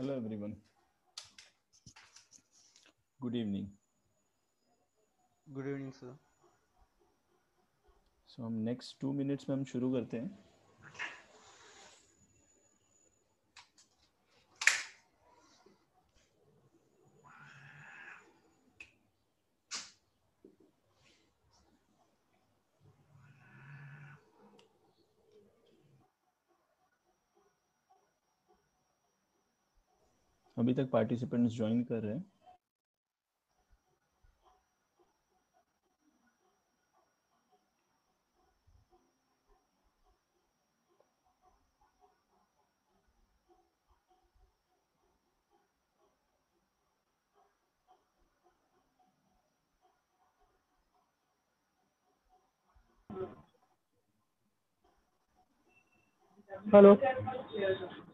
Hello, everyone. Good evening. Good evening sir so हम next two minutes में हम शुरू करते हैं अभी तक पार्टिसिपेंट्स ज्वाइन कर रहे हैं hello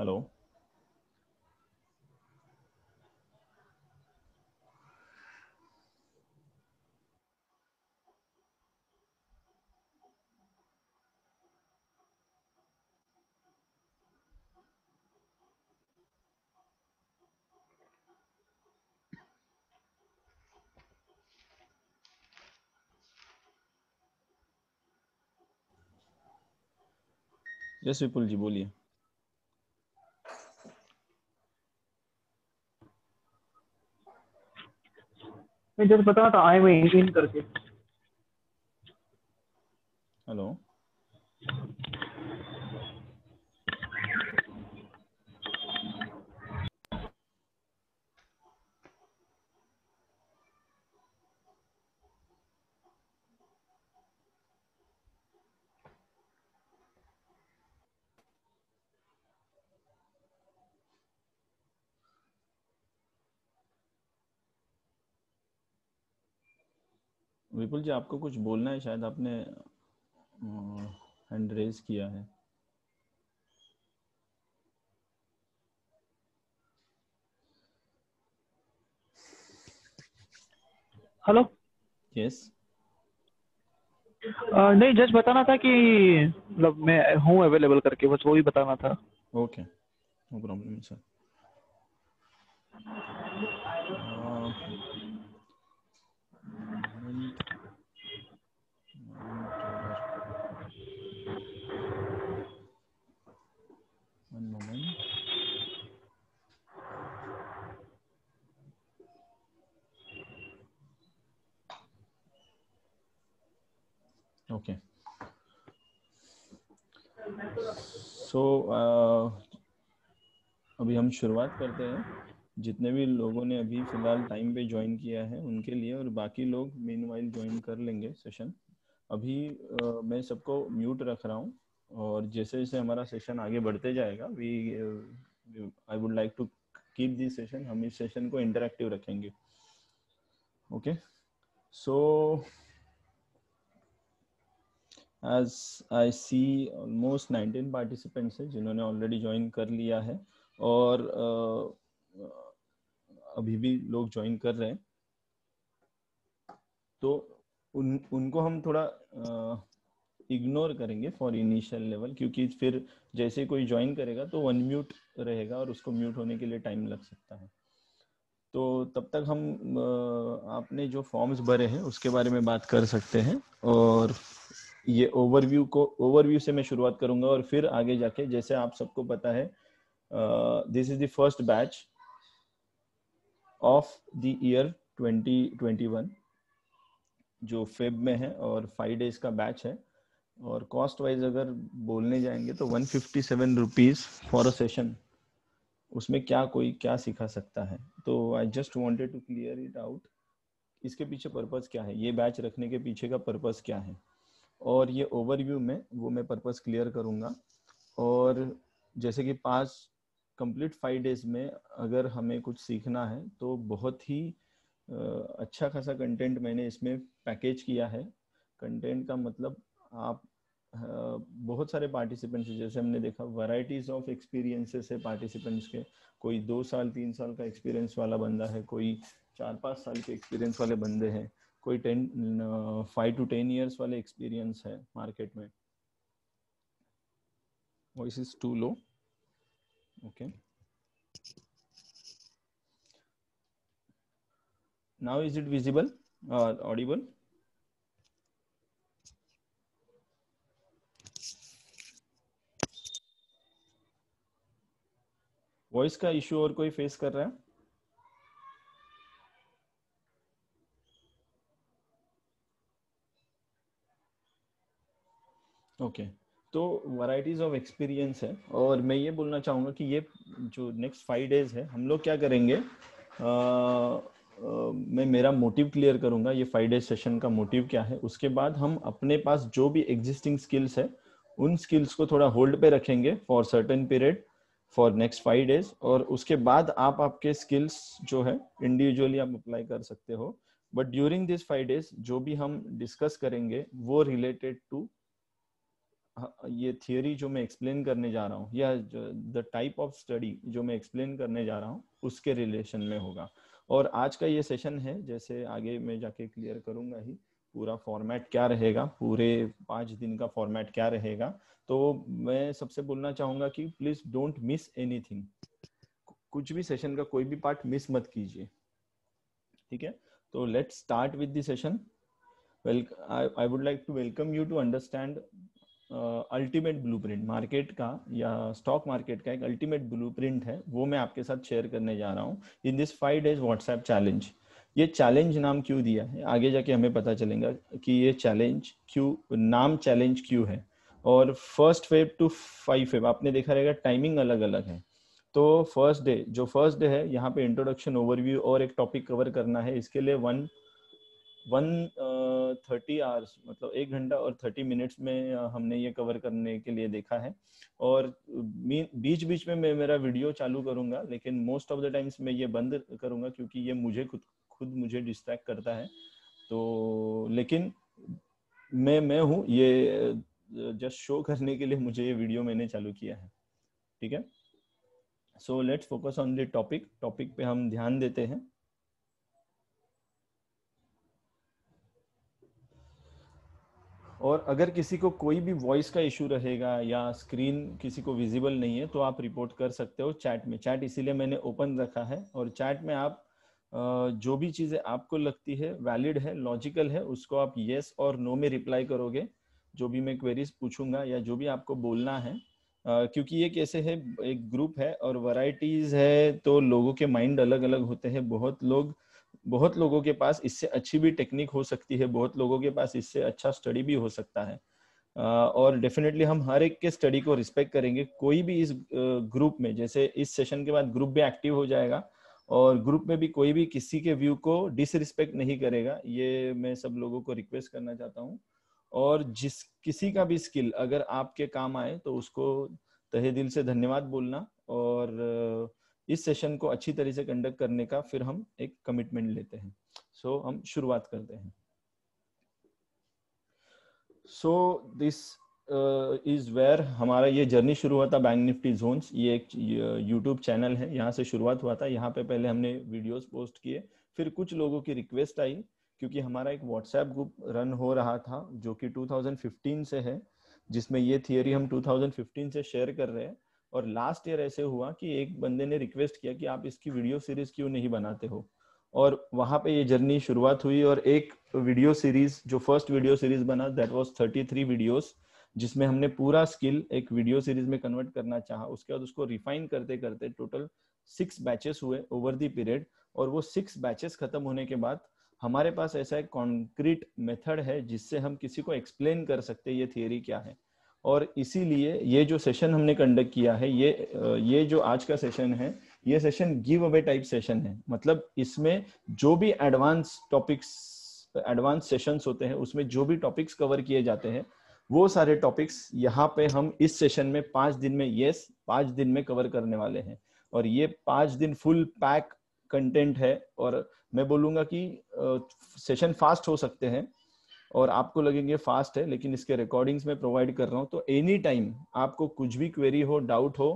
Hello. Eu sou o Paulo de Bolívia. मैं जस्ट रहा था आई वो एलियन करके हेलो विपुल जी आपको कुछ बोलना है शायद आपने हैंड रेज किया है हेलो यस yes. Uh, नहीं जस्ट बताना था कि मतलब मैं हूँ अवेलेबल करके बस वो ही बताना था okay no problem sir so so, uh, अभी हम शुरुआत करते हैं जितने भी लोगों ने अभी फिलहाल टाइम पे ज्वाइन किया है उनके लिए और बाकी लोग मीन ज्वाइन कर लेंगे सेशन अभी आ, मैं सबको म्यूट रख रहा हूँ और जैसे जैसे हमारा सेशन आगे बढ़ते जाएगा we I would like to keep this session हम इस सेशन को इंटरेक्टिव रखेंगे okay okay? So so, as I see almost 19 participants हैं जिन्होंने ऑलरेडी ज्वाइन कर लिया है और uh, अभी भी लोग ज्वाइन कर रहे हैं तो उन उनको हम थोड़ा इग्नोर uh, करेंगे फॉर इनिशियल लेवल क्योंकि फिर जैसे कोई ज्वाइन करेगा तो वन म्यूट रहेगा और उसको म्यूट होने के लिए टाइम लग सकता है तो तब तक हम आपने जो फॉर्म्स भरे हैं उसके बारे में बात कर सकते हैं और ये ओवरव्यू को ओवरव्यू से मैं शुरुआत करूंगा और फिर आगे जाके जैसे आप सबको पता है this is the first batch of the year 2021 जो फेब में है और फाइव डेज का बैच है और कॉस्ट वाइज अगर बोलने जाएंगे तो one fifty seven rupees for a session उसमें क्या कोई क्या सिखा सकता है तो I just wanted to clear it out इसके पीछे पर्पज क्या है ये बैच रखने के पीछे का पर्पज क्या है और ये ओवरव्यू में वो मैं पर्पस क्लियर करूँगा और जैसे कि पाँच कंप्लीट फाइव डेज में अगर हमें कुछ सीखना है तो बहुत ही अच्छा खासा कंटेंट मैंने इसमें पैकेज किया है कंटेंट का मतलब आप बहुत सारे पार्टिसिपेंट्स जैसे हमने देखा वैरायटीज ऑफ एक्सपीरियंसेस है पार्टिसिपेंट्स के कोई दो साल तीन साल का एक्सपीरियंस वाला बंदा है कोई चार पाँच साल के एक्सपीरियंस वाले बंदे हैं कोई ten five to ten years वाले एक्सपीरियंस है मार्केट में voice is too low okay now is it visible audible voice का इश्यू और कोई फेस कर रहा है ओके तो वराइटीज ऑफ एक्सपीरियंस है और मैं ये बोलना चाहूँगा कि ये जो नेक्स्ट फाइव डेज है हम लोग क्या करेंगे आ, आ, मैं मेरा मोटिव क्लियर करूंगा ये फाइव डेज सेशन का मोटिव क्या है उसके बाद हम अपने पास जो भी एग्जिस्टिंग स्किल्स है उन स्किल्स को थोड़ा होल्ड पे रखेंगे for certain period for next five days और उसके बाद आप आपके स्किल्स जो है इंडिविजुअली आप अप्लाई कर सकते हो but during this five days जो भी हम डिस्कस करेंगे वो रिलेटेड टू हाँ, ये थियोरी जो मैं एक्सप्लेन करने जा रहा हूँ या द टाइप ऑफ स्टडी जो मैं एक्सप्लेन करने जा रहा हूँ उसके रिलेशन में होगा और आज का ये सेशन है जैसे आगे मैं जाके क्लियर करूंगा ही पूरा फॉर्मेट क्या रहेगा पूरे पांच दिन का फॉर्मेट क्या रहेगा तो मैं सबसे बोलना चाहूंगा कि प्लीज डोंट मिस एनीथिंग कुछ भी सेशन का कोई भी पार्ट मिस मत कीजिए ठीक है तो let's start with the session well I would like to welcome you to understand ultimate blueprint market का या स्टॉक मार्केट का एक अल्टीमेट ब्लूप्रिंट है वो मैं आपके साथ शेयर करने जा रहा हूँ in this five days WhatsApp challenge ये चैलेंज नाम क्यों दिया है आगे जाके हमें पता चलेगा कि ये चैलेंज क्यों नाम चैलेंज क्यों है और first Feb two five Feb आपने देखा रहेगा टाइमिंग अलग अलग है तो फर्स्ट डे जो फर्स्ट डे है यहाँ पे इंट्रोडक्शन ओवरव्यू और एक टॉपिक कवर करना है इसके लिए वन वन थर्टी आवर्स मतलब एक घंटा और थर्टी मिनट्स में हमने ये कवर करने के लिए देखा है और बीच बीच में मैं मेरा वीडियो चालू करूंगा लेकिन मोस्ट ऑफ द टाइम्स मैं ये बंद करूंगा क्योंकि ये मुझे खुद खुद मुझे डिस्ट्रैक्ट करता है तो लेकिन मैं मैं हूँ ये जस्ट शो करने के लिए मुझे ये वीडियो मैंने चालू किया है ठीक है so let's focus on the topic topic पे हम ध्यान देते हैं और अगर किसी को कोई भी वॉइस का इशू रहेगा या स्क्रीन किसी को विजिबल नहीं है तो आप रिपोर्ट कर सकते हो चैट में चैट इसीलिए मैंने ओपन रखा है और चैट में आप जो भी चीज़ें आपको लगती है वैलिड है लॉजिकल है उसको आप येस और नो में रिप्लाई करोगे जो भी मैं क्वेरीज पूछूंगा या जो भी आपको बोलना है क्योंकि ये कैसे है एक ग्रुप है और वराइटीज है तो लोगों के माइंड अलग अलग होते हैं बहुत लोग बहुत लोगों के पास इससे अच्छी भी टेक्निक हो सकती है बहुत लोगों के पास इससे अच्छा स्टडी भी हो सकता है और डेफिनेटली हम हर एक के स्टडी को रिस्पेक्ट करेंगे कोई भी इस ग्रुप में जैसे इस सेशन के बाद ग्रुप भी एक्टिव हो जाएगा और ग्रुप में भी कोई भी किसी के व्यू को डिसरिस्पेक्ट नहीं करेगा ये मैं सब लोगों को रिक्वेस्ट करना चाहता हूँ और जिस किसी का भी स्किल अगर आपके काम आए तो उसको तहे दिल से धन्यवाद बोलना और इस सेशन को अच्छी तरह से कंडक्ट करने का फिर हम एक कमिटमेंट लेते हैं सो so, हम शुरुआत करते हैं सो दिस इज वेयर हमारा ये जर्नी शुरू हुआ था बैंक निफ्टी जोन्स ये एक यूट्यूब चैनल है यहाँ से शुरुआत हुआ था यहाँ पे पहले हमने वीडियोस पोस्ट किए फिर कुछ लोगों की रिक्वेस्ट आई क्योंकि हमारा एक व्हाट्सएप ग्रुप रन हो रहा था जो कि 2015 से है जिसमें ये थियोरी हम 2015 से शेयर कर रहे हैं और लास्ट ईयर ऐसे हुआ कि एक बंदे ने रिक्वेस्ट किया कि आप इसकी वीडियो सीरीज क्यों नहीं बनाते हो और वहां पे ये जर्नी शुरुआत हुई और एक वीडियो सीरीज जो फर्स्ट वीडियो सीरीज बना दैट वाज 33 वीडियोस जिसमें हमने पूरा स्किल एक वीडियो सीरीज में कन्वर्ट करना चाहा उसके बाद उसको रिफाइन करते करते टोटल सिक्स बैचेस हुए ओवर दी पीरियड और वो सिक्स बैचेस खत्म होने के बाद हमारे पास ऐसा एक कॉन्क्रीट मेथड है जिससे हम किसी को एक्सप्लेन कर सकते ये थियरी क्या है और इसीलिए ये जो सेशन हमने कंडक्ट किया है ये ये जो आज का सेशन है ये session giveaway type session है मतलब इसमें जो भी एडवांस टॉपिक्स एडवांस सेशंस होते हैं उसमें जो भी टॉपिक्स कवर किए जाते हैं वो सारे टॉपिक्स यहाँ पे हम इस सेशन में पांच दिन में यस पांच दिन में कवर करने वाले हैं और ये पांच दिन फुल पैक कंटेंट है और मैं बोलूंगा कि सेशन फास्ट हो सकते हैं और आपको लगेंगे फास्ट है लेकिन इसके रिकॉर्डिंग्स में प्रोवाइड कर रहा हूँ तो एनी टाइम आपको कुछ भी क्वेरी हो डाउट हो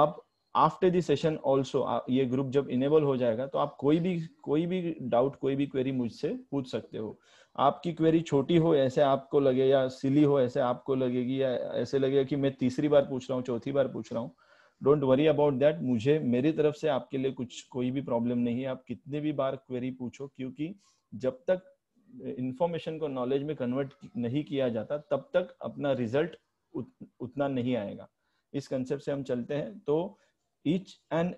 आप आफ्टर दी सेशन ऑल्सो ये ग्रुप जब इनेबल हो जाएगा तो आप कोई भी कोई भी डाउट कोई भी क्वेरी मुझसे पूछ सकते हो आपकी क्वेरी छोटी हो ऐसे आपको लगे या सिली हो ऐसे आपको लगेगी या ऐसे लगेगा कि मैं तीसरी बार पूछ रहा हूँ चौथी बार पूछ रहा हूँ डोंट वरी अबाउट दैट मुझे मेरी तरफ से आपके लिए कुछ कोई भी प्रॉब्लम नहीं है आप कितने भी बार क्वेरी पूछो क्योंकि जब तक इंफॉर्मेशन को नॉलेज में कन्वर्ट नहीं किया जाता तब तक अपना रिजल्ट उत, उतना नहीं आएगा इस कंसेप्ट से हम चलते हैं तो each and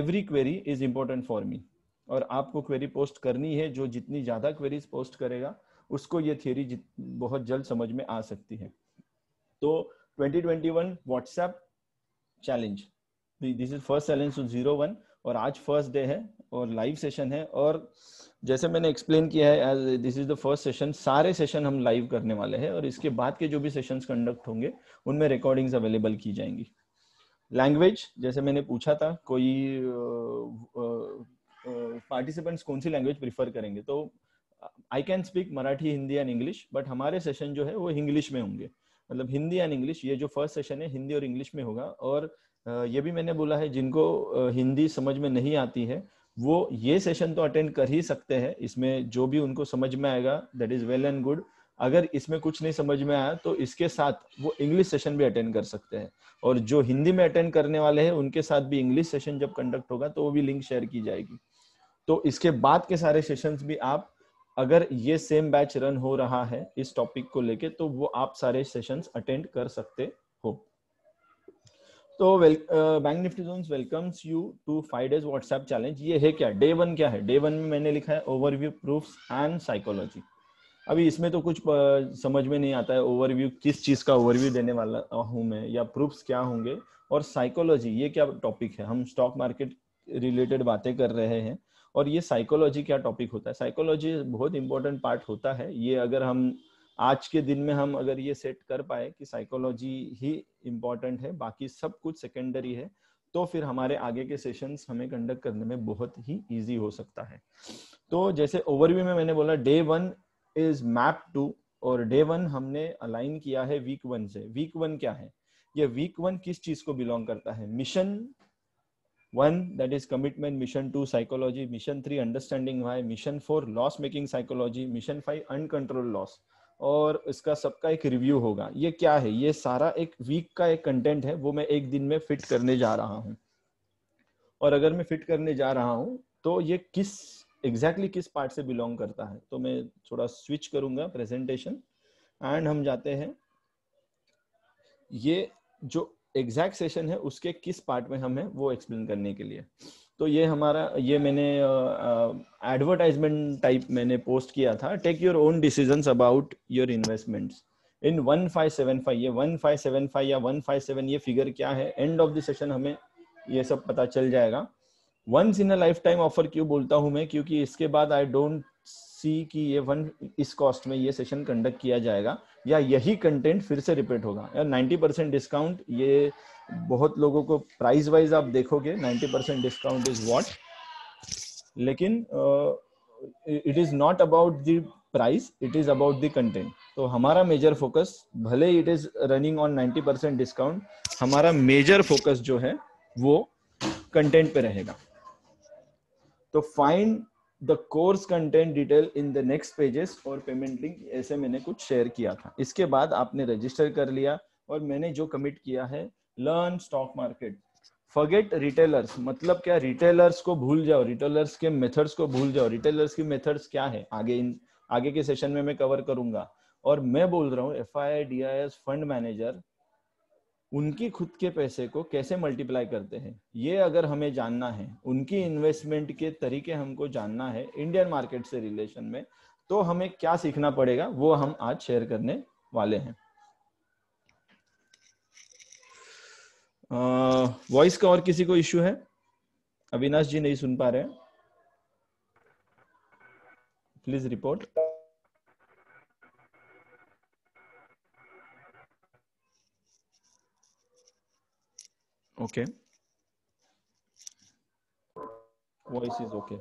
every query is important for me और आपको क्वेरी पोस्ट करनी है जो जितनी ज़्यादा क्वेरीज पोस्ट करेगा उसको ये थियोरी बहुत जल्द समझ में आ सकती है तो 2021 WhatsApp challenge this is first challenge two zero one और आज फर्स्ट डे है और लाइव सेशन है और जैसे मैंने एक्सप्लेन किया है as this is the first session सारे सेशन हम लाइव करने वाले हैं और इसके बाद के जो भी सेशंस कंडक्ट होंगे उनमें रिकॉर्डिंग्स अवेलेबल की जाएंगी लैंग्वेज जैसे मैंने पूछा था कोई पार्टिसिपेंट्स uh, uh, uh, कौन सी लैंग्वेज प्रिफर करेंगे तो I can speak Marathi Hindi and English but हमारे सेशन जो है वो इंग्लिश में होंगे मतलब हिंदी एंड इंग्लिश ये जो फर्स्ट सेशन है हिंदी और इंग्लिश में होगा और ये भी मैंने बोला है जिनको हिंदी समझ में नहीं आती है वो ये सेशन तो अटेंड कर ही सकते हैं इसमें जो भी उनको समझ में आएगा that is well and good अगर इसमें कुछ नहीं समझ में आया तो इसके साथ वो इंग्लिश सेशन भी अटेंड कर सकते हैं और जो हिंदी में अटेंड करने वाले हैं उनके साथ भी इंग्लिश सेशन जब कंडक्ट होगा तो वो भी लिंक शेयर की जाएगी तो इसके बाद के सारे सेशन भी आप अगर ये सेम बैच रन हो रहा है इस टॉपिक को लेके तो वो आप सारे सेशंस अटेंड कर सकते तो well Bank Nifty Zone welcomes you to five days WhatsApp challenge ये है क्या डे वन क्या है डे वन में मैंने लिखा है ओवरव्यू प्रूफ्स एंड साइकोलॉजी अभी इसमें तो कुछ समझ में नहीं आता है ओवरव्यू किस चीज का ओवरव्यू देने वाला हूँ मैं या प्रूफ्स क्या होंगे और साइकोलॉजी ये क्या टॉपिक है हम स्टॉक मार्केट रिलेटेड बातें कर रहे हैं और ये साइकोलॉजी क्या टॉपिक होता है साइकोलॉजी बहुत इंपॉर्टेंट पार्ट होता है ये अगर हम आज के दिन में हम अगर ये सेट कर पाए कि साइकोलॉजी ही इम्पॉर्टेंट है बाकी सब कुछ सेकेंडरी है तो फिर हमारे आगे के सेशंस हमें कंडक्ट करने में बहुत ही इजी हो सकता है तो जैसे ओवरव्यू में मैंने बोला day one is map two और डे वन हमने अलाइन किया है वीक वन से वीक वन क्या है ये वीक वन किस चीज को बिलोंग करता है mission one that is commitment mission two psychology mission three understanding why mission four loss making psychology mission five uncontrol loss और इसका सबका एक रिव्यू होगा ये क्या है ये सारा एक वीक का एक कंटेंट है वो मैं एक दिन में फिट करने जा रहा हूँ और अगर मैं फिट करने जा रहा हूँ तो ये किस एग्जैक्टली exactly किस पार्ट से बिलोंग करता है तो मैं थोड़ा स्विच करूंगा प्रेजेंटेशन एंड हम जाते हैं ये जो एग्जैक्ट सेशन है उसके किस पार्ट में हम है वो एक्सप्लेन करने के लिए तो ये हमारा ये मैंने एडवर्टाइजमेंट टाइप मैंने पोस्ट किया था take your own decisions about your investments in 1575 ये 1575 या 157 ये फिगर क्या है एंड ऑफ द सेशन हमें ये सब पता चल जाएगा once in a lifetime offer क्यों बोलता हूँ मैं क्योंकि इसके बाद आई डोंट सी कि ये वन इस कॉस्ट में ये सेशन कंडक्ट किया जाएगा या यही कंटेंट फिर से रिपीट होगा या 90 परसेंट डिस्काउंट ये बहुत लोगों को प्राइस वाइज आप देखोगे 90 परसेंट डिस्काउंट इज व्हाट लेकिन it is not about the price it is about the content तो हमारा मेजर फोकस भले it is running on 90 percent discount हमारा मेजर फोकस जो है वो कंटेंट पे रहेगा तो find the course content detail in the next pages और पेमेंट लिंक ऐसे मैंने कुछ शेयर किया था इसके बाद आपने रजिस्टर कर लिया और मैंने जो कमिट किया है learn stock market forget retailers मतलब क्या रिटेलर्स को भूल जाओ रिटेलर्स के मेथड्स को भूल जाओ रिटेलर्स की मेथड्स क्या है आगे इन आगे के सेशन में मैं कवर करूंगा और मैं बोल रहा हूँ एफ आई फंड मैनेजर उनकी खुद के पैसे को कैसे मल्टीप्लाई करते हैं ये अगर हमें जानना है उनकी इन्वेस्टमेंट के तरीके हमको जानना है इंडियन मार्केट से रिलेशन में तो हमें क्या सीखना पड़ेगा वो हम आज शेयर करने वाले हैं वॉइस का और किसी को इश्यू है अविनाश जी नहीं सुन पा रहे please report okay voice is okay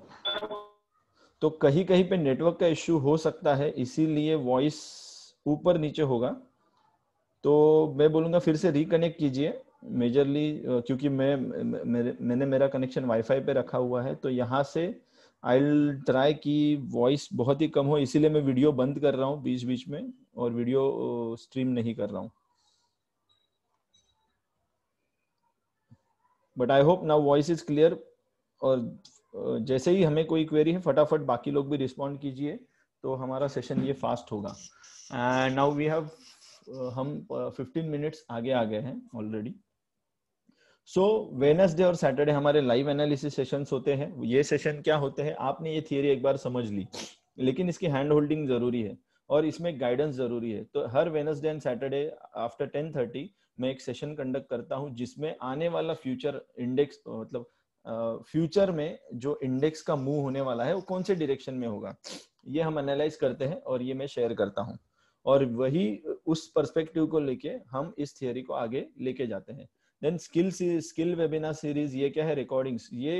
तो कहीं कहीं पे नेटवर्क का इश्यू हो सकता है इसीलिए वॉइस ऊपर नीचे होगा तो मैं बोलूंगा फिर से रिकनेक्ट कीजिए मेजरली uh, क्योंकि मैं मेरे मैंने मेरा कनेक्शन वाईफाई पे रखा हुआ है तो यहाँ से आई ट्राई कि वॉइस बहुत ही कम हो इसीलिए मैं वीडियो बंद कर रहा हूँ बीच बीच में और वीडियो स्ट्रीम uh, नहीं कर रहा हूँ but I hope now voice is clear और uh, जैसे ही हमें कोई क्वेरी है फटाफट बाकी लोग भी रिस्पॉन्ड कीजिए तो हमारा सेशन ये फास्ट होगा एंड नाउ वी हैव हम फिफ्टीन मिनट्स आगे आ गए हैं ऑलरेडी सो वेनसडे और सैटरडे हमारे लाइव एनालिसिस सेशन होते हैं ये सेशन क्या होते हैं आपने ये थियरी एक बार समझ ली लेकिन इसकी हैंड होल्डिंग जरूरी है और इसमें गाइडेंस जरूरी है तो हर Wednesday and Saturday after ten thirty मैं एक सेशन कंडक्ट करता हूँ जिसमें आने वाला फ्यूचर इंडेक्स मतलब फ्यूचर में जो इंडेक्स का मूव होने वाला है वो कौन से डिरेक्शन में होगा ये हम एनालाइज करते हैं और ये मैं शेयर करता हूँ और वही उस परस्पेक्टिव को लेके हम इस थियोरी को आगे लेके जाते हैं then skill skill webinar series ये क्या है रिकॉर्डिंग्स ये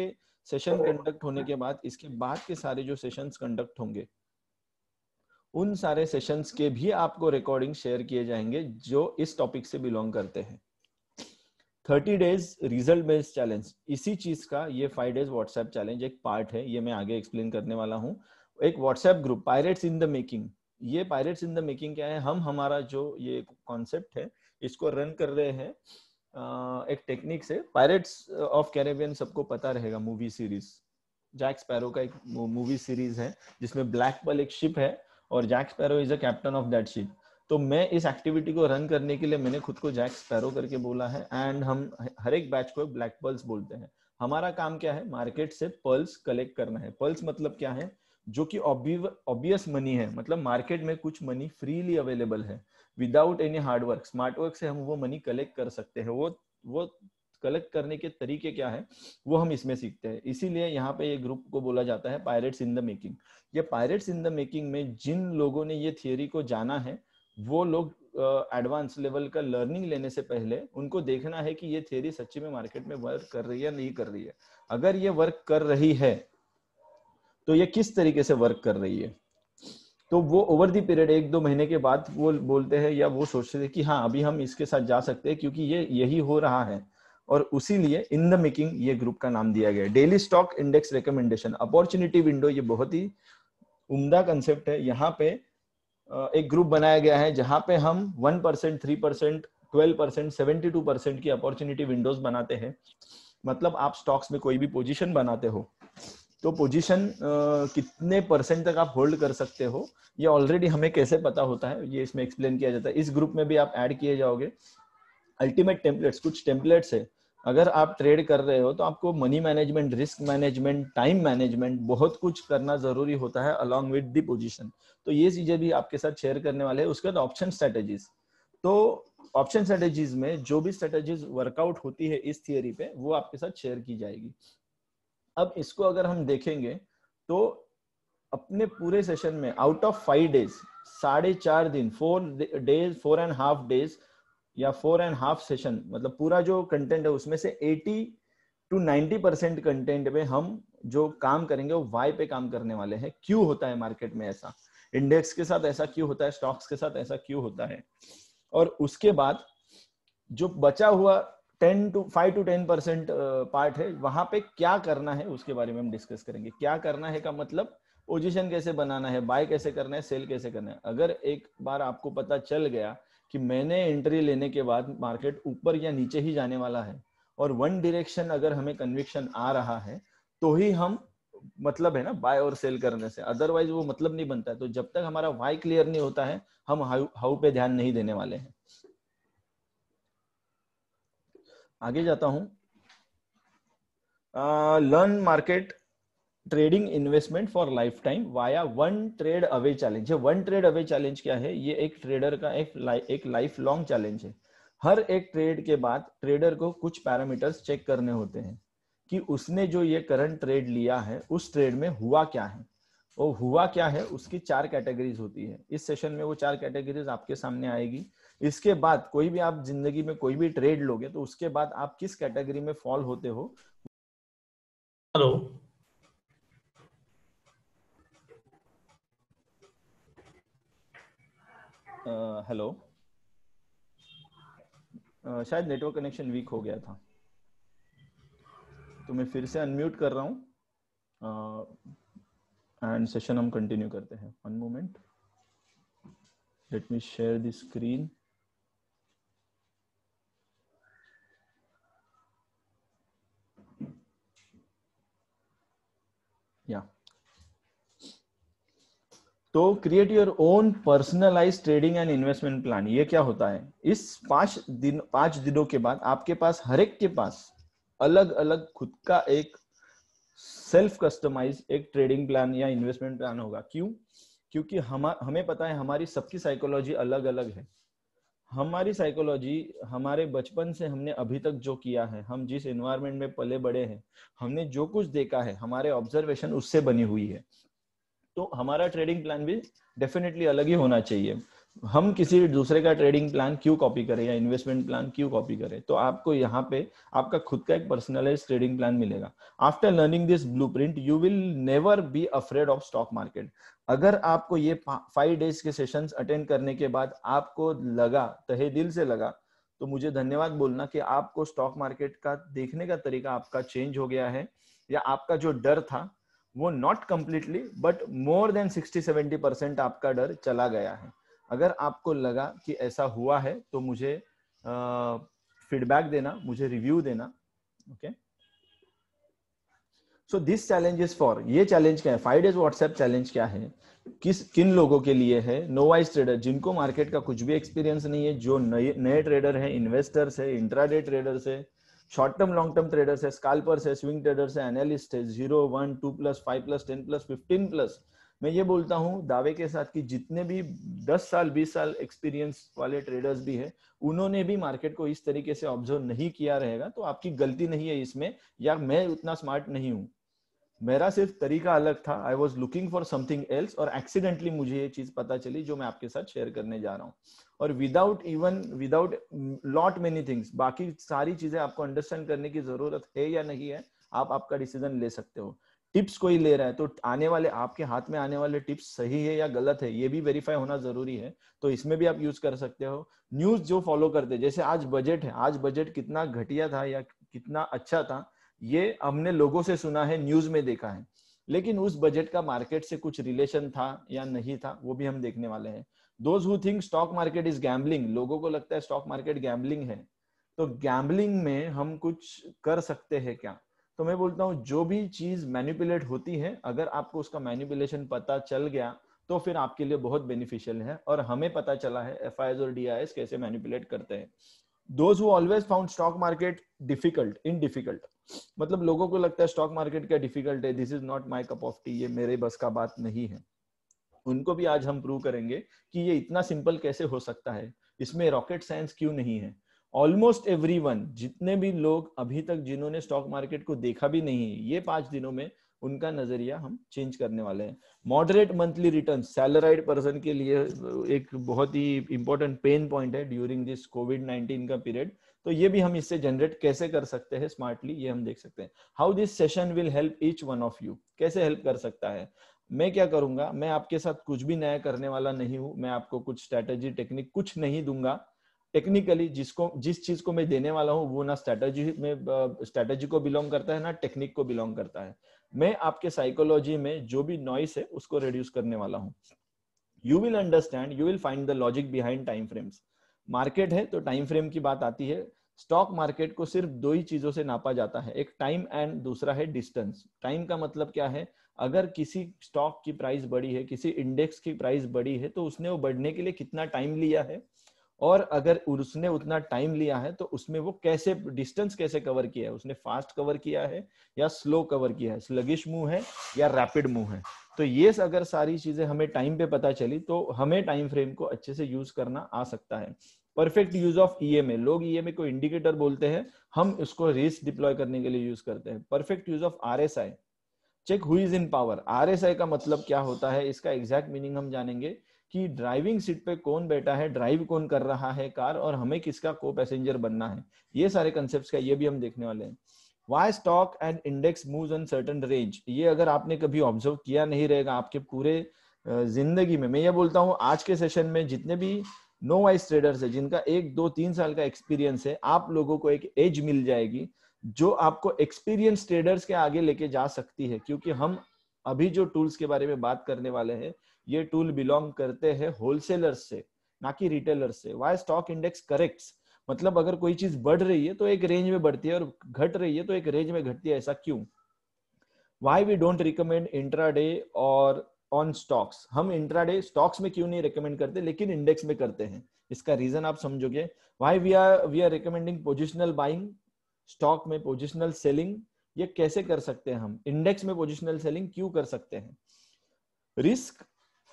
सेशन कंडक्ट होने के बाद इसके बाद के सारे जो सेशंस कंडक्ट होंगे उन सारे सेशंस के भी आपको रिकॉर्डिंग शेयर किए जाएंगे जो इस टॉपिक से बिलोंग करते हैं thirty days result based challenge इसी चीज का ये फाइव डेज व्हाट्सएप चैलेंज एक पार्ट है ये मैं आगे एक्सप्लेन करने वाला हूँ एक WhatsApp group pirates in the making ये पायरेट्स इन द मेकिंग क्या है हम हमारा जो ये कॉन्सेप्ट है इसको रन कर रहे हैं एक टेक्निक से पायरेट्स ऑफ कैरेबियन सबको पता रहेगा मूवी सीरीज जैक स्पैरो का एक मूवी सीरीज है जिसमें ब्लैक बल एक शिप है और Jack Sparrow is a captain of that ship तो मैं इस एक्टिविटी को रन करने के लिए मैंने खुद को जैक स्पैरो करके बोला है एंड हम हर एक बैच को ब्लैक पल्स बोलते हैं हमारा काम क्या है मार्केट से पल्स कलेक्ट करना है पल्स मतलब क्या है जो कि ऑब्वियस मनी है मतलब मार्केट में कुछ मनी फ्रीली अवेलेबल है without any hard work smart work से हम वो मनी कलेक्ट कर सकते हैं वो वो कलेक्ट करने के तरीके क्या है वो हम इसमें सीखते हैं इसीलिए यहाँ पे ये ग्रुप को बोला जाता है पायरेट्स इन द मेकिंग ये पायरेट्स इन द मेकिंग में जिन लोगों ने ये थियोरी को जाना है वो लोग एडवांस uh, लेवल का लर्निंग लेने से पहले उनको देखना है कि ये थियोरी सच्ची में मार्केट में वर्क कर रही है या नहीं कर रही है अगर ये वर्क कर रही है तो ये किस तरीके से वर्क कर रही है तो वो ओवर दी पीरियड एक दो महीने के बाद वो बोलते हैं या वो सोचते थे कि हाँ अभी हम इसके साथ जा सकते हैं क्योंकि ये यही हो रहा है और उसी लिए इन द मेकिंग ये ग्रुप का नाम दिया गया daily stock index recommendation opportunity window ये बहुत ही उम्दा कंसेप्ट है यहाँ पे एक ग्रुप बनाया गया है जहां पे हम one percent three percent twelve percent seventy two percent की अपॉर्चुनिटी विंडोज बनाते हैं मतलब आप स्टॉक्स में कोई भी पोजिशन बनाते हो तो पोजीशन कितने परसेंट तक आप होल्ड कर सकते हो ये ऑलरेडी हमें कैसे पता होता है ये इसमें एक्सप्लेन किया जाता है इस ग्रुप में भी आप ऐड किए जाओगे अल्टीमेट टेम्पलेट्स कुछ टेम्पलेट्स है अगर आप ट्रेड कर रहे हो तो आपको money management risk management time management बहुत कुछ करना जरूरी होता है अलॉन्ग विद दी पोजिशन तो ये चीजें भी आपके साथ शेयर करने वाले हैं उसके बाद ऑप्शन स्ट्रेटेजीज तो ऑप्शन स्ट्रेटेजीज में जो भी स्ट्रेटेजीज वर्कआउट होती है इस थियोरी पे वो आपके साथ शेयर की जाएगी अब इसको अगर हम देखेंगे तो अपने पूरे सेशन में आउट ऑफ फाइव डेज साढ़े चार दिन four days four and half days या फोर एंड हाफ सेशन मतलब पूरा जो कंटेंट है उसमें से 80 टू 90 परसेंट कंटेंट में हम जो काम करेंगे वो वाई पे काम करने वाले हैं क्यों होता है मार्केट में ऐसा इंडेक्स के साथ ऐसा क्यों होता है स्टॉक्स के साथ ऐसा क्यों होता है और उसके बाद जो बचा हुआ ten to five to ten percent part है वहां पे क्या करना है उसके बारे में हम डिस्कस करेंगे क्या करना है का मतलब पोजिशन कैसे बनाना है बाय कैसे करना है सेल कैसे करना है अगर एक बार आपको पता चल गया कि मैंने एंट्री लेने के बाद मार्केट ऊपर या नीचे ही जाने वाला है और वन डिरेक्शन अगर हमें कन्विक्शन आ रहा है तो ही हम मतलब है ना बाय और सेल करने से अदरवाइज वो मतलब नहीं बनता है तो जब तक हमारा वाई क्लियर नहीं होता है हम हाउ पे ध्यान नहीं देने वाले हैं आगे जाता हूं learn market trading investment for lifetime via one trade away challenge है वन ट्रेड अवे चैलेंज क्या है ये एक ट्रेडर का एक एक लाइफ लॉन्ग चैलेंज है हर एक ट्रेड के बाद ट्रेडर को कुछ पैरामीटर्स चेक करने होते हैं कि उसने जो ये करंट ट्रेड लिया है उस ट्रेड में हुआ क्या है वो हुआ क्या है उसकी चार कैटेगरीज होती है इस सेशन में वो चार कैटेगरीज आपके सामने आएगी इसके बाद कोई भी आप जिंदगी में कोई भी ट्रेड लोगे तो उसके बाद आप किस कैटेगरी में फॉल होते हो हेलो हेलो uh, uh, शायद नेटवर्क कनेक्शन वीक हो गया था तो मैं फिर से अनम्यूट कर रहा हूं एंड सेशन हम कंटिन्यू करते हैं one moment let me share the screen तो create your own personalize trading and investment plan ये क्या होता है इस पांच दिन पांच दिनों के बाद आपके पास हर एक के पास अलग अलग खुद का एक सेल्फ कस्टमाइज एक ट्रेडिंग प्लान या इन्वेस्टमेंट प्लान होगा क्यों क्योंकि हम हमें पता है हमारी सबकी साइकोलॉजी अलग अलग है हमारी साइकोलॉजी हमारे बचपन से हमने अभी तक जो किया है हम जिस एनवायरमेंट में पले बड़े हैं हमने जो कुछ देखा है हमारे ऑब्जर्वेशन उससे बनी हुई है तो हमारा ट्रेडिंग प्लान भी डेफिनेटली अलग ही होना चाहिए हम किसी दूसरे का ट्रेडिंग प्लान क्यों कॉपी करें या इन्वेस्टमेंट प्लान क्यों कॉपी करें तो आपको यहाँ पे आपका खुद का एक पर्सनलाइज ट्रेडिंग प्लान मिलेगा after learning this blueprint you will never be afraid of stock market अगर आपको ये फाइव डेज के सेशन अटेंड करने के बाद आपको लगा तहे दिल से लगा तो मुझे धन्यवाद बोलना कि आपको स्टॉक मार्केट का देखने का तरीका आपका चेंज हो गया है या आपका जो डर था वो not completely but more than 60-70 percent आपका डर चला गया है अगर आपको लगा कि ऐसा हुआ है तो मुझे फीडबैक uh, देना मुझे रिव्यू देना okay so this challenge is for ये चैलेंज क्या है फाइव डेज व्हाट्सएप चैलेंज क्या है किस किन लोगों के लिए है नोवाइज ट्रेडर जिनको मार्केट का कुछ भी एक्सपीरियंस नहीं है जो नए नए ट्रेडर है इन्वेस्टर्स है इंट्राडे ट्रेडर्स है short term long term traders है स्काल्पर्स है स्विंग ट्रेडर्स है एनालिस्ट है zero one two plus five plus ten plus fifteen plus मैं ये बोलता हूँ दावे के साथ कि जितने भी 10 साल 20 साल एक्सपीरियंस वाले ट्रेडर्स भी है उन्होंने भी मार्केट को इस तरीके से ऑब्जर्व नहीं किया रहेगा तो आपकी गलती नहीं है इसमें या मैं उतना स्मार्ट नहीं हूँ मेरा सिर्फ तरीका अलग था I was looking for something else और एक्सीडेंटली मुझे ये चीज पता चली जो मैं आपके साथ शेयर करने जा रहा हूँ और without even without lot many things बाकी सारी चीजें आपको अंडरस्टैंड करने की जरूरत है या नहीं है आप आपका डिसीजन ले सकते हो टिप्स कोई ले रहा है तो आने वाले आपके हाथ में आने वाले टिप्स सही है या गलत है ये भी वेरीफाई होना जरूरी है तो इसमें भी आप यूज कर सकते हो न्यूज जो फॉलो करते जैसे आज बजट है आज बजट कितना घटिया था या कितना अच्छा था ये हमने लोगों से सुना है न्यूज में देखा है लेकिन उस बजट का मार्केट से कुछ रिलेशन था या नहीं था वो भी हम देखने वाले हैं those who think stock market is gambling लोगों को लगता है स्टॉक मार्केट गैम्बलिंग है तो गैम्बलिंग में हम कुछ कर सकते हैं क्या तो मैं बोलता हूँ जो भी चीज मैन्युपुलेट होती है अगर आपको उसका मैन्युपुलेशन पता चल गया तो फिर आपके लिए बहुत बेनिफिशियल है और हमें पता चला है एफ और डी कैसे मैन्युपुलेट करते हैं those who always found stock market difficult in difficult मतलब लोगों को लगता है स्टॉक मार्केट क्या डिफिकल्ट है this is not my cup of tea ये मेरे बस का बात नहीं है उनको भी आज हम प्रूव करेंगे कि ये इतना सिंपल कैसे हो सकता है इसमें रॉकेट साइंस क्यों नहीं है ऑलमोस्ट एवरी जितने भी लोग अभी तक जिन्होंने स्टॉक मार्केट को देखा भी नहीं है ये पांच दिनों में उनका नजरिया हम चेंज करने वाले हैं moderate monthly return salaried person के लिए एक बहुत ही इंपॉर्टेंट पेन पॉइंट है ड्यूरिंग दिस कोविड नाइनटीन का पीरियड तो ये भी हम इससे जनरेट कैसे कर सकते हैं स्मार्टली ये हम देख सकते हैं how this session will help each one of you कैसे हेल्प कर सकता है मैं क्या करूंगा मैं आपके साथ कुछ भी नया करने वाला नहीं हूं मैं आपको कुछ स्ट्रेटेजी टेक्निक कुछ नहीं दूंगा टेक्निकली जिसको जिस चीज को मैं देने वाला हूँ वो ना स्ट्रेटेजी में स्ट्रेटेजी को बिलोंग करता है ना टेक्निक को बिलोंग करता है मैं आपके साइकोलॉजी में जो भी नॉइस है उसको रिड्यूस करने वाला हूँ you will understand you will find the logic behind time frames market है तो टाइम फ्रेम की बात आती है स्टॉक मार्केट को सिर्फ दो ही चीजों से नापा जाता है एक टाइम एंड दूसरा है डिस्टेंस टाइम का मतलब क्या है अगर किसी स्टॉक की प्राइस बढ़ी है किसी इंडेक्स की प्राइस बढ़ी है तो उसने वो बढ़ने के लिए कितना टाइम लिया है और अगर उसने उतना टाइम लिया है तो उसमें वो कैसे डिस्टेंस कैसे कवर किया है उसने फास्ट कवर किया है या स्लो कवर किया है स्लगिश मूव है या रैपिड मूव है तो ये अगर सारी चीजें हमें टाइम पे पता चली तो हमें टाइम फ्रेम को अच्छे से यूज करना आ सकता है परफेक्ट यूज ऑफ ईएमए लोग ईएमए e को इंडिकेटर बोलते हैं हम उसको रिस्क डिप्लॉय करने के लिए यूज करते हैं perfect use of R S I check who is in power RSI का मतलब क्या होता है इसका एग्जैक्ट मीनिंग हम जानेंगे कि ड्राइविंग सीट पे कौन बैठा है ड्राइव कौन कर रहा है कार और हमें किसका को पैसेंजर बनना है ये सारे कंसेप्ट का ये भी हम देखने वाले हैं why stock and index move on certain range ये अगर आपने कभी ऑब्जर्व किया नहीं रहेगा आपके पूरे जिंदगी में मैं ये बोलता हूँ आज के सेशन में जितने भी नो वाइस ट्रेडर्स है जिनका एक दो तीन साल का एक्सपीरियंस है आप लोगों को एक एज मिल जाएगी जो आपको एक्सपीरियंस ट्रेडर्स के आगे लेके जा सकती है क्योंकि हम अभी जो टूल्स के बारे में बात करने वाले हैं ये टूल बिलोंग करते हैं होलसेलर्स से ना कि रिटेलर से वाई स्टॉक इंडेक्स करेक्ट मतलब अगर कोई चीज बढ़ रही है तो एक रेंज में बढ़ती है और घट रही है तो एक रेंज में घटती है ऐसा क्यों why we don't recommend intraday और ऑन स्टॉक्स हम इंट्राडे स्टॉक्स में क्यों नहीं रिकमेंड करते लेकिन इंडेक्स में करते हैं इसका रीजन आप समझोगे why we are we are recommending positional buying stock में पोजिशनल सेलिंग ये कैसे कर सकते हैं हम इंडेक्स में पोजिशनल सेलिंग क्यों कर सकते हैं risk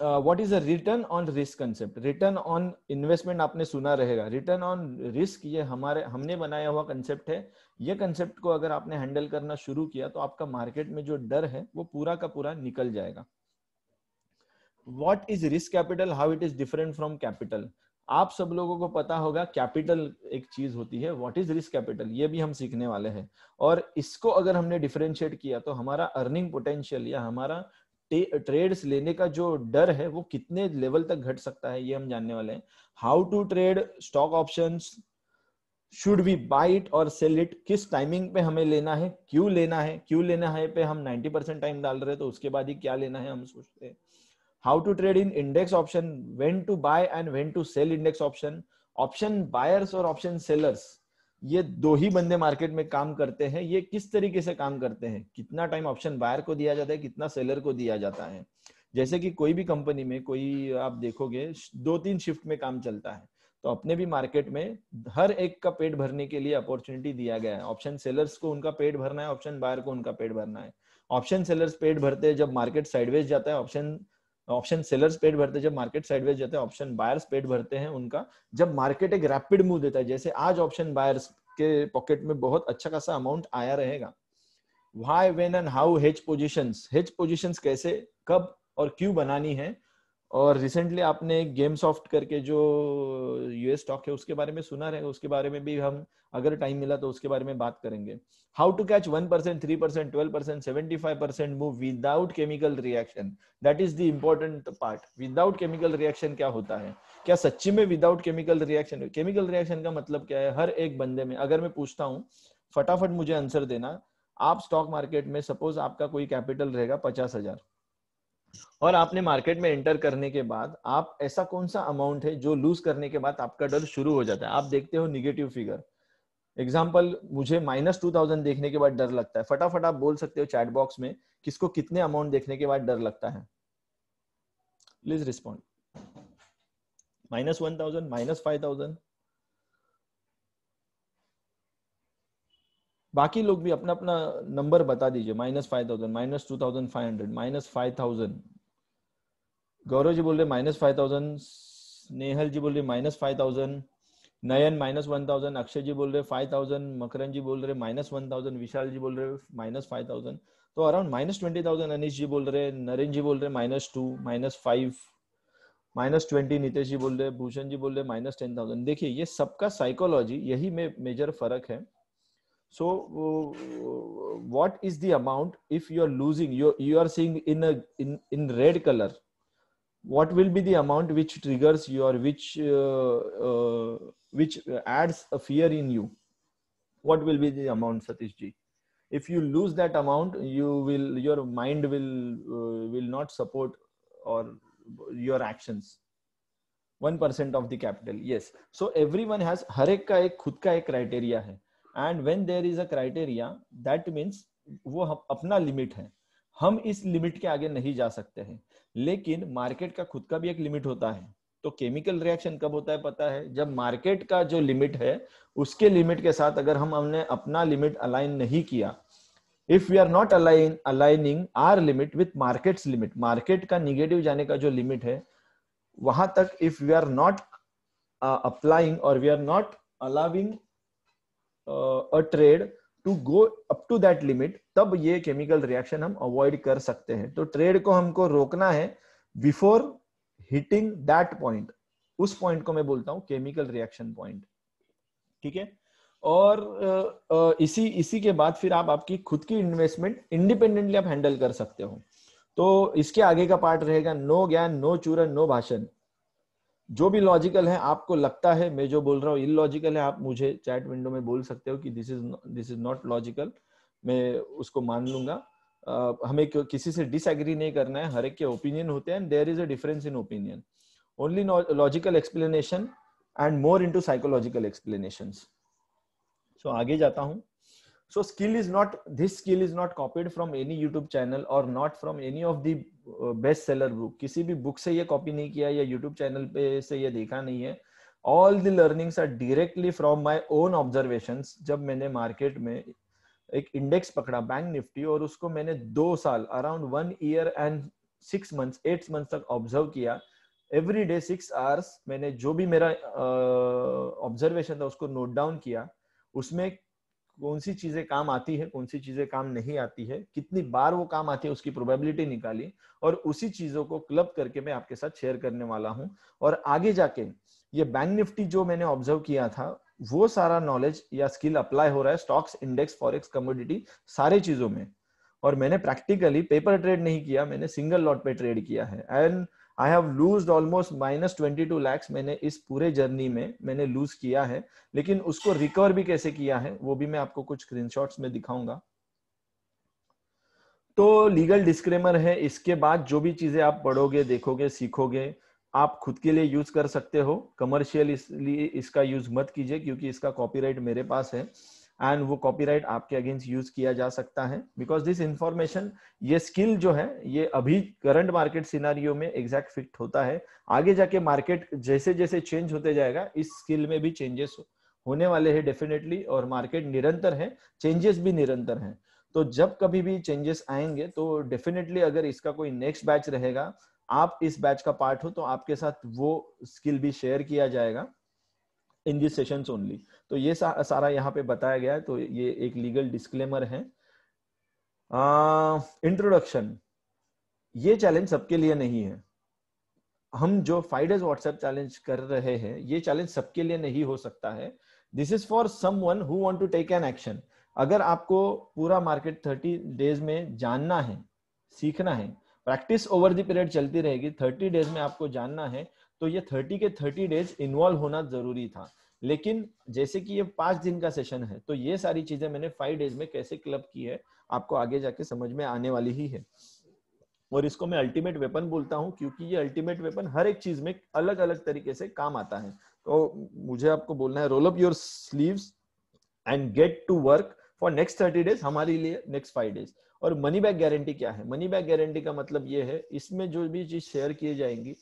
what is a return on risk concept return on investment आपने सुना रहेगा रिटर्न ऑन रिस्क ये हमारे हमने बनाया हुआ कंसेप्ट है ये कंसेप्ट को अगर आपने हैंडल करना शुरू किया तो आपका मार्केट में जो डर है वो पूरा का पूरा निकल जाएगा what is risk capital how it is different from capital आप सब लोगों को पता होगा कैपिटल एक चीज होती है व्हाट इज रिस्क कैपिटल ये भी हम सीखने वाले हैं और इसको अगर हमने डिफरेंशिएट किया तो हमारा अर्निंग पोटेंशियल या हमारा ट्रेड्स लेने का जो डर है वो कितने लेवल तक घट सकता है ये हम जानने वाले हैं how to trade stock option should be buy it और सेल इट किस टाइमिंग पे हमें लेना है क्यों लेना है क्यों लेना है पे हम 90 परसेंट टाइम डाल रहे हैं तो उसके बाद ही क्या लेना है हम सोचते हैं how to trade in index option, when to buy and when to sell index option, option buyers और option sellers ये दो ही बंदे मार्केट में काम करते हैं ये किस तरीके से काम करते हैं कितना टाइम ऑप्शन बायर को दिया जाता है कितना सेलर को दिया जाता है जैसे कि कोई भी कंपनी में कोई आप देखोगे दो तीन शिफ्ट में काम चलता है तो अपने भी मार्केट में हर एक का पेट भरने के लिए अपॉर्चुनिटी दिया गया है ऑप्शन सेलर्स को उनका पेट भरना है ऑप्शन बायर को उनका पेट भरना है ऑप्शन सेलर्स पेट भरते हैं जब मार्केट साइडवेज जाता है ऑप्शन ऑप्शन सेलर्स पेड भरते हैं जब मार्केट साइडवेज जाते हैं ऑप्शन बायर्स पेड भरते हैं उनका जब मार्केट एक रैपिड मूव देता है जैसे आज ऑप्शन बायर्स के पॉकेट में बहुत अच्छा खासा अमाउंट आया रहेगा why when and how hedge position hedge position कैसे कब और क्यों बनानी है और रिसेंटली आपने गेम सॉफ्ट करके जो यूएस स्टॉक है उसके बारे में सुना रहेगा उसके बारे में भी हम अगर टाइम मिला तो उसके बारे में बात करेंगे how to catch one percent three percent twelve percent seventy five percent move without chemical reaction that is the important part without chemical reaction क्या होता है क्या सच्ची में without chemical reaction chemical reaction का मतलब क्या है हर एक बंदे में अगर मैं पूछता हूँ फटाफट मुझे आंसर देना आप स्टॉक मार्केट में सपोज आपका कोई कैपिटल रहेगा पचास हजार और आपने मार्केट में एंटर करने के बाद आप ऐसा कौन सा अमाउंट है जो लूज करने के बाद आपका डर शुरू हो जाता है आप देखते हो निगेटिव फिगर एग्जाम्पल मुझे माइनस टू थाउजेंड देखने के बाद डर लगता है फटाफट आप बोल सकते हो चैट बॉक्स में किसको कितने अमाउंट देखने के बाद डर लगता है please respond minus one thousand minus five thousand बाकी लोग भी अपना अपना नंबर बता दीजिए minus five thousand minus two thousand five hundred minus five thousand Gaurav ji बोल रहे minus five thousand Nehal ji बोल रहे minus five thousand Nayan minus one thousand Akshay ji बोल रहे फाइव थाउजेंड मकरन जी बोल रहे minus one thousand Vishal ji बोल रहे माइनस फाइव थाउजेंड तो around minus twenty thousand Anish ji बोल रहे नरेन जी बोल रहे minus two minus five minus twenty Nitesh ji बोल रहे भूषण जी बोल रहे माइनस टेन थाउजेंड देखिए ये सबका साइकोलॉजी यही में मेजर फर्क है so uh, what is the amount if you are losing you you are seeing in a in in red color what will be the amount which triggers your which uh, uh, which adds a fear in you what will be the amount satish ji if you lose that amount you will your mind will uh, will not support or your actions 1% of the capital yes so everyone has har ek ka ek khud ka ek criteria hai. And when there is a criteria that means वो हम अपना limit है हम इस limit के आगे नहीं जा सकते हैं लेकिन मार्केट का खुद का भी एक लिमिट होता है तो केमिकल रिएक्शन कब होता है पता है जब मार्केट का जो लिमिट है उसके लिमिट के साथ अगर हम हमने अपना लिमिट अलाइन नहीं किया if we are not align aligning our limit with market limit market का निगेटिव जाने का जो लिमिट है वहां तक if we are not applying और we are not allowing a trade to go up to that limit तब ये केमिकल रिएक्शन हम अवॉइड कर सकते हैं तो ट्रेड को हमको रोकना है बिफोर हिटिंग दैट पॉइंट उस पॉइंट को मैं बोलता हूँ केमिकल रिएक्शन पॉइंट ठीक है और इसी इसी के बाद फिर आप आपकी खुद की इन्वेस्टमेंट इंडिपेंडेंटली आप हैंडल कर सकते हो तो इसके आगे का पार्ट रहेगा नो ज्ञान नो चूरन नो भाषण जो भी लॉजिकल है आपको लगता है मैं जो बोल रहा हूँ इलॉजिकल है आप मुझे चैट विंडो में बोल सकते हो कि this is this is not logical मैं उसको मान लूंगा uh, हमें किसी से डिसएग्री नहीं करना है हर एक के ओपिनियन होते हैं there is a difference in opinion only logical explanation and more into psychological explanation so आगे जाता हूँ so skill is not this skill is not copied from any YouTube channel और not from any of the best seller book किसी भी book से ये copy नहीं किया या यूट्यूब चैनल पे से ये देखा नहीं है all the learnings are directly from my own observation जब मैंने मार्केट में एक इंडेक्स पकड़ा बैंक निफ्टी और उसको मैंने दो साल around one year and six months eight months तक ऑब्जर्व किया एवरी डे सिक्स आवर्स मैंने जो भी मेरा ऑब्जर्वेशन uh, था उसको नोट डाउन किया उसमें कौन सी चीजें काम आती है कौन सी चीजें काम नहीं आती है कितनी बार वो काम आती है उसकी प्रोबेबिलिटी निकाली और उसी चीजों को क्लब करके मैं आपके साथ शेयर करने वाला हूँ और आगे जाके ये बैंक निफ्टी जो मैंने ऑब्जर्व किया था वो सारा नॉलेज या स्किल अप्लाई हो रहा है स्टॉक्स इंडेक्स फॉरेक्स कम्योडिटी सारे चीजों में और मैंने प्रैक्टिकली पेपर ट्रेड नहीं किया मैंने सिंगल लॉट पे ट्रेड किया है and I have lose almost minus twenty two lakhs मैंने इस पूरे जर्नी में मैंने लूज किया है लेकिन उसको रिकवर भी कैसे किया है वो भी मैं आपको कुछ स्क्रीन में दिखाऊंगा तो लीगल डिस्क्रेमर है इसके बाद जो भी चीजें आप पढ़ोगे देखोगे सीखोगे आप खुद के लिए यूज कर सकते हो कमर्शियल इसलिए इसका यूज मत कीजिए क्योंकि इसका कॉपीराइट मेरे पास है एंड वो कॉपीराइट आपके अगेंस्ट यूज किया जा सकता है बिकॉज दिस इंफॉर्मेशन ये स्किल जो है ये अभी करंट मार्केट सिनारियो में एग्जैक्ट फिट होता है आगे जाके मार्केट जैसे जैसे चेंज होते जाएगा इस स्किल में भी चेंजेस होने वाले हैं डेफिनेटली और मार्केट निरंतर है चेंजेस भी निरंतर है तो जब कभी भी चेंजेस आएंगे तो डेफिनेटली अगर इसका कोई नेक्स्ट बैच रहेगा आप इस बैच का पार्ट हो तो आपके साथ वो स्किल भी शेयर किया जाएगा इन दिस सेशन ओनली तो ये सा, सारा यहाँ पे बताया गया है तो ये एक लीगल डिस्क्लेमर है इंट्रोडक्शन ये चैलेंज सबके लिए नहीं है हम जो फाइडेज व्हाट्सएप चैलेंज कर रहे हैं ये चैलेंज सबके लिए नहीं हो सकता है this is for someone who want to take an action अगर आपको पूरा मार्केट थर्टी डेज में जानना है सीखना है प्रैक्टिस ओवर द पीरियड चलती रहेगी थर्टी डेज में आपको जानना है तो ये थर्टी के थर्टी डेज इन्वॉल्व होना जरूरी था लेकिन जैसे कि ये पांच दिन का सेशन है तो ये सारी चीजें मैंने फाइव डेज में कैसे क्लब की है आपको आगे जाके समझ में आने वाली ही है और इसको मैं अल्टीमेट वेपन बोलता हूँ क्योंकि ये अल्टीमेट वेपन हर एक चीज में अलग अलग तरीके से काम आता है तो मुझे आपको बोलना है roll up your sleeve and get to work for next thirty days हमारे लिए नेक्स्ट फाइव डेज और मनी बैक गारंटी क्या है मनी बैक गारंटी का मतलब ये है इसमें जो भी चीज शेयर किए जाएंगी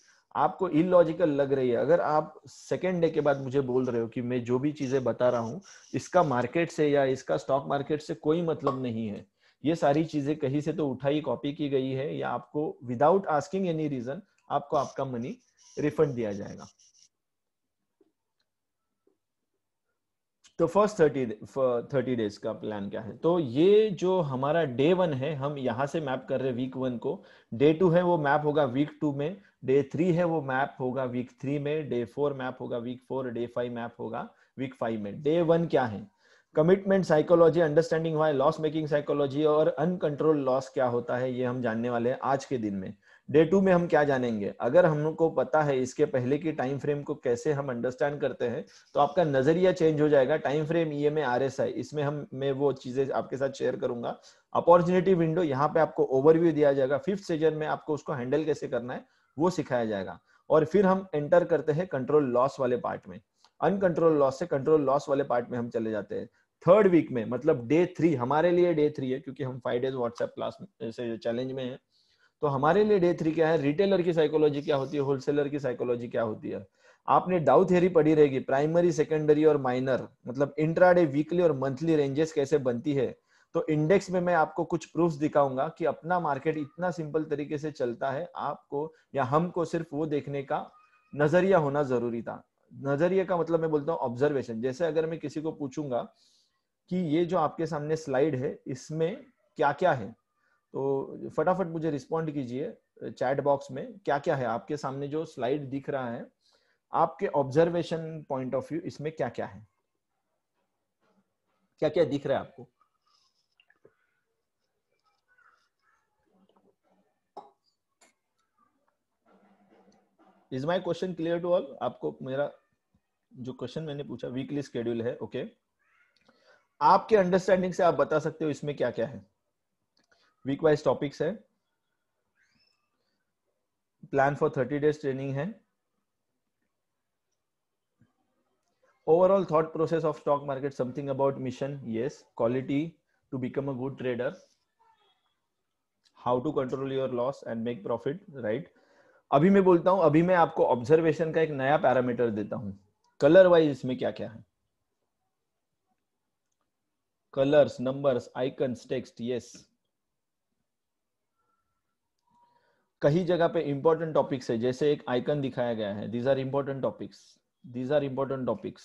आपको इलॉजिकल लग रही है अगर आप सेकेंड डे के बाद मुझे बोल रहे हो कि मैं जो भी चीजें बता रहा हूँ इसका मार्केट से या इसका स्टॉक मार्केट से कोई मतलब नहीं है ये सारी चीजें कहीं से तो उठाई कॉपी की गई है या आपको विदाउट आस्किंग एनी रीजन आपको आपका मनी रिफंड दिया जाएगा तो फर्स्ट थर्टी थर्टी डेज का प्लान क्या है तो ये जो हमारा डे वन है हम यहाँ से मैप कर रहे हैं वीक वन को डे टू है वो मैप होगा वीक टू में डे थ्री है वो मैप होगा वीक थ्री में डे फोर मैप होगा week four day five map होगा वीक फाइव में डे वन क्या है commitment psychology understanding why loss making psychology और अनकंट्रोल लॉस क्या होता है ये हम जानने वाले हैं आज के दिन में डे टू में हम क्या जानेंगे अगर हमको पता है इसके पहले की टाइम फ्रेम को कैसे हम अंडरस्टैंड करते हैं तो आपका नजरिया चेंज हो जाएगा time frame E M R S I इसमें हम मैं वो चीजें आपके साथ शेयर करूंगा अपॉर्चुनिटी विंडो यहाँ पे आपको ओवरव्यू दिया जाएगा फिफ्थ सेजन में आपको उसको हैंडल कैसे करना है वो सिखाया जाएगा और फिर हम एंटर करते हैं कंट्रोल लॉस वाले पार्ट में अनकंट्रोल लॉस से कंट्रोल लॉस वाले पार्ट में हम चले जाते हैं थर्ड वीक में मतलब डे थ्री हमारे लिए डे थ्री है क्योंकि हम फाइव डेज व्हाट्सएप क्लास से चैलेंज में है तो हमारे लिए डे थ्री क्या है रिटेलर की साइकोलॉजी क्या होती है होलसेलर की साइकोलॉजी क्या होती है आपने डाउ थेरी पढ़ी रहेगी प्राइमरी सेकेंडरी और माइनर मतलब इंट्राडे वीकली और मंथली रेंजेस कैसे बनती है तो इंडेक्स में मैं आपको कुछ प्रूफ्स दिखाऊंगा कि अपना मार्केट इतना सिंपल तरीके से चलता है आपको या हमको सिर्फ वो देखने का नजरिया होना जरूरी था नजरिया का मतलब मैं बोलता हूँ ऑब्जर्वेशन जैसे अगर मैं किसी को पूछूंगा कि ये जो आपके सामने स्लाइड है इसमें क्या क्या है तो फटाफट मुझे रिस्पॉन्ड कीजिए चैट बॉक्स में क्या क्या है आपके सामने जो स्लाइड दिख रहा है आपके ऑब्जर्वेशन पॉइंट ऑफ व्यू इसमें क्या क्या है क्या क्या दिख रहा है आपको is my question clear to all आपको मेरा जो क्वेश्चन मैंने पूछा वीकली स्केड्यूल है ओके okay. आपके अंडरस्टैंडिंग से आप बता सकते हो इसमें क्या क्या है वीक वाइज टॉपिक्स है plan for thirty days training है overall thought process of stock market something about mission ये quality to become a good trader how to control your loss and make profit right अभी मैं बोलता हूं अभी मैं आपको ऑब्जर्वेशन का एक नया पैरामीटर देता हूं कलर वाइज इसमें क्या क्या है colours numbers icons text yes कहीं जगह पे इंपॉर्टेंट टॉपिक्स है जैसे एक आइकन दिखाया गया है these are important topics these are important topics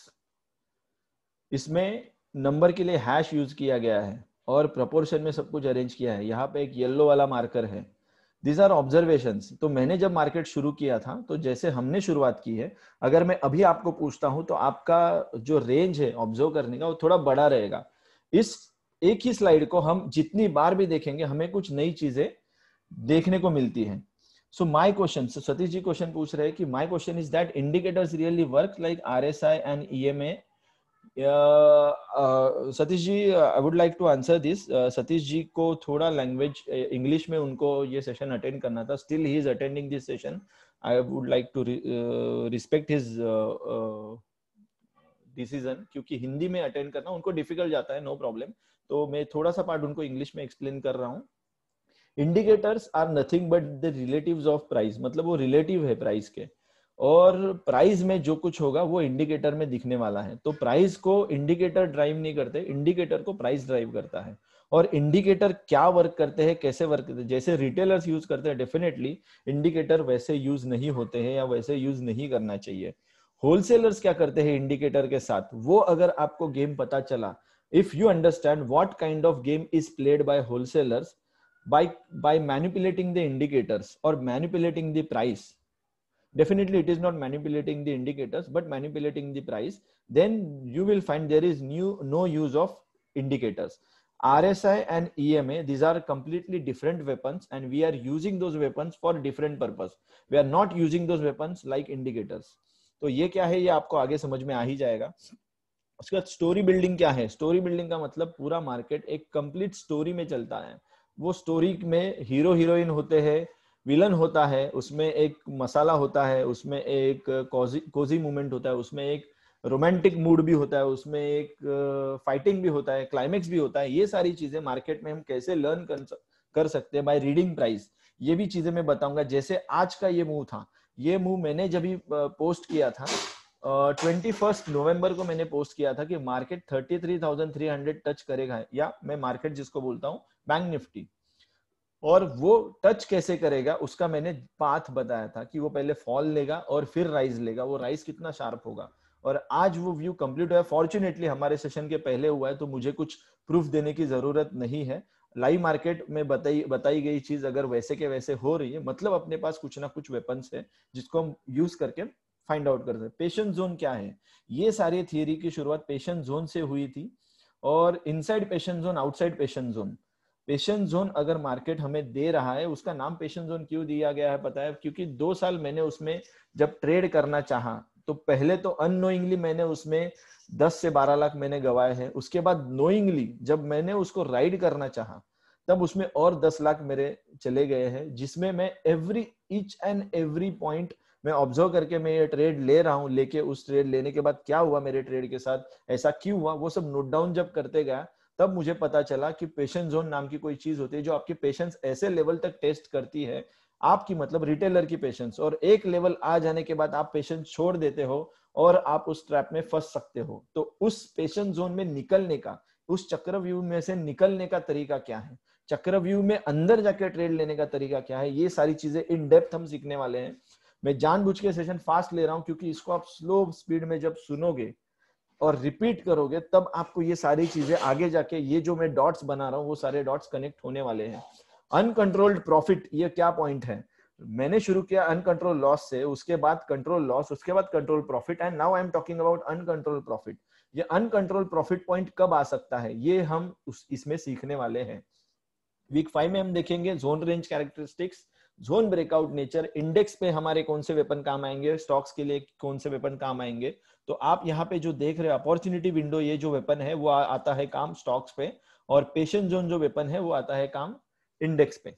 इसमें नंबर के लिए हैश यूज किया गया है और प्रपोर्शन में सब कुछ अरेंज किया है यहाँ पे एक येलो वाला मार्कर है दीज आर ऑब्जर्वेशन तो मैंने जब मार्केट शुरू किया था तो जैसे हमने शुरुआत की है अगर मैं अभी आपको पूछता हूं तो आपका जो रेंज है ऑब्जर्व करने का वो थोड़ा बड़ा रहेगा इस एक ही स्लाइड को हम जितनी बार भी देखेंगे हमें कुछ नई चीजें देखने को मिलती है so my question Satish ji question पूछ रहे हैं कि my question is that indicators really work like RSI and EMA. Uh, uh, Satish ji I would like to answer this Satish ji को थोड़ा लैंग्वेज इंग्लिश uh, में उनको ये सेशन अटेंड करना था still he is attending this session I would like to respect his decision क्योंकि हिंदी में attend करना उनको डिफिकल्ट जाता है नो no प्रॉब्लम तो मैं थोड़ा सा पार्ट उनको इंग्लिश में एक्सप्लेन कर रहा हूँ indicators are nothing but the relatives of price मतलब वो रिलेटिव है प्राइस के और प्राइस में जो कुछ होगा वो इंडिकेटर में दिखने वाला है तो प्राइस को इंडिकेटर ड्राइव नहीं करते इंडिकेटर को प्राइस ड्राइव करता है और इंडिकेटर क्या वर्क करते हैं कैसे वर्क करते हैं जैसे रिटेलर्स यूज करते हैं डेफिनेटली इंडिकेटर वैसे यूज नहीं होते हैं या वैसे यूज नहीं करना चाहिए होलसेलर्स क्या करते हैं इंडिकेटर के साथ वो अगर आपको गेम पता चला if you understand what kind of game is played by wholesalers by by manipulating the indicators or manipulating the price definitely it is not manipulating the indicators but manipulating the price then you will find there is new no use of indicators rsi and ema these are completely different weapons and we are using those weapons for different purpose we are not using those weapons like indicators to ye kya hai ye aapko aage samajh mein aa hi jayega uske baad story building kya hai story building ka matlab pura market ek complete story mein chalta hai वो story में hero heroine होते हैं villain होता है उसमें एक मसाला होता है उसमें एक कोजी कोजी मूवमेंट होता है उसमें एक रोमांटिक मूड भी होता है उसमें एक फाइटिंग भी होता है क्लाइमेक्स भी होता है ये सारी चीजें मार्केट में हम कैसे लर्न कर, कर सकते हैं बाय रीडिंग प्राइस ये भी चीजें मैं बताऊंगा जैसे आज का ये मूव था ये मूव मैंने जब भी पोस्ट किया था ट्वेंटी फर्स्ट नवम्बर को मैंने पोस्ट किया था कि market thirty three thousand three hundred touch करेगा या मैं मार्केट जिसको बोलता हूँ बैंक निफ्टी और वो टच कैसे करेगा उसका मैंने पाथ बताया था कि वो पहले फॉल लेगा और फिर राइज लेगा वो राइज कितना शार्प होगा और आज वो व्यू कंप्लीट हुआ फॉर्चुनेटली हमारे सेशन के पहले हुआ है तो मुझे कुछ प्रूफ देने की जरूरत नहीं है लाइव मार्केट में बताई बताई गई चीज अगर वैसे के वैसे हो रही है मतलब अपने पास कुछ ना कुछ वेपन्स है जिसको हम यूज करके फाइंड आउट करते हैं पेशेंट जोन क्या है ये सारी थियरी की शुरुआत पेशेंट जोन से हुई थी और inside patient zone outside patient zone patient zone अगर मार्केट हमें दे रहा है उसका नाम पेशेंट जोन क्यों दिया गया है पता है क्योंकि दो साल मैंने उसमें जब ट्रेड करना चाहा तो पहले तो अनोइंगली मैंने उसमें 10 से 12 लाख मैंने गवाए हैं उसके बाद नोइंगली जब मैंने उसको राइड करना चाहा तब उसमें और 10 लाख मेरे चले गए हैं जिसमें मैं every each and every point मैं ऑब्जर्व करके मैं ये ट्रेड ले रहा हूँ लेके उस ट्रेड लेने के बाद क्या हुआ मेरे ट्रेड के साथ ऐसा क्यों हुआ वो सब नोट डाउन जब करते गया तब मुझे पता चला कि पेशेंट जोन नाम की कोई चीज होती है जो आपके पेशेंट्स ऐसे लेवल तक टेस्ट करती है आपकी मतलब रिटेलर की पेशेंस और एक लेवल आ जाने के बाद आप पेशेंट छोड़ देते हो और आप उस ट्रैप में फंस सकते हो तो उस पेशेंट जोन में निकलने का उस चक्रव्यूह में से निकलने का तरीका क्या है चक्रव्यूह में अंदर जाके ट्रेड लेने का तरीका क्या है ये सारी चीजें इन डेप्थ हम सीखने वाले हैं मैं जानबूझ के सेशन फास्ट ले रहा हूँ क्योंकि इसको आप स्लो स्पीड में जब सुनोगे और रिपीट करोगे तब आपको ये सारी चीजें आगे जाके ये जो मैं डॉट्स बना रहा हूँ वो सारे डॉट्स कनेक्ट होने वाले हैं अनकंट्रोल्ड प्रॉफिट ये क्या पॉइंट है मैंने शुरू किया अनकंट्रोल लॉस से उसके बाद कंट्रोल लॉस उसके बाद control profit and now I am talking about uncontrol profit ये अनकंट्रोल प्रॉफिट पॉइंट कब आ सकता है ये हम इसमें सीखने वाले हैं वीक फाइव में हम देखेंगे zone range characteristics zone breakout nature index पे हमारे कौन से वेपन काम आएंगे स्टॉक्स के लिए कौन से वेपन काम आएंगे तो आप यहाँ पे जो देख रहे हो अपॉर्चुनिटी विंडो ये जो वेपन है वो आ, आता है काम स्टॉक्स पे और पेशेंट जोन जो वेपन है वो आता है काम इंडेक्स पे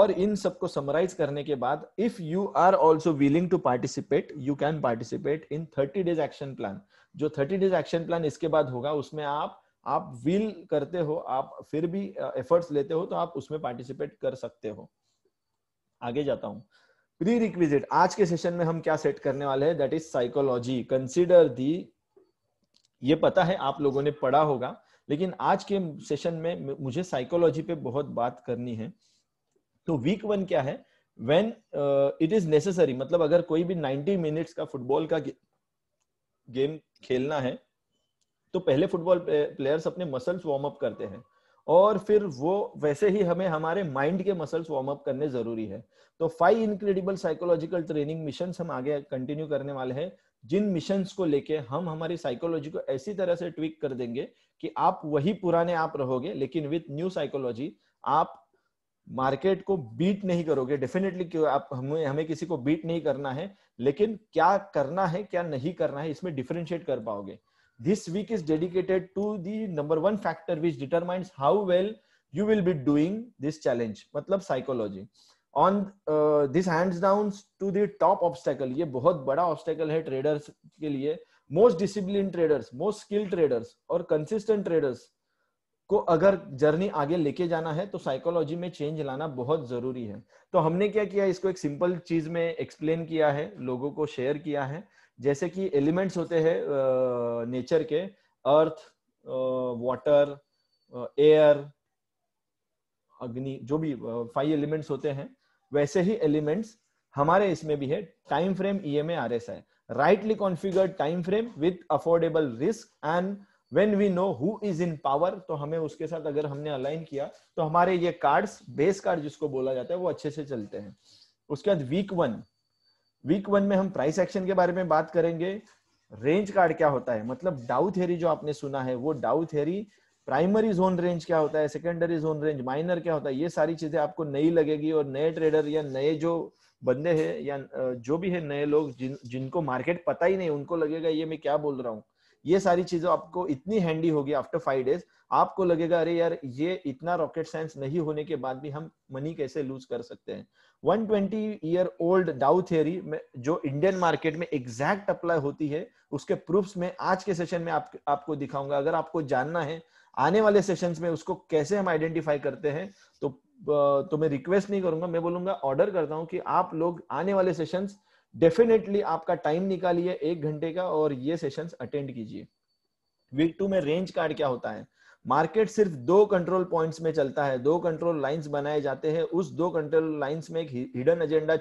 और इन सबको समराइज करने के बाद if you are also willing to participate you can participate in thirty days action plan जो थर्टी डेज एक्शन प्लान इसके बाद होगा उसमें आप आप विल करते हो आप फिर भी एफर्ट्स लेते हो तो आप उसमें पार्टिसिपेट कर सकते हो आगे जाता हूं प्री रिक्विजिट आज के सेशन में हम क्या सेट करने वाले हैं that is psychology consider the ये पता है आप लोगों ने पढ़ा होगा लेकिन आज के सेशन में मुझे साइकोलॉजी पे बहुत बात करनी है तो वीक वन क्या है वेन इट इज नेसेसरी मतलब अगर कोई भी 90 मिनट्स का फुटबॉल का गेम खेलना है तो पहले फुटबॉल प्लेयर्स uh, अपने मसल्स वार्म अप करते हैं और फिर वो वैसे ही हमें हमारे माइंड के मसल्स वार्म अप करने जरूरी है तो five incredible psychological training mission हम आगे कंटिन्यू करने वाले हैं जिन मिशन को लेके हम हमारी साइकोलॉजी को ऐसी तरह से ट्विक कर देंगे कि आप वही पुराने आप रहोगे लेकिन विथ न्यू साइकोलॉजी आप मार्केट को बीट नहीं करोगे डेफिनेटली क्यों आप हमें हमें किसी को बीट नहीं करना है लेकिन क्या करना है क्या नहीं करना है इसमें डिफ्रेंशिएट कर पाओगे this week is dedicated to the number one factor which determines how well you will be doing this challenge matlab psychology on uh, this hands down to the top obstacle ye bahut bada obstacle hai traders ke liye most disciplined traders most skilled traders और consistent traders को अगर journey आगे लेके जाना है तो psychology में change लाना बहुत जरूरी है तो हमने क्या किया इसको एक सिंपल चीज में एक्सप्लेन किया है लोगों को शेयर किया है जैसे कि एलिमेंट्स होते हैं नेचर के अर्थ वाटर एयर अग्नि जो भी फाइव एलिमेंट्स होते हैं वैसे ही एलिमेंट्स हमारे इसमें भी है time frame E M R S I rightly configured time frame with affordable risk and when we know who is in power तो हमें उसके साथ अगर हमने अलाइन किया तो हमारे ये कार्ड्स बेस कार्ड जिसको बोला जाता है वो अच्छे से चलते हैं उसके बाद वीक वन वीक वन में हम प्राइस एक्शन के बारे में बात करेंगे रेंज कार्ड क्या होता है मतलब डाउ थेरी जो आपने सुना है वो डाउ थेरी प्राइमरी जोन रेंज क्या होता है सेकेंडरी जोन रेंज माइनर क्या होता है ये सारी चीजें आपको नई लगेगी और नए ट्रेडर या नए जो बंदे हैं या जो भी है नए लोग जिन जिनको मार्केट पता ही नहीं उनको लगेगा ये मैं क्या बोल रहा हूँ ये सारी चीजें आपको इतनी हैंडी होगी आफ्टर फाइव डेज आपको लगेगा अरे यार ये इतना रॉकेट साइंस नहीं होने के बाद भी हम मनी कैसे लूज कर सकते हैं 120 twenty year old Dow theory जो इंडियन मार्केट में एग्जैक्ट अप्लाई होती है उसके प्रूफ्स में आज के सेशन में आप, आपको दिखाऊंगा अगर आपको जानना है आने वाले सेशन में उसको कैसे हम आइडेंटिफाई करते हैं तो तो मैं रिक्वेस्ट नहीं करूंगा मैं बोलूंगा ऑर्डर करता हूं कि आप लोग आने वाले सेशंस डेफिनेटली आपका टाइम निकालिए एक घंटे का और ये सेशंस अटेंड कीजिए वीक टू में रेंज कार्ड क्या होता है मार्केट सिर्फ दो कंट्रोल पॉइंट्स में चलता है दो कंट्रोल लाइंस बनाए जाते हैं उस दो कंट्रोल लाइंस में एक हिडन एजेंडा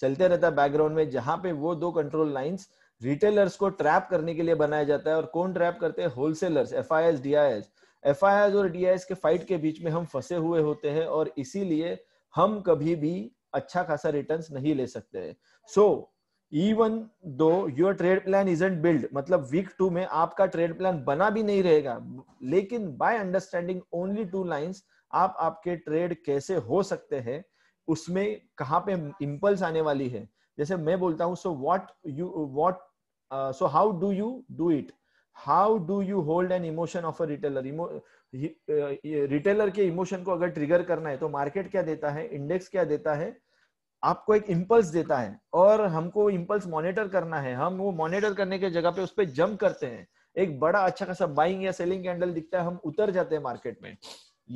चलते रहता है बैकग्राउंड में जहां पे वो दो कंट्रोल लाइंस रिटेलर्स को ट्रैप करने के लिए बनाया जाता है और कौन ट्रैप करते हैं wholesalers F I S F I S और डी आई एस के फाइट के बीच में हम फंसे हुए होते हैं और इसीलिए हम कभी भी अच्छा खासा रिटर्न नहीं ले सकते so even though your trade plan is build मतलब वीक टू में आपका ट्रेड प्लान बना भी नहीं रहेगा लेकिन by understanding only two lines आप आपके ट्रेड कैसे हो सकते हैं उसमें कहाँ पे इम्पल्स आने वाली है जैसे मैं बोलता हूँ so what you what so how do you do it how do you hold an emotion of a retailer retailer के इमोशन को अगर ट्रिगर करना है तो मार्केट क्या देता है इंडेक्स क्या देता है आपको एक इम्पल्स देता है और हमको इम्पल्स मॉनिटर करना है हम वो मॉनिटर करने के जगह पे उस पर जम्प करते हैं एक बड़ा अच्छा खासा बाइंग या सेलिंग कैंडल दिखता है हम उतर जाते हैं मार्केट में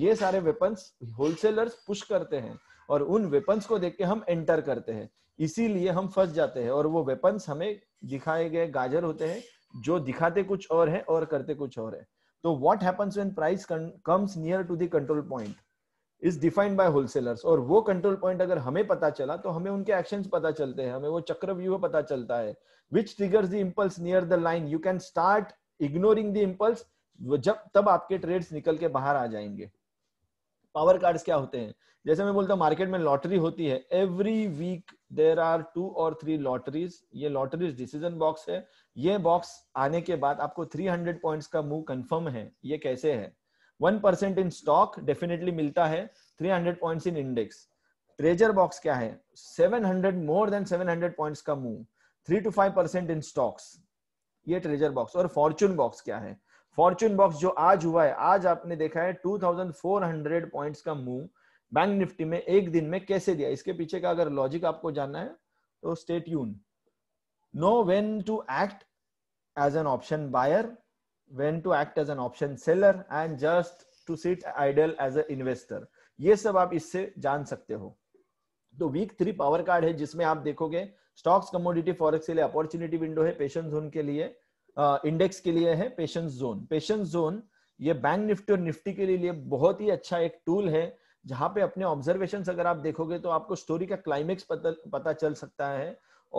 ये सारे वेपन्स होलसेलर्स पुश करते हैं और उन वेपन्स को देख के हम एंटर करते हैं इसीलिए हम फंस जाते हैं और वो वेपन्स हमें दिखाए गए गाजर होते हैं जो दिखाते कुछ और है और करते कुछ और है So what happens when price comes near to the control point is defined by wholesalers और वो control point अगर हमें पता चला तो हमें उनके actions पता चलते हैं हमें वो चक्रव्यूह पता चलता है which triggers the impulse near the line you can start ignoring the impulse जब तब आपके trades निकल के बाहर आ जाएंगे पावर कार्ड्स क्या होते हैं जैसे मैं बोलता हूँ मार्केट में लॉटरी होती है every week there are two और थ्री लॉटरीज ये लॉटरीज डिसीजन बॉक्स है ये बॉक्स आने के बाद आपको 300 पॉइंट्स का मूव कंफर्म है ये कैसे है one percent in stock definitely मिलता है 300 points in index treasure box क्या है 700 मोर देन 700 पॉइंट्स का move three to five percent in stocks ये ट्रेजर बॉक्स और फॉर्चून बॉक्स क्या है फॉर्च्यून बॉक्स जो आज हुआ है आज आपने देखा है 2400 पॉइंट्स का मूव बैंक निफ्टी में एक दिन में कैसे दिया इसके पीछे का अगर लॉजिक आपको जानना है तो state you know when to act as an option buyer when to act as an option seller and just to sit idle as a investor ये सब आप इससे जान सकते हो तो वीक थ्री पावर कार्ड है जिसमें आप देखोगे स्टॉक्स कमोडिटी फॉरेक्स के लिए अपॉर्चुनिटी विंडो है पेशेंट जोन के लिए इंडेक्स के लिए है पेशेंस जोन पेशेंस जोन ये बैंक निफ्टी और निफ्टी के लिए बहुत ही अच्छा एक टूल है जहां पे अपने ऑब्जर्वेशन अगर आप देखोगे तो आपको स्टोरी का क्लाइमेक्स पता पता चल सकता है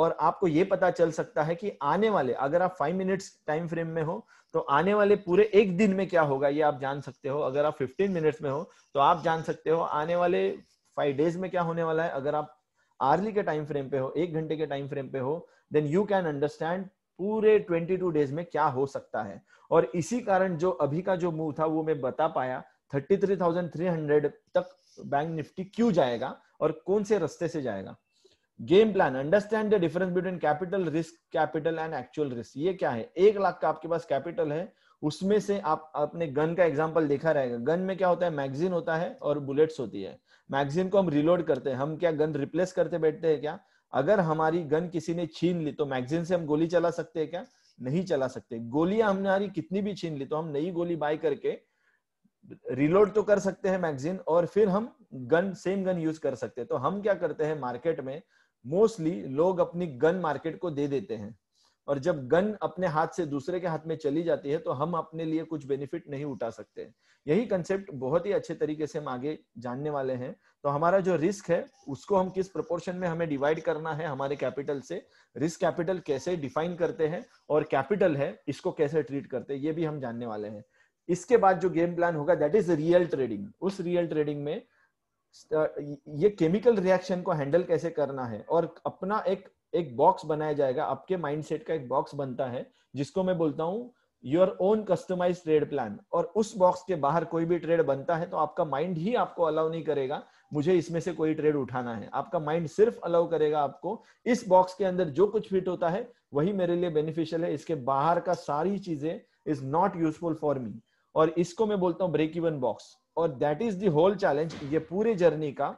और आपको ये पता चल सकता है कि आने वाले अगर आप फाइव मिनट्स टाइम फ्रेम में हो तो आने वाले पूरे एक दिन में क्या होगा ये आप जान सकते हो अगर आप फिफ्टीन मिनट्स में हो तो आप जान सकते हो आने वाले फाइव डेज में क्या होने वाला है अगर आप आर्ली के टाइम फ्रेम पे हो एक घंटे के टाइम फ्रेम पे हो देन यू कैन अंडरस्टैंड पूरे 22 डेज में क्या हो सकता है और इसी कारण जो अभी का जो मूव था वो मैं बता पाया 33,300 तक बैंक निफ्टी क्यों जाएगा और कौन से रास्ते से जाएगा game plan understand the difference between capital risk capital and actual risk ये क्या है एक लाख का आपके पास कैपिटल है उसमें से आप अपने गन का एग्जाम्पल देखा रहेगा गन में क्या होता है मैगजीन होता है और बुलेट्स होती है मैगजीन को हम रिलोड करते हैं हम क्या गन रिप्लेस करते बैठते हैं क्या अगर हमारी गन किसी ने छीन ली तो मैगजीन से हम गोली चला सकते हैं क्या नहीं चला सकते गोलियां हमारी कितनी भी छीन ली तो हम नई गोली बाय करके रिलोड तो कर सकते हैं मैगजीन और फिर हम गन सेम गन यूज कर सकते हैं तो हम क्या करते हैं मार्केट में मोस्टली लोग अपनी गन मार्केट को दे देते हैं और जब गन अपने हाथ से दूसरे के हाथ में चली जाती है तो हम अपने लिए कुछ बेनिफिट नहीं उठा सकते यही कंसेप्ट बहुत ही अच्छे तरीके से हम आगे जानने वाले हैं तो हमारा जो रिस्क है उसको हम किस प्रपोर्शन में हमें डिवाइड करना है हमारे कैपिटल से रिस्क कैपिटल कैसे डिफाइन करते हैं और कैपिटल है इसको कैसे ट्रीट करते हैं ये भी हम जानने वाले हैं इसके बाद जो गेम प्लान होगा दैट इज रियल ट्रेडिंग उस रियल ट्रेडिंग में ये केमिकल रिएक्शन को हैंडल कैसे करना है और अपना एक एक बॉक्स बनाया जाएगा आपके माइंडसेट का एक बॉक्स बनता है जिसको मैं बोलता हूँ your own customize trade plan और उस बॉक्स के बाहर कोई भी ट्रेड बनता है तो आपका माइंड ही आपको अलाउ नहीं करेगा मुझे इसमें से कोई ट्रेड उठाना है आपका माइंड सिर्फ अलाउ करेगा आपको इस बॉक्स के अंदर जो कुछ फिट होता है वही मेरे लिए बेनिफिशियल है इसके बाहर का सारी चीजें is not useful for me और इसको मैं बोलता हूँ ब्रेक इवन बॉक्स और that is the whole challenge ये पूरे जर्नी का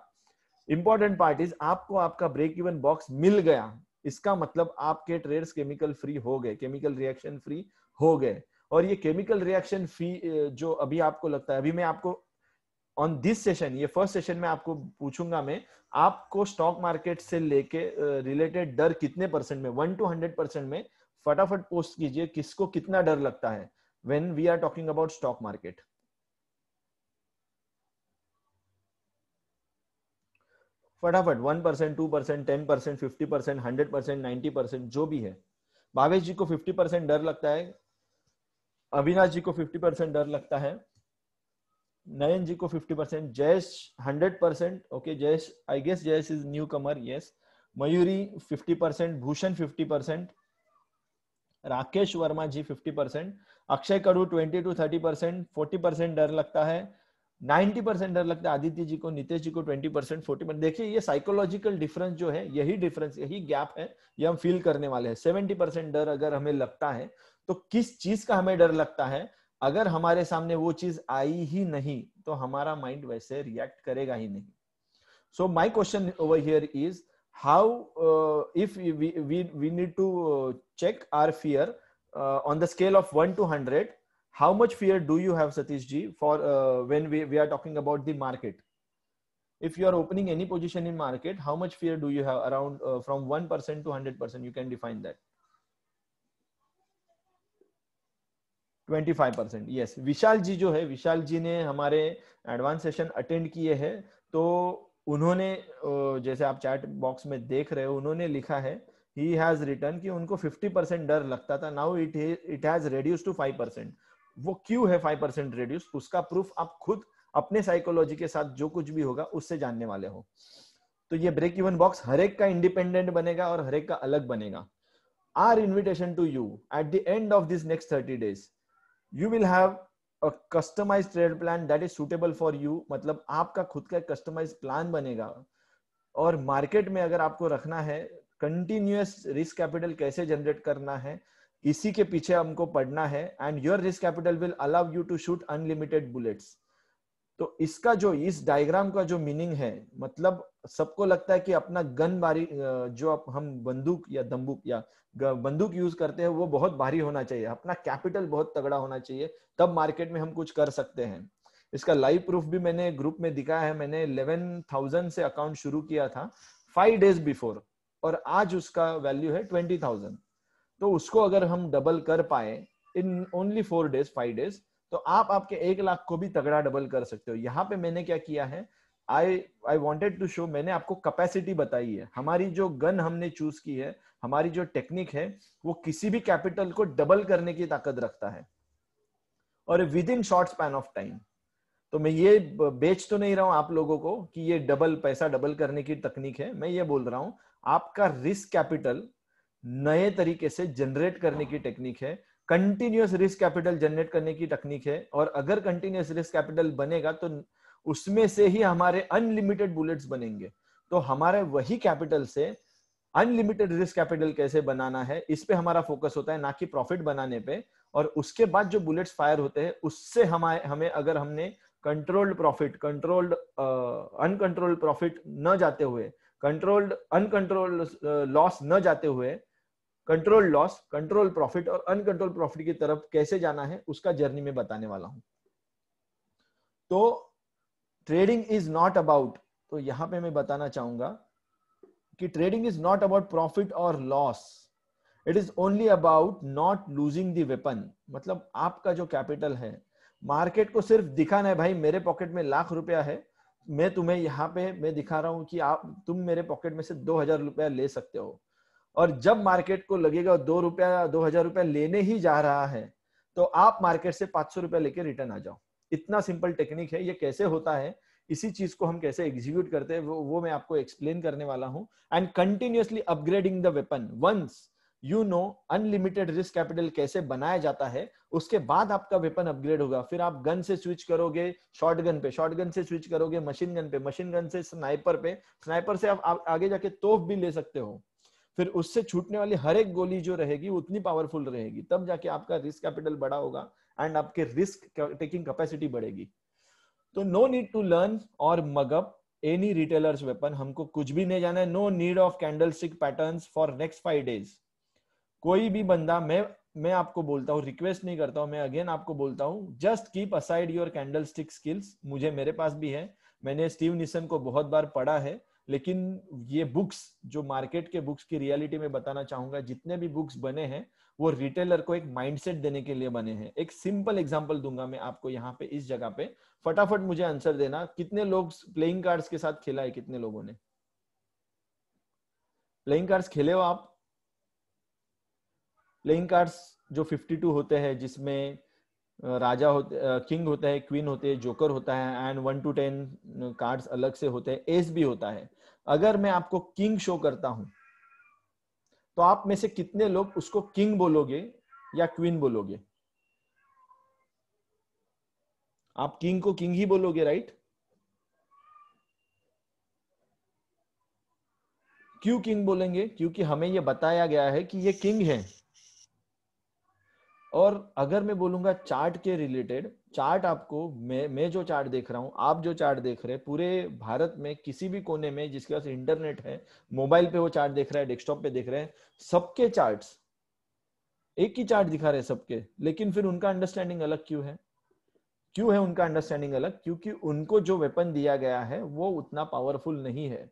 इंपॉर्टेंट पार्ट इज आपको आपका ब्रेक इवन बॉक्स मिल गया इसका मतलब आपके ट्रेड्स केमिकल फ्री हो गए केमिकल रिएक्शन फ्री हो गए और ये केमिकल रिएक्शन फी जो अभी आपको लगता है अभी मैं आपको ऑन दिस सेशन ये फर्स्ट सेशन में आपको पूछूंगा मैं आपको स्टॉक मार्केट से लेके रिलेटेड डर कितने परसेंट में वन टू हंड्रेड परसेंट में फटाफट पोस्ट कीजिए किसको कितना डर लगता है when we are talking about stock market फटाफट one percent two percent ten percent fifty percent hundred percent ninety percent जो भी है भावेश जी को फिफ्टी परसेंट डर लगता है अविनाश जी को फिफ्टी परसेंट डर लगता है नयन जी को 50 percent Jayesh 100 percent okay Jayesh I guess Jayesh is newcomer yes Mayuri 50 percent Bhushan 50 percent Rakesh Verma ji 50 percent Akshay Kadu 20 to 30 percent forty percent डर लगता है 90 परसेंट डर लगता है आदित्य जी को नितेश जी को 20 परसेंट फोर्टी परसेंट देखिए ये साइकोलॉजिकल डिफरेंस जो है यही डिफरेंस यही गैप है ये हम फील करने वाले हैं 70 परसेंट डर अगर हमें लगता है तो किस चीज का हमें डर लगता है अगर हमारे सामने वो चीज आई ही नहीं तो हमारा माइंड वैसे रिएक्ट करेगा ही नहीं so my question over here is how if we need to check our fear on the scale of one to hundred how much fear do you have Satish ji for when we are talking about the market if you are opening any position in market how much fear do you have around from one percent to hundred percent you can define that twenty five percent yes विशाल जी जो है विशाल जी ने हमारे advance session attend किए हैं तो उन्होंने जैसे आप चैट बॉक्स में देख रहे हो उन्होंने लिखा है ही हैज रिटर्न कि उनको फिफ्टी परसेंट डर लगता था now it it has reduce to five percent वो क्यों है फाइव परसेंट रेड्यूस उसका प्रूफ आप खुद अपने साइकोलॉजी के साथ जो कुछ भी होगा उससे जानने वाले हो तो ये ब्रेक इवन बॉक्स हरेक का इंडिपेंडेंट बनेगा और हरेक का अलग बनेगा our invitation to you at the end of this next thirty days you will have a customize trade plan that is suitable for you मतलब आपका खुद का कस्टमाइज प्लान बनेगा और मार्केट में अगर आपको रखना है कंटिन्यूस रिस्क कैपिटल कैसे जनरेट करना है इसी के पीछे हमको पढ़ना है and your risk capital will allow you to shoot unlimited bullets तो इसका जो इस डायग्राम का जो मीनिंग है मतलब सबको लगता है कि अपना गन भारी जो आप हम बंदूक या दम्बुक या बंदूक यूज करते हैं वो बहुत भारी होना चाहिए अपना कैपिटल बहुत तगड़ा होना चाहिए तब मार्केट में हम कुछ कर सकते हैं इसका लाइव प्रूफ भी मैंने ग्रुप में दिखाया है मैंने इलेवन थाउजेंड से अकाउंट शुरू किया था फाइव डेज बिफोर और आज उसका वैल्यू है ट्वेंटी थाउजेंड तो उसको अगर हम डबल कर पाए in only four days five days तो आप आपके एक लाख को भी तगड़ा डबल कर सकते हो यहाँ पे मैंने क्या किया है I I wanted to show मैंने आपको कैपेसिटी बताई है हमारी जो गन हमने चूज की है हमारी जो टेक्निक है वो किसी भी कैपिटल को डबल करने की ताकत रखता है और within short span of time तो मैं ये बेच तो नहीं रहा हूं आप लोगों को कि ये डबल पैसा डबल करने की तकनीक है मैं ये बोल रहा हूं आपका रिस्क कैपिटल नए तरीके से जनरेट करने की टेक्निक है कंटिन्यूस रिस्क कैपिटल जनरेट करने की तकनीक है और अगर कंटिन्यूस रिस्क कैपिटल बनेगा तो उसमें से ही हमारे अनलिमिटेड बुलेट्स बनेंगे तो हमारे वही कैपिटल से अनलिमिटेड रिस्क कैपिटल कैसे बनाना है इस पे हमारा फोकस होता है ना कि प्रॉफिट बनाने पे और उसके बाद जो बुलेट्स फायर होते हैं उससे हमारे हमें अगर हमने controlled profit controlled uncontrolled profit न जाते हुए कंट्रोल्ड अनकंट्रोल्ड लॉस न जाते हुए कंट्रोल लॉस कंट्रोल प्रॉफिट और अनकंट्रोल प्रॉफिट की तरफ कैसे जाना है उसका जर्नी में बताने वाला हूं तो ट्रेडिंग इज नॉट अबाउट तो यहां पे मैं बताना चाहूंगा कि trading is not about profit और loss it is only about not losing the weapon मतलब आपका जो कैपिटल है मार्केट को सिर्फ दिखाना है भाई मेरे पॉकेट में लाख रुपया है मैं तुम्हें यहाँ पे मैं दिखा रहा हूं कि आप तुम मेरे पॉकेट में से दो हजार रुपया ले सकते हो और जब मार्केट को लगेगा दो रुपया दो हजार रुपया लेने ही जा रहा है तो आप मार्केट से पांच सौ रुपया लेके रिटर्न आ जाओ इतना सिंपल टेक्निक है ये कैसे होता है इसी चीज को हम कैसे एग्जीक्यूट करते हैं वो वो मैं आपको एक्सप्लेन करने वाला हूँ and continuously upgrading the weapon once you know unlimited risk capital कैसे बनाया जाता है उसके बाद आपका वेपन अपग्रेड होगा फिर आप गन से स्विच करोगे शॉर्ट गन पे शॉर्ट गन से स्विच करोगे मशीन गन पे मशीन गन से स्नाइपर पे स्नाइपर से आप आगे जाके तोफ भी ले सकते हो फिर उससे छूटने वाली हर एक गोली जो रहेगी उतनी पावरफुल रहेगी तब जाके आपका रिस्क कैपिटल बड़ा होगा एंड आपके रिस्क टेकिंग कैपेसिटी बढ़ेगी तो नो नीड टू लर्न और मगअप एनी रिटेलर्स वेपन हमको कुछ भी नहीं जाना है no need of candle stick pattern for next five days कोई भी बंदा मैं मैं आपको बोलता हूँ रिक्वेस्ट नहीं करता हूँ मैं अगेन आपको बोलता हूँ just keep aside your candle stick skills मुझे मेरे पास भी है मैंने स्टीव निसन को बहुत बार पढ़ा है लेकिन ये बुक्स जो मार्केट के बुक्स की रियलिटी में बताना चाहूंगा जितने भी बुक्स बने हैं वो रिटेलर को एक माइंडसेट देने के लिए बने हैं एक सिंपल एग्जांपल दूंगा मैं आपको यहाँ पे इस जगह पे फटाफट मुझे आंसर देना कितने लोग प्लेइंग कार्ड्स के साथ खेला है कितने लोगों ने प्लेइंग कार्ड्स खेले हो आप प्लेइंग कार्ड्स जो 52 होते हैं जिसमें राजा होते किंग होता है क्वीन होते हैं जोकर होता है and one two ten cards अलग से होते हैं एस भी होता है अगर मैं आपको किंग शो करता हूं तो आप में से कितने लोग उसको किंग बोलोगे या क्वीन बोलोगे आप किंग को किंग ही बोलोगे राइट क्यों किंग बोलेंगे क्योंकि हमें यह बताया गया है कि ये किंग है और अगर मैं बोलूंगा चार्ट के रिलेटेड चार्ट आपको मैं मैं जो चार्ट देख रहा हूँ आप जो चार्ट देख रहे हैं पूरे भारत में किसी भी कोने में जिसके पास इंटरनेट है मोबाइल पे वो चार्ट देख रहा है डेस्कटॉप पे देख रहे हैं सबके चार्ट्स एक ही चार्ट दिखा रहे हैं सबके लेकिन फिर उनका अंडरस्टैंडिंग अलग क्यों है क्यों है उनका अंडरस्टैंडिंग अलग क्योंकि उनको जो वेपन दिया गया है वो उतना पावरफुल नहीं है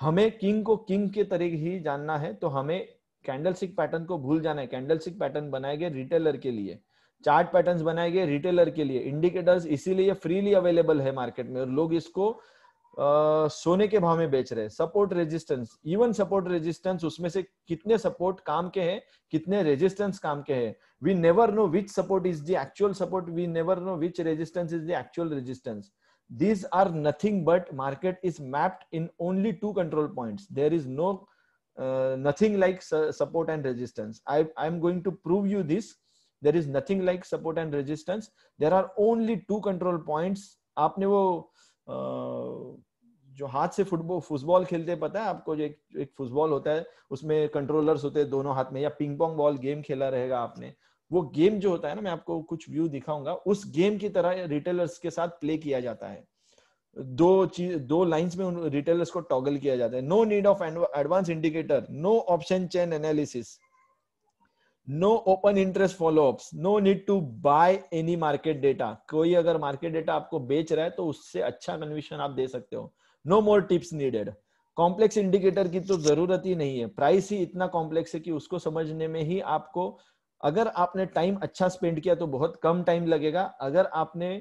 हमें किंग को किंग के तरीके ही जानना है तो हमें कैंडलस्टिक पैटर्न को भूल जाना है कैंडलस्टिक पैटर्न बनाए गए रिटेलर के लिए चार्ट पैटर्न्स बनाए गए रिटेलर के लिए इंडिकेटर्स इसीलिए फ्रीली अवेलेबल है मार्केट में और लोग इसको आ, सोने के भाव में बेच रहे हैं support resistance even support resistance उसमें से कितने सपोर्ट काम के हैं कितने रेजिस्टेंस काम के हैं we never know which support is the actual support we never know which resistance is the actual resistance these are nothing but market is mapped in only two control point there is no uh, nothing like su support and resistance. I, I'm going to prove you this. There is nothing like support and resistance. There are only two control points. aapne wo uh, जो हाथ से football football खेलते पता है आपको जो एक एक फुटबॉल होता है उसमें कंट्रोलर्स होते हैं दोनों हाथ में या पिंग पोंग बॉल गेम खेला रहेगा आपने वो गेम जो होता है ना मैं आपको कुछ व्यू दिखाऊंगा उस गेम की तरह रिटेलर्स के साथ प्ले किया जाता है दो चीज दो लाइंस में रिटेलर्स को टॉगल किया जाता है no need of advance indicator no option chain analysis no open interest followups no need to buy any market data कोई अगर मार्केट डेटा आपको बेच रहा है तो उससे अच्छा कन्विशन आप दे सकते हो no more tips needed complex indicator की तो जरूरत ही नहीं है प्राइस ही इतना कॉम्प्लेक्स है कि उसको समझने में ही आपको अगर आपने टाइम अच्छा स्पेंड किया तो बहुत कम टाइम लगेगा अगर आपने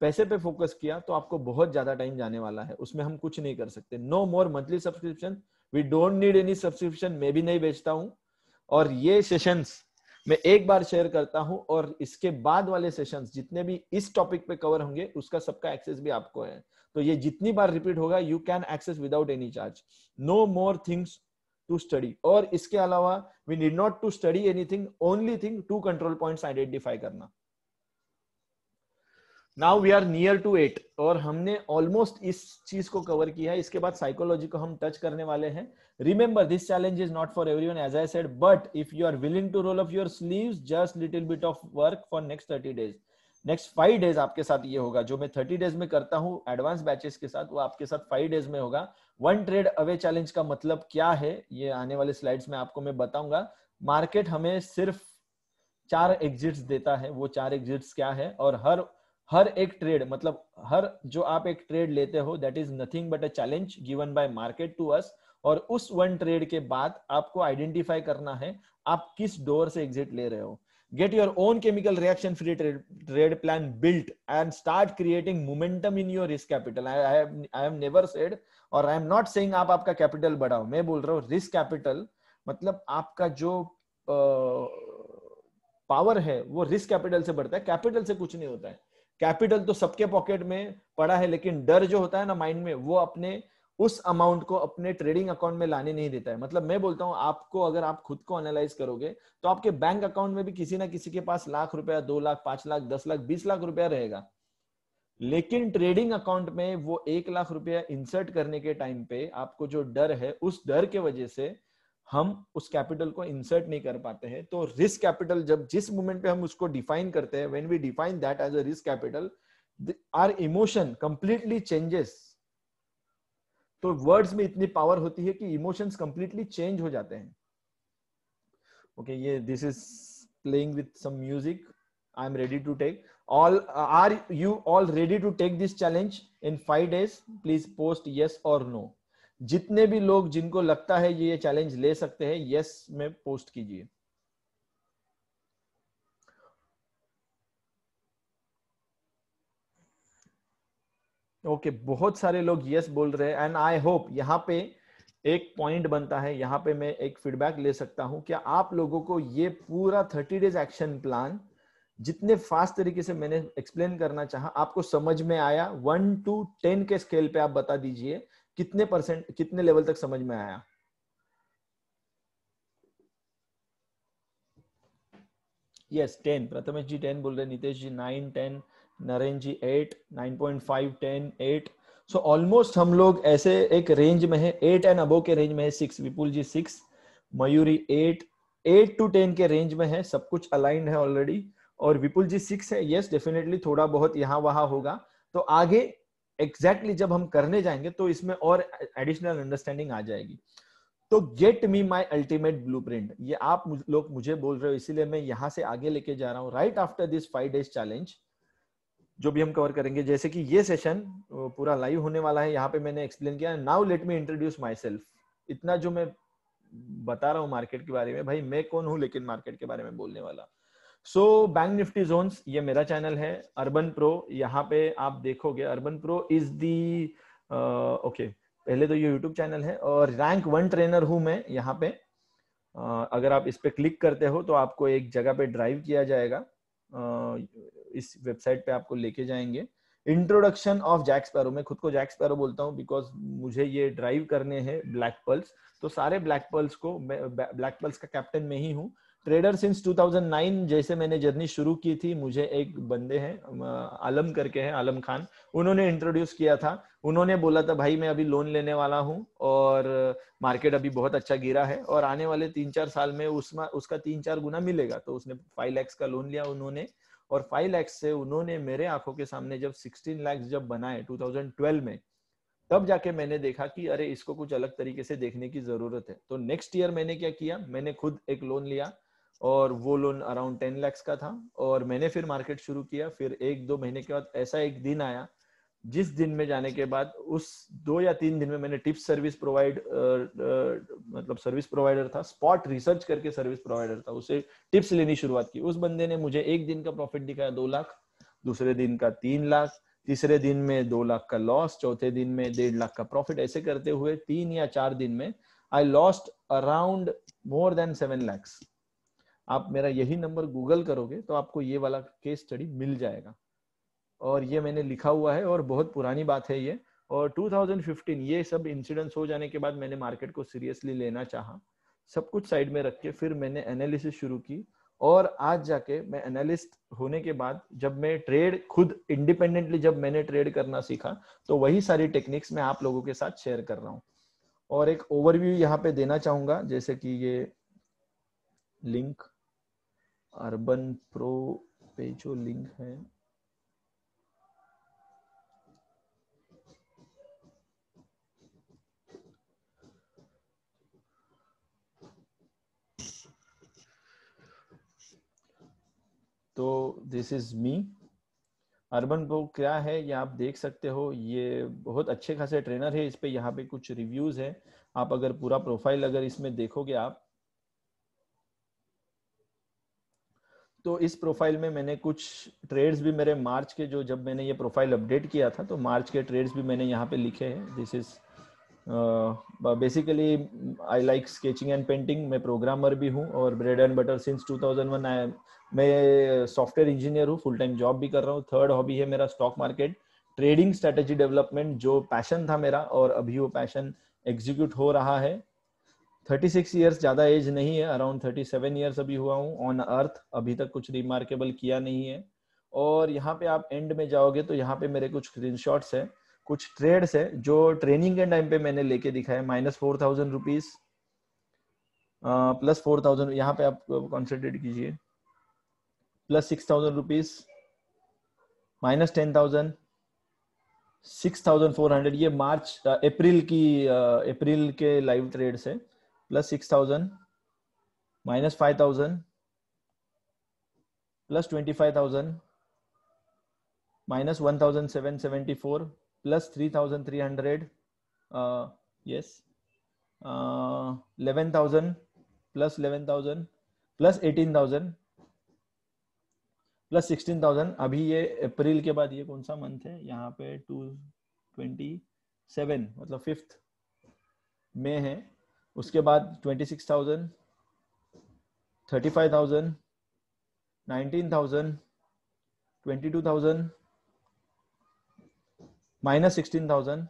पैसे पे फोकस किया तो आपको बहुत ज्यादा टाइम जाने वाला है उसमें हम कुछ नहीं कर सकते no more monthly subscription we don't need any subscription मैं भी नहीं बेचता हूँ और ये सेशंस मैं एक बार शेयर करता हूं और इसके बाद वाले सेशंस जितने भी इस टॉपिक पे कवर होंगे उसका सबका एक्सेस भी आपको है तो ये जितनी बार रिपीट होगा you can access without any charge no more things to study और इसके अलावा we need not to study anything only thing to control points identify करना now we are near to eight और हमने ऑलमोस्ट इस चीज को कवर किया है इसके बाद साइकोलॉजी को हम टच करने वाले हैं remember this challenge is not for everyone as I said but if you are willing to roll of your sleeve just little bit of work for next thirty days next five days आपके साथ ये होगा जो मैं thirty days में करता हूँ advance batches के साथ वो आपके साथ फाइव डेज में होगा वन ट्रेड अवे चैलेंज का मतलब क्या है ये आने वाले स्लाइड्स में आपको मैं बताऊंगा मार्केट हमें सिर्फ चार एग्जिट्स देता है वो चार एग्जिट्स क्या है और हर हर एक ट्रेड मतलब हर जो आप एक ट्रेड लेते हो that is nothing but a challenge given by market to us और उस वन ट्रेड के बाद आपको आइडेंटिफाई करना है आप किस डोर से एग्जिट ले रहे हो get your own chemical reaction free trade trade plan built and start creating momentum in your risk capital i, और आई एम नॉट सेइंग आप आपका कैपिटल बढ़ाओ मैं बोल रहा हूँ रिस्क कैपिटल मतलब आपका जो पावर है वो रिस्क कैपिटल से बढ़ता है कैपिटल से कुछ नहीं होता है कैपिटल तो सबके पॉकेट में पड़ा है लेकिन डर जो होता है ना माइंड में वो अपने उस अमाउंट को अपने ट्रेडिंग अकाउंट में लाने नहीं देता है मतलब मैं बोलता हूँ आपको अगर आप खुद को एनालाइज करोगे तो आपके बैंक अकाउंट में भी किसी ना किसी के पास लाख रुपया दो लाख पांच लाख दस लाख बीस लाख रुपया रहेगा लेकिन ट्रेडिंग अकाउंट में वो एक लाख रुपया इंसर्ट करने के टाइम पे आपको जो डर है उस डर के वजह से हम उस कैपिटल को इंसर्ट नहीं कर पाते हैं तो रिस्क कैपिटल जब जिस मोमेंट पे हम उसको डिफाइन करते हैं when we define that as a risk capital our emotion completely changes तो वर्ड्स में इतनी पावर होती है कि इमोशंस कंप्लीटली चेंज हो जाते हैं ओके ये this is playing with some music I am ready to take all are you all ready to take this challenge in five days please post yes और no no जितने भी लोग जिनको लगता है ये चैलेंज ले सकते हैं यस में पोस्ट कीजिए ओके okay, बहुत सारे लोग यस बोल रहे हैं एंड आई होप यहाँ पे एक पॉइंट बनता है यहाँ पे मैं एक फीडबैक ले सकता हूं क्या आप लोगों को ये पूरा थर्टी डेज एक्शन प्लान जितने फास्ट तरीके से मैंने एक्सप्लेन करना चाहा आपको समझ में आया वन टू टेन के स्केल पे आप बता दीजिए कितने परसेंट कितने लेवल तक समझ में आया yes ten Prathamesh ji ten बोल रहे Nitesh ji nine ten Narendra ji eight nine point five ten eight so almost हम लोग ऐसे एक रेंज में है एट एंड अबो के रेंज में है six Vipul ji six Mayuri eight eight to ten के रेंज में है सब कुछ अलाइंड है ऑलरेडी और विपुल जी सिक्स है यस yes, डेफिनेटली थोड़ा बहुत यहाँ वहां होगा तो आगे एग्जैक्टली exactly जब हम करने जाएंगे तो इसमें और एडिशनल अंडरस्टैंडिंग आ जाएगी तो get me my ultimate blue ये आप मुझ, लोग मुझे बोल रहे हो इसीलिए मैं यहां से आगे लेके जा रहा हूँ right after this five days challenge जो भी हम कवर करेंगे जैसे कि ये सेशन पूरा लाइव होने वाला है यहाँ पे मैंने एक्सप्लेन किया now let me introduce myself इतना जो मैं बता रहा हूँ मार्केट के बारे में भाई मैं कौन हूँ लेकिन मार्केट के बारे में बोलने वाला सो बैंक निफ्टी जोन्स ये मेरा चैनल है अर्बन प्रो यहाँ पे आप देखोगे UrbanPro is the okay पहले तो ये यूट्यूब चैनल है और रैंक वन ट्रेनर हूं मैं यहाँ पे uh, अगर आप इस पर क्लिक करते हो तो आपको एक जगह पे ड्राइव किया जाएगा uh, इस वेबसाइट पे आपको लेके जाएंगे इंट्रोडक्शन ऑफ जैक स्पैरो मैं खुद को जैक स्पैरो बोलता हूँ बिकॉज मुझे ये ड्राइव करने हैं ब्लैक पल्स तो सारे ब्लैक पल्स को मैं ब्लैक पल्स का कैप्टन मैं ही हूँ ट्रेडर सिंस 2009 जैसे मैंने जर्नी शुरू की थी मुझे एक बंदे हैं आलम करके हैं आलम खान उन्होंने इंट्रोड्यूस किया था उन्होंने बोला था भाई मैं अभी लोन लेने वाला हूं और मार्केट अभी बहुत अच्छा गिरा है और आने वाले तीन चार साल में उसमें उसका तीन चार गुना मिलेगा तो उसने फाइव लैक्स का लोन लिया उन्होंने और फाइव लैक्स से उन्होंने मेरे आंखों के सामने जब सिक्सटीन लैक्स जब बनाए टू में तब जाके मैंने देखा कि अरे इसको कुछ अलग तरीके से देखने की जरूरत है तो नेक्स्ट ईयर मैंने क्या किया मैंने खुद एक लोन लिया और वो लोन अराउंड टेन लैक्स का था और मैंने फिर मार्केट शुरू किया फिर एक दो महीने के बाद ऐसा एक दिन आया जिस दिन में जाने के बाद उस दो या तीन दिन में मैंने टिप्स सर्विस प्रोवाइड मतलब सर्विस प्रोवाइडर था स्पॉट रिसर्च करके सर्विस प्रोवाइडर था उसे टिप्स लेनी शुरुआत की उस बंदे ने मुझे एक दिन का प्रॉफिट दिखाया दो लाख दूसरे दिन का तीन लाख तीसरे दिन में दो लाख का लॉस चौथे दिन में डेढ़ लाख का प्रॉफिट ऐसे करते हुए तीन या चार दिन में I lost around more than seven lakhs आप मेरा यही नंबर गूगल करोगे तो आपको ये वाला केस स्टडी मिल जाएगा और ये मैंने लिखा हुआ है और बहुत पुरानी बात है ये और 2015 ये सब इंसिडेंट्स हो जाने के बाद मैंने मार्केट को सीरियसली लेना चाहा सब कुछ साइड में रख के फिर मैंने एनालिसिस शुरू की और आज जाके मैं एनालिस्ट होने के बाद जब मैं ट्रेड खुद इंडिपेंडेंटली जब मैंने ट्रेड करना सीखा तो वही सारी टेक्निक्स मैं आप लोगों के साथ शेयर कर रहा हूँ और एक ओवरव्यू यहाँ पे देना चाहूंगा जैसे कि ये लिंक अर्बन प्रो पे जो लिंक है तो this is me urban pro क्या है ये आप देख सकते हो ये बहुत अच्छे खासे ट्रेनर है इस पे यहाँ पे कुछ रिव्यूज है आप अगर पूरा प्रोफाइल अगर इसमें देखोगे आप तो इस प्रोफाइल में मैंने कुछ ट्रेड्स भी मेरे मार्च के जो जब मैंने ये प्रोफाइल अपडेट किया था तो मार्च के ट्रेड्स भी मैंने यहाँ पे लिखे हैं this is basically I like sketching and painting मैं प्रोग्रामर भी हूँ और bread and butter since 2001 I मैं सॉफ्टवेयर इंजीनियर हूँ फुल टाइम जॉब भी कर रहा हूँ थर्ड हॉबी है मेरा stock market trading strategy development जो पैशन था मेरा और अभी वो पैशन एग्जीक्यूट हो रहा है थर्टी सिक्स ईयर्स ज्यादा एज नहीं है अराउंड थर्टी सेवन ईयर्स अभी हुआ हूँ ऑन अर्थ अभी तक कुछ रिमार्केबल किया नहीं है और यहाँ पे आप एंड में जाओगे तो यहाँ पे मेरे कुछ स्क्रीन शॉट्स है कुछ ट्रेड्स है जो ट्रेनिंग के टाइम पे मैंने लेके दिखाया minus four thousand rupees plus four thousand यहाँ पे आप कॉन्सेंट्रेट कीजिए plus six thousand rupees minus ten thousand six thousand four hundred ये मार्च अप्रैल की अप्रैल के लाइव ट्रेड्स है plus six thousand minus five thousand plus twenty five thousand minus one thousand seven seventy four plus three thousand three hundred yes eleven thousand plus eleven thousand plus eighteen thousand plus sixteen thousand अभी ये अप्रैल के बाद ये कौन सा month है यहाँ पे टू ट्वेंटी सेवन मतलब फिफ्थ में है उसके बाद twenty six thousand thirty five thousand nineteen thousand twenty two thousand minus sixteen thousand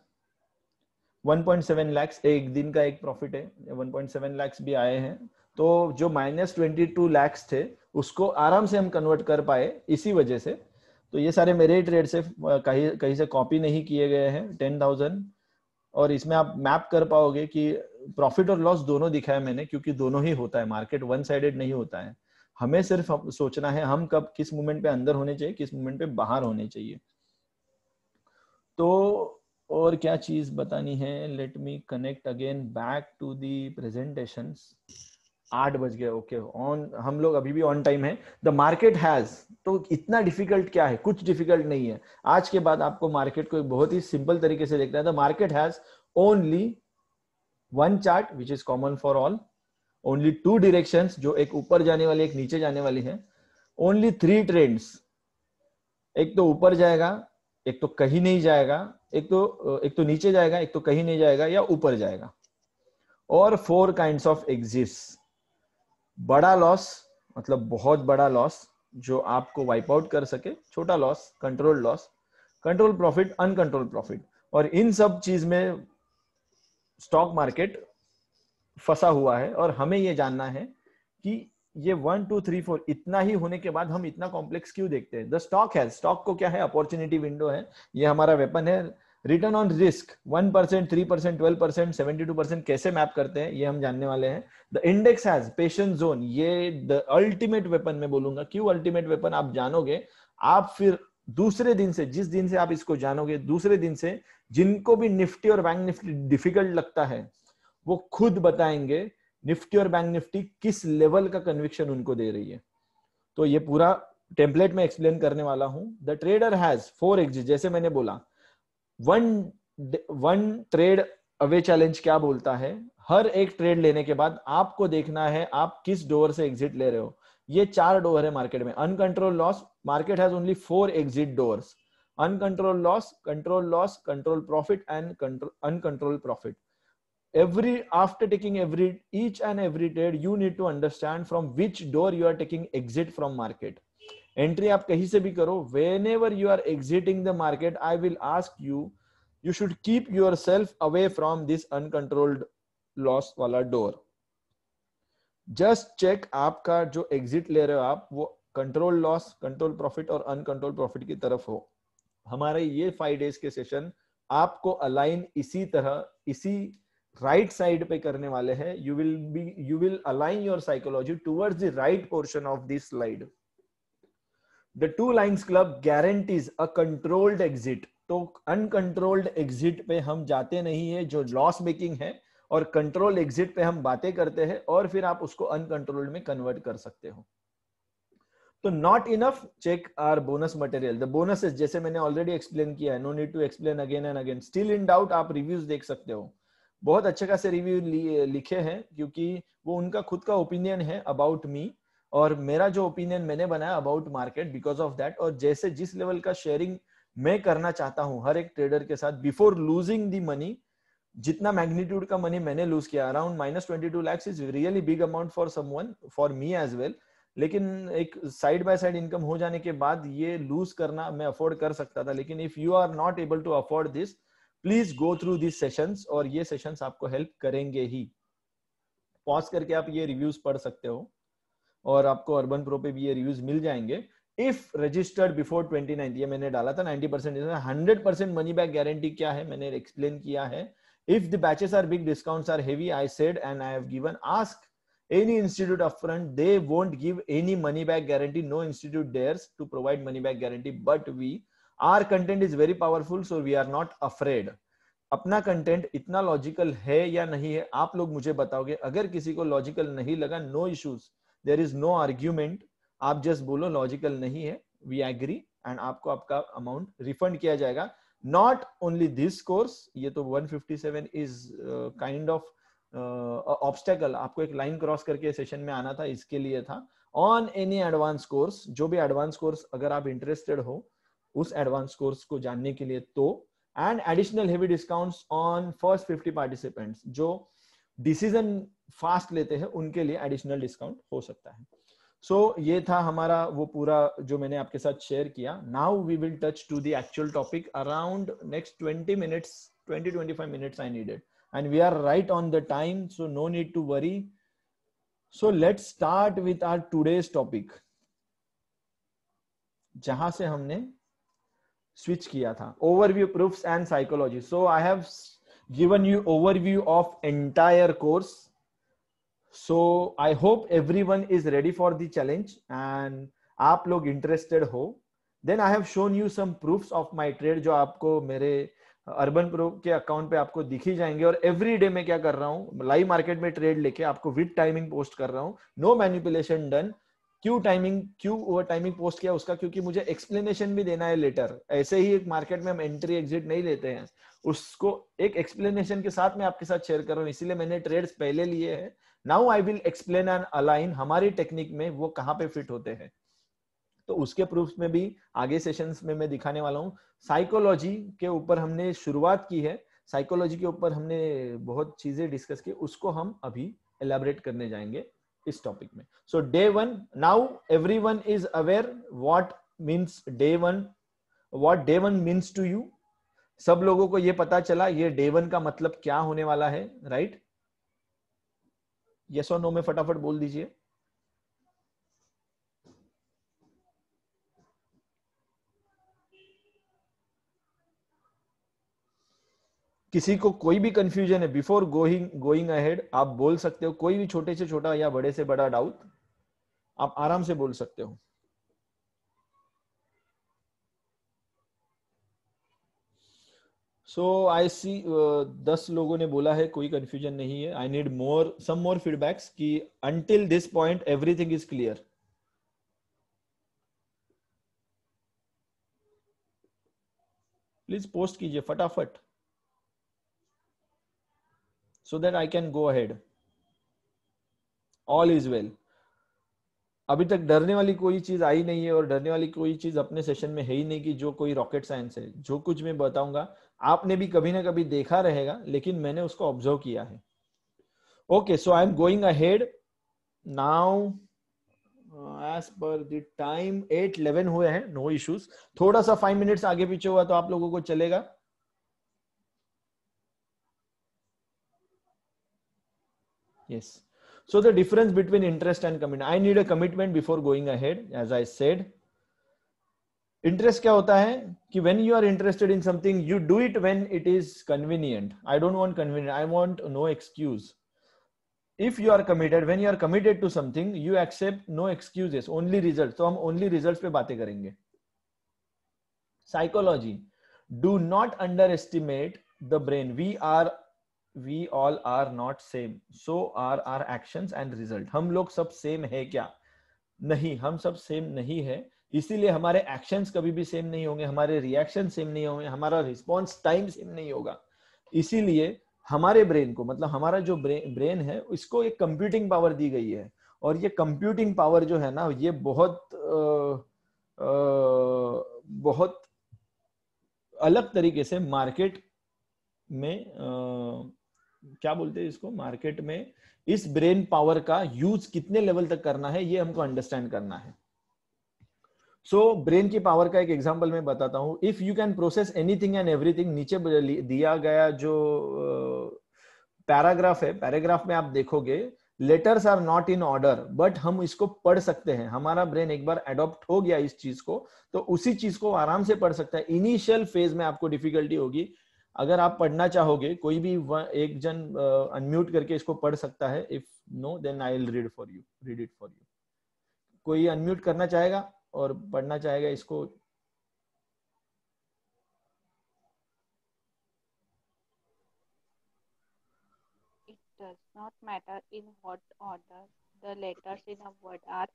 one point seven lakhs एक दिन का एक प्रॉफिट है वन पॉइंट सेवन लैक्स भी आए हैं तो जो माइनस ट्वेंटी टू लैक्स थे उसको आराम से हम कन्वर्ट कर पाए इसी वजह से तो ये सारे मेरे ट्रेड से कहीं कहीं से कॉपी नहीं किए गए हैं टेन थाउजेंड और इसमें आप मैप कर पाओगे कि प्रॉफिट और लॉस दोनों दिखाया मैंने क्योंकि दोनों ही होता है मार्केट वन साइडेड नहीं होता है हमें सिर्फ सोचना है हम कब किस मूवमेंट पे अंदर होने चाहिए किस मूवमेंट पे बाहर होने चाहिए तो और क्या चीज बतानी है let me connect again back to the presentation आठ बज गए ओके ऑन हम लोग अभी भी ऑन टाइम है द मार्केट हैज तो इतना डिफिकल्ट क्या है कुछ डिफिकल्ट नहीं है आज के बाद आपको मार्केट को बहुत ही सिंपल तरीके से देखना है the market has only one chart which is common for all only two direction जो एक ऊपर जाने वाली एक नीचे जाने वाली है ओनली थ्री ट्रेंड्स एक तो ऊपर जाएगा एक तो कहीं नहीं जाएगा एक तो एक तो नीचे जाएगा एक तो कहीं नहीं जाएगा या ऊपर जाएगा और फोर काइंड ऑफ एग्जिस्ट बड़ा लॉस मतलब बहुत बड़ा लॉस जो आपको वाइप आउट कर सके छोटा loss control loss control profit uncontrol profit और इन सब चीज में स्टॉक मार्केट फंसा हुआ है और हमें ये जानना है कि ये वन टू थ्री फोर इतना ही होने के बाद हम इतना कॉम्प्लेक्स क्यों देखते हैं द स्टॉक है स्टॉक को क्या है अपॉर्चुनिटी विंडो है ये हमारा वेपन है return on risk one percent three percent twelve percent seventy two percent कैसे मैप करते हैं ये हम जानने वाले हैं the index has patient zone ये द अल्टीमेट वेपन में बोलूंगा क्यों अल्टीमेट वेपन आप जानोगे आप फिर दूसरे दिन से जिस दिन से आप इसको जानोगे दूसरे दिन से जिनको भी निफ्टी और बैंक निफ्टी डिफिकल्ट लगता है वो खुद बताएंगे निफ्टी और बैंक निफ्टी किस लेवल का कन्विक्शन उनको दे रही है तो ये पूरा टेम्पलेट में एक्सप्लेन करने वाला हूं the trader has four exit जैसे मैंने बोला one one trade away challenge क्या बोलता है हर एक ट्रेड लेने के बाद आपको देखना है आप किस डोर से एग्जिट ले रहे हो ये चार डोर है मार्केट में uncontrol loss market has only four exit doors uncontrolled loss control loss control profit and control uncontrolled profit every after taking every each and every trade you need to understand from which door you are taking exit from market entry आप कहीं से भी करो whenever you are exiting the market I will ask you you should keep yourself away from this uncontrolled loss वाला door just check आपका जो exit ले रहे हो आप वो control loss control profit और uncontrolled profit की तरफ हो हमारे ये फाइव डेज के सेशन आपको अलाइन इसी तरह इसी राइट right साइड पे करने वाले हैं you will be you will align your psychology towards the right portion of this slide the two lines club guarantees a controlled exit तो अनकंट्रोल्ड एग्जिट पे हम जाते नहीं है जो लॉस मेकिंग है और कंट्रोल एग्जिट पे हम बातें करते हैं और फिर आप उसको अनकंट्रोल्ड में कन्वर्ट कर सकते हो तो not enough check our bonus material the bonus जैसे मैंने ऑलरेडी एक्सप्लेन किया है no need to explain again and again still in doubt आप रिव्यूज देख सकते हो बहुत अच्छे खासे रिव्यू लिखे हैं क्योंकि वो उनका खुद का ओपिनियन है अबाउट मी और मेरा जो ओपिनियन मैंने बनाया about market because of that और जैसे जिस लेवल का शेयरिंग मैं करना चाहता हूँ हर एक ट्रेडर के साथ बिफोर लूजिंग दी मनी जितना मैग्नीट्यूड का मनी मैंने लूज किया around minus twenty two lakhs is really big amount for someone for me as well लेकिन एक साइड बाय साइड इनकम हो जाने के बाद ये लूज करना मैं अफोर्ड कर सकता था लेकिन if you are not able to afford this please go through this sessions और ये सेशंस आपको हेल्प करेंगे ही पॉज करके आप ये रिव्यूज पढ़ सकते हो और आपको अर्बन प्रो पे भी ये रिव्यूज मिल जाएंगे इफ रजिस्टर्ड बिफोर ट्वेंटी मैंने डाला था ninety percent hundred percent money back guarantee क्या है मैंने एक्सप्लेन किया है if the batches are big discount are heavy I said and I have given ask any institute upfront they won't give any money back guarantee no institute dares to provide money back guarantee but we our content is very powerful so we are not afraid अपना content इतना logical है या नहीं है आप लोग मुझे बताओगे अगर किसी को लॉजिकल नहीं लगा no issues there is no argument आप जस्ट बोलो लॉजिकल नहीं है वी एग्री एंड आपको आपका अमाउंट रिफंड किया जाएगा नॉट ओनली दिस कोर्स ये तो 157 इज काइंड ऑफ ऑब्स्टेकल आपको एक लाइन क्रॉस करके सेशन में आना था इसके लिए था ऑन एनी एडवांस कोर्स जो भी एडवांस कोर्स अगर आप इंटरेस्टेड हो उस एडवांस कोर्स को जानने के लिए तो and additional heavy discounts on first fifty participants जो डिसीजन फास्ट लेते हैं उनके लिए एडिशनल डिस्काउंट हो सकता है सो so, ये था हमारा वो पूरा जो मैंने आपके साथ शेयर किया now we will touch to the actual topic around next twenty minutes twenty twenty five minutes I needed and we are right on the time so no need to worry so let's start with our today's topic जहां से हमने switch किया था overview proof and psychology so I have given you overview of entire course so I hope everyone is ready for the challenge and आप लोग interested हो then I have shown you some proofs of my trade जो आपको मेरे urban pro के account पे आपको दिख ही जाएंगे और एवरी डे मैं क्या कर रहा हूँ लाइव मार्केट में ट्रेड लेके आपको विद टाइमिंग पोस्ट कर रहा हूँ नो मैनिपुलेशन डन क्यों टाइमिंग क्यों ओवर टाइमिंग पोस्ट किया उसका क्योंकि मुझे एक्सप्लेनेशन भी देना है लेटर ऐसे ही एक मार्केट में हम एंट्री एग्जिट नहीं लेते हैं उसको एक एक्सप्लेनेशन के साथ मैं आपके साथ शेयर कर रहा हूँ इसीलिए मैंने ट्रेड्स पहले लिए हैं now I will explain and align हमारी टेक्निक में वो कहाँ पे फिट होते हैं तो उसके प्रूफ में भी आगे सेशंस में मैं दिखाने वाला हूँ साइकोलॉजी के ऊपर हमने शुरुआत की है साइकोलॉजी के ऊपर हमने बहुत चीजें डिस्कस की उसको हम अभी एलेबरेट करने जाएंगे इस टॉपिक में so day one now every one is aware what means day one what day one means to you सब लोगों को यह पता चला ये डे वन का मतलब क्या होने वाला है राइट यस और नो में फटाफट बोल दीजिए किसी को कोई भी कंफ्यूजन है बिफोर गोइंग गोइंग अहेड आप बोल सकते हो कोई भी छोटे से छोटा या बड़े से बड़ा डाउट आप आराम से बोल सकते हो सो आई सी दस लोगों ने बोला है कोई कंफ्यूजन नहीं है I need more some more feedbacks कि until this point everything is clear please post कीजिए फटाफट so that I can go ahead. All is well. अभी तक डरने वाली कोई चीज आई नहीं है और डरने वाली कोई चीज अपने सेशन में है ही नहीं कि जो कोई रॉकेट साइंस है जो कुछ मैं बताऊंगा आपने भी कभी ना कभी देखा रहेगा लेकिन मैंने उसको ऑब्जर्व किया है okay so I am going ahead now as per the time at eleven हुए हैं नो इश्यूज थोड़ा सा फाइव मिनट्स आगे पीछे हुआ तो आप लोगों को चलेगा Yes. So the difference between interest and commitment. I need a commitment before going ahead, as I said. Interest क्या होता है कि when you are interested in something you do it when it is convenient I don't want convenient I want no excuse if you are committed when you are committed to something you accept no excuses only result तो हम only result पे बातें करेंगे psychology do not underestimate the brain we are we all are not same so our are actions and result हम लोग सब same है क्या नहीं हम सब सेम नहीं है इसीलिए हमारे एक्शंस कभी भी सेम नहीं होंगे हमारे रिएक्शन सेम नहीं होंगे हमारा रिस्पॉन्स टाइम सेम नहीं होगा इसीलिए हमारे ब्रेन को मतलब हमारा जो ब्रेन है इसको एक कंप्यूटिंग पावर दी गई है और ये कंप्यूटिंग पावर जो है ना ये बहुत आ, आ, बहुत अलग तरीके से मार्केट में आ, क्या बोलते हैं इसको मार्केट में इस ब्रेन पावर का यूज कितने लेवल तक करना है ये हमको अंडरस्टैंड करना है सो so, ब्रेन की पावर का एक एग्जांपल मैं बताता हूं if you can process anything and everything नीचे दिया गया जो पैराग्राफ है पैराग्राफ में आप देखोगे letters are not in order but हम इसको पढ़ सकते हैं हमारा ब्रेन एक बार एडॉप्ट हो गया इस चीज को तो उसी चीज को आराम से पढ़ सकता है इनिशियल फेज में आपको डिफिकल्टी होगी अगर आप पढ़ना चाहोगे कोई भी एक जन अनम्यूट uh, करके इसको पढ़ सकता है if no then I will read for you read it for you कोई अनम्यूट करना चाहेगा और पढ़ना चाहेगा इसको does not matter in what order the letters in a word are.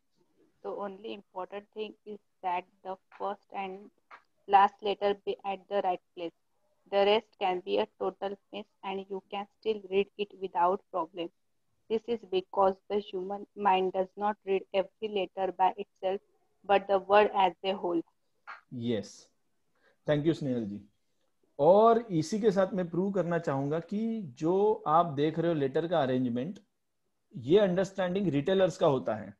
The only important thing is that the first and last letter be at the right place. The rest can be a total mess and you can still read it without problem. This is because the human mind does not read every letter by itself, but the word as a whole. Yes. Thank you, Snehal ji. और इसी के साथ मैं prove करना चाहूंगा कि जो आप देख रहे हो लेटर का अरेंजमेंट ये अंडरस्टैंडिंग रिटेलर्स का होता है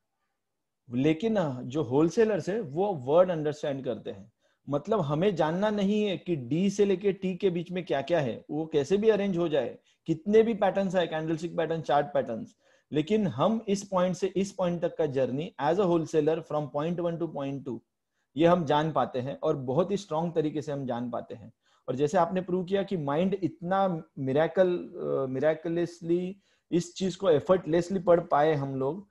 लेकिन जो होलसेलर्स है वो वर्ड अंडरस्टैंड करते हैं मतलब हमें जानना नहीं है कि डी से लेके टी के बीच में क्या क्या है वो कैसे भी अरेंज हो जाए कितने भी पैटर्न है कैंडलस्टिक पैटर्न चार्ट पैटर्न लेकिन हम इस पॉइंट से इस पॉइंट तक का journey as a wholesaler from point one to point two ये हम जान पाते हैं और बहुत ही स्ट्रॉन्ग तरीके से हम जान पाते हैं और जैसे आपने प्रूव किया कि माइंड इतना मिराकल मिराकलेसली इस चीज को एफर्टलेसली पढ़ पाए हम लोग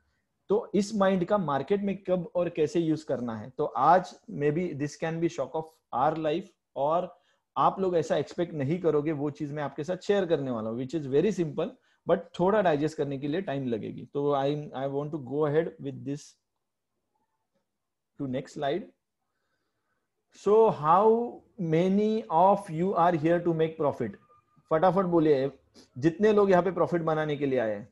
तो इस माइंड का मार्केट में कब और कैसे यूज करना है तो आज maybe this can be shock of our life और आप लोग ऐसा एक्सपेक्ट नहीं करोगे वो चीज मैं आपके साथ शेयर करने वाला हूँ which is very simple but थोड़ा डाइजेस्ट करने के लिए टाइम लगेगी तो I I want to go ahead with this to next slide so how many of you are here to make profit फटाफट बोलिए जितने लोग यहाँ पे प्रॉफिट बनाने के लिए आए हैं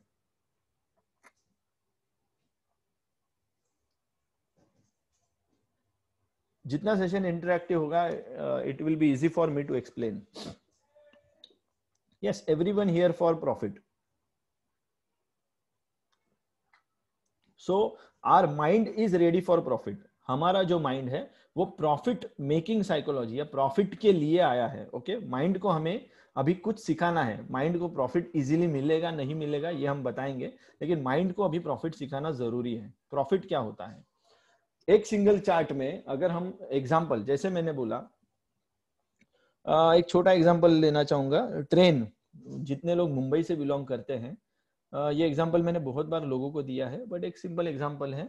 जितना सेशन इंटरेक्टिव होगा it will be easy for me to explain yes every one here for profit so our mind is ready for profit हमारा जो माइंड है वो प्रॉफिट मेकिंग साइकोलॉजी या प्रॉफिट के लिए आया है ओके okay? माइंड को हमें अभी कुछ सिखाना है माइंड को प्रॉफिट इजीली मिलेगा नहीं मिलेगा ये हम बताएंगे लेकिन माइंड को अभी प्रॉफिट सिखाना जरूरी है प्रॉफिट क्या होता है एक सिंगल चार्ट में अगर हम एग्जाम्पल जैसे मैंने बोला एक छोटा एग्जाम्पल लेना चाहूंगा ट्रेन जितने लोग मुंबई से बिलोंग करते हैं ये एग्जाम्पल मैंने बहुत बार लोगों को दिया है बट एक सिंपल एग्जाम्पल है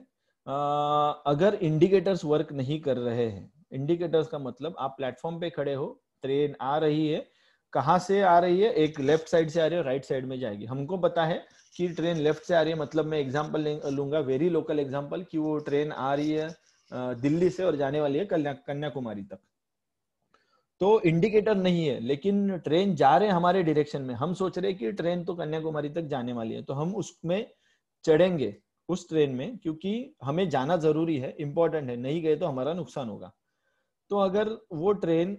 अगर इंडिकेटर्स वर्क नहीं कर रहे हैं इंडिकेटर्स का मतलब आप प्लेटफॉर्म पे खड़े हो ट्रेन आ रही है कहाँ से आ रही है एक लेफ्ट साइड से आ रही है राइट साइड में जाएगी हमको पता है कि ट्रेन लेफ्ट से आ रही है मतलब मैं एग्जाम्पल लूंगा वेरी लोकल एग्जाम्पल कि वो ट्रेन आ रही है दिल्ली से और जाने वाली है कन्या कन्याकुमारी तक तो इंडिकेटर नहीं है लेकिन ट्रेन जा रहे हमारे डायरेक्शन में हम सोच रहे हैं कि ट्रेन तो कन्याकुमारी तक जाने वाली है तो हम उसमें चढ़ेंगे उस ट्रेन में क्योंकि हमें जाना जरूरी है इंपॉर्टेंट है नहीं गए तो हमारा नुकसान होगा तो अगर वो ट्रेन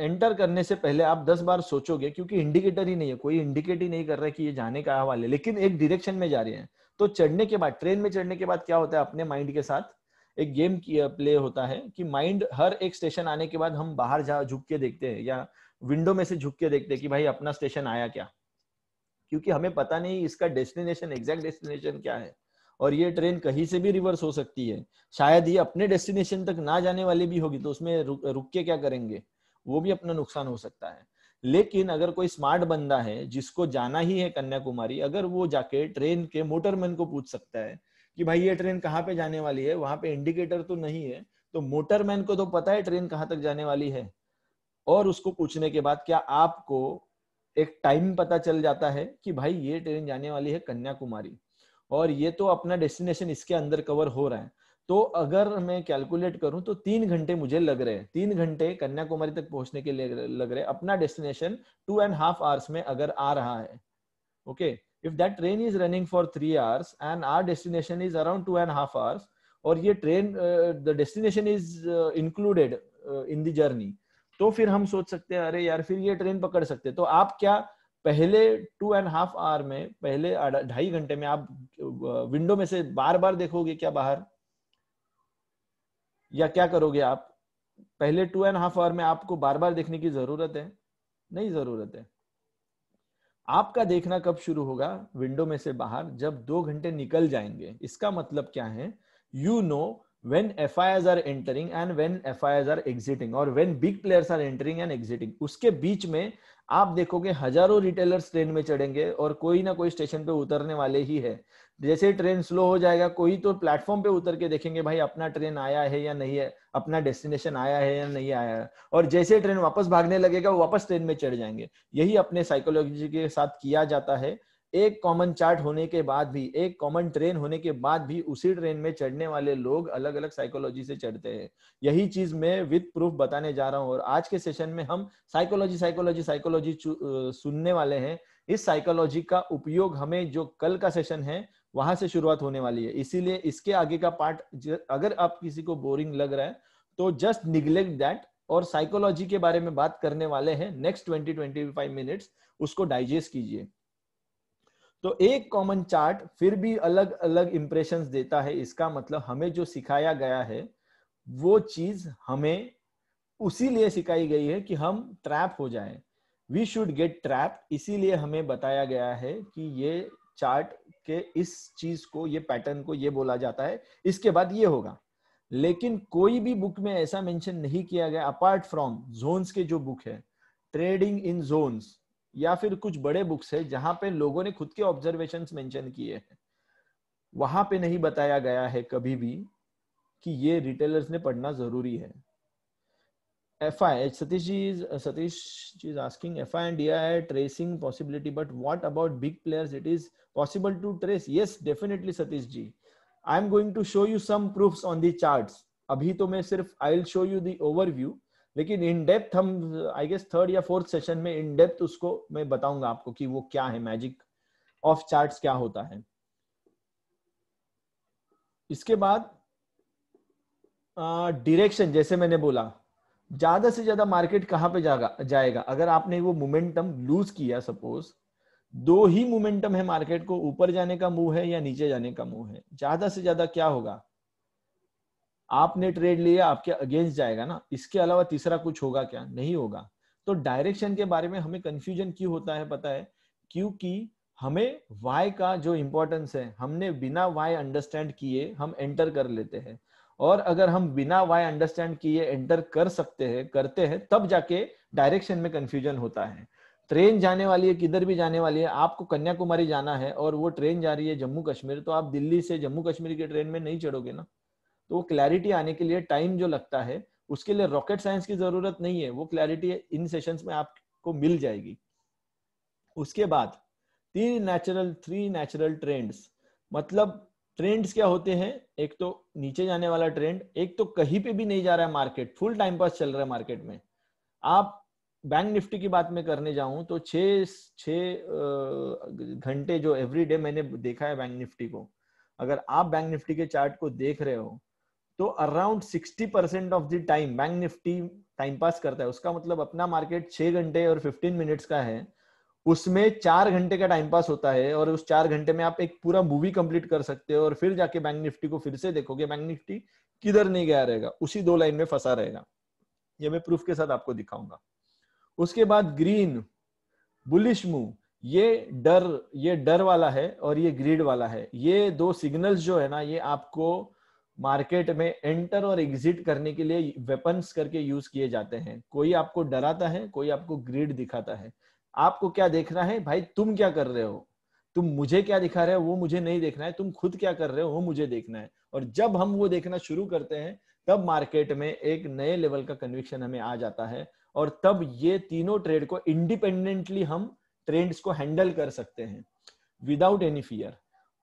एंटर करने से पहले आप दस बार सोचोगे क्योंकि इंडिकेटर ही नहीं है कोई इंडिकेट ही नहीं कर रहा है कि ये जाने का हवाले लेकिन एक डिरेक्शन में जा रहे हैं तो चढ़ने के बाद ट्रेन में चढ़ने के बाद क्या होता है अपने माइंड के साथ एक गेम प्ले होता है कि माइंड हर एक स्टेशन आने के बाद हम बाहर जा झुक के देखते हैं या विंडो में से झुक के देखते हैं कि भाई अपना स्टेशन आया क्या क्योंकि हमें पता नहीं इसका डेस्टिनेशन एग्जैक्ट डेस्टिनेशन क्या है और ये ट्रेन कहीं से भी रिवर्स हो सकती है शायद ये अपने डेस्टिनेशन तक ना जाने वाली भी होगी तो उसमें रुक, रुक के क्या करेंगे वो भी अपना नुकसान हो सकता है लेकिन अगर कोई स्मार्ट बंदा है जिसको जाना ही है कन्याकुमारी अगर वो जाके ट्रेन के मोटरमैन को पूछ सकता है कि भाई ये ट्रेन कहाँ पे जाने वाली है वहां पे इंडिकेटर तो नहीं है तो मोटरमैन को तो पता है ट्रेन कहाँ तक जाने वाली है और उसको पूछने के बाद क्या आपको एक टाइम पता चल जाता है कि भाई ये ट्रेन जाने वाली है कन्याकुमारी और ये तो अपना डेस्टिनेशन इसके अंदर कवर हो रहा है तो अगर मैं कैलकुलेट करूं तो तीन घंटे मुझे लग रहे हैं तीन घंटे कन्याकुमारी तक पहुंचने के लिए लग रहे अपना destination two and half hours में अगर आ रहा है okay if that train is running for three hours and our destination is around two and half hours और ये train the destination is included in the journey तो फिर हम सोच सकते हैं अरे यार फिर ये ट्रेन पकड़ सकते हैं तो आप क्या पहले टू एंड हाफ आवर में पहले ढाई घंटे में आप विंडो में से बार बार देखोगे क्या बाहर या क्या करोगे आप पहले टू एंड हाफ आवर में आपको बार बार देखने की जरूरत है नहीं जरूरत है आपका देखना कब शुरू होगा विंडो में से बाहर जब दो घंटे निकल जाएंगे इसका मतलब क्या है you know when FIs are entering and when FIs are exiting और when big players are entering and exiting उसके बीच में आप देखोगे हजारों रिटेलर्स ट्रेन में चढ़ेंगे और कोई ना कोई स्टेशन पे उतरने वाले ही है जैसे ट्रेन स्लो हो जाएगा कोई तो प्लेटफॉर्म पे उतर के देखेंगे भाई अपना ट्रेन आया है या नहीं है अपना डेस्टिनेशन आया है या नहीं आया है और जैसे ट्रेन वापस भागने लगेगा वापस ट्रेन में चढ़ जाएंगे यही अपने साइकोलॉजी के साथ किया जाता है एक कॉमन चार्ट होने के बाद भी एक कॉमन ट्रेन होने के बाद भी उसी ट्रेन में चढ़ने वाले लोग अलग अलग साइकोलॉजी से चढ़ते हैं यही चीज मैं विद प्रूफ बताने जा रहा हूं और आज के सेशन में हम साइकोलॉजी साइकोलॉजी साइकोलॉजी सुनने वाले हैं इस साइकोलॉजी का उपयोग हमें जो कल का सेशन है वहां से शुरुआत होने वाली है इसीलिए इसके आगे का पार्ट अगर आप किसी को बोरिंग लग रहा है तो जस्ट निग्लेक्ट दैट और साइकोलॉजी के बारे में बात करने वाले हैं next twenty twenty five minutes उसको डाइजेस्ट कीजिए तो एक कॉमन चार्ट फिर भी अलग अलग इंप्रेशंस देता है इसका मतलब हमें जो सिखाया गया है वो चीज हमें उसी लिए सिखाई गई है कि हम ट्रैप हो जाए वी शुड गेट ट्रैप इसीलिए हमें बताया गया है कि ये चार्ट के इस चीज को ये पैटर्न को ये बोला जाता है इसके बाद ये होगा लेकिन कोई भी बुक में ऐसा मेंशन नहीं किया गया अपार्ट फ्रॉम जोन्स के जो बुक है ट्रेडिंग इन जोन्स या फिर कुछ बड़े बुक्स है जहां पे लोगों ने खुद के ऑब्जर्वेशन मेंशन किए हैं वहां पे नहीं बताया गया है कभी भी कि ये रिटेलर्स ने पढ़ना जरूरी है F I Satish ji Satish ji is asking F I and I tracing possibility but what about big players it is possible to trace yes definitely Satish ji I am going to show you some proof on the chart अभी तो मैं सिर्फ I will show you the overview लेकिन in depth हम I guess third या fourth session में in depth उसको मैं बताऊंगा आपको कि वो क्या है मैजिक ऑफ चार्ट्स क्या होता है इसके बाद डिरेक्शन जैसे मैंने बोला ज्यादा से ज्यादा मार्केट कहां पे जाएगा जाएगा अगर आपने वो मोमेंटम लूज किया सपोज दो ही मोमेंटम है मार्केट को ऊपर जाने का मुंह है या नीचे जाने का मुंह है ज्यादा से ज्यादा क्या होगा आपने ट्रेड लिया आपके अगेंस्ट जाएगा ना इसके अलावा तीसरा कुछ होगा क्या नहीं होगा तो डायरेक्शन के बारे में हमें कंफ्यूजन क्यों होता है पता है क्योंकि हमें वाई का जो इंपॉर्टेंस है हमने बिना वाई अंडरस्टैंड किए हम एंटर कर लेते हैं और अगर हम बिना वाई अंडरस्टैंड किए एंटर कर सकते हैं करते हैं तब जाके डायरेक्शन में कंफ्यूजन होता है ट्रेन जाने वाली है किधर भी जाने वाली है आपको कन्याकुमारी जाना है और वो ट्रेन जा रही है जम्मू कश्मीर तो आप दिल्ली से जम्मू कश्मीर की ट्रेन में नहीं चढ़ोगे ना तो वो क्लैरिटी आने के लिए टाइम जो लगता है उसके लिए रॉकेट साइंस की जरूरत नहीं है वो क्लैरिटी इन सेशन में आपको मिल जाएगी उसके बाद तीन नेचुरल थ्री नेचुरल ट्रेंड्स मतलब ट्रेंड्स क्या होते हैं एक तो नीचे जाने वाला ट्रेंड एक तो कहीं पे भी नहीं जा रहा है मार्केट फुल टाइम पास चल रहा है मार्केट में आप बैंक निफ्टी की बात में करने जाऊं तो छः छ घंटे जो एवरी डे मैंने देखा है बैंक निफ्टी को अगर आप बैंक निफ्टी के चार्ट को देख रहे हो तो around 60 percent of the time bank Nifty time pass करता है उसका मतलब अपना मार्केट छह घंटे और 15 मिनट्स का है उसमें चार घंटे का टाइम पास होता है और उस चार घंटे में आप एक पूरा मूवी कंप्लीट कर सकते हो और फिर जाके बैंक निफ्टी को फिर से देखोगे बैंक निफ्टी किधर नहीं गया रहेगा उसी दो लाइन में फंसा रहेगा ये मैं प्रूफ के साथ आपको दिखाऊंगा उसके बाद ग्रीन बुलिश मूव ये डर ये डर वाला है और ये ग्रीड वाला है ये दो सिग्नल्स जो है ना ये आपको मार्केट में एंटर और एग्जिट करने के लिए वेपन्स करके यूज किए जाते हैं कोई आपको डराता है कोई आपको ग्रीड दिखाता है आपको क्या देखना है भाई तुम क्या कर रहे हो तुम मुझे क्या दिखा रहे हो वो मुझे नहीं देखना है तुम खुद क्या कर रहे हो वो मुझे देखना है और जब हम वो देखना शुरू करते हैं तब मार्केट में एक नए लेवल का कन्विक्शन हमें आ जाता है और तब ये तीनों ट्रेड को इंडिपेंडेंटली हम ट्रेंड्स को हैंडल कर सकते हैं विदाउट एनी फियर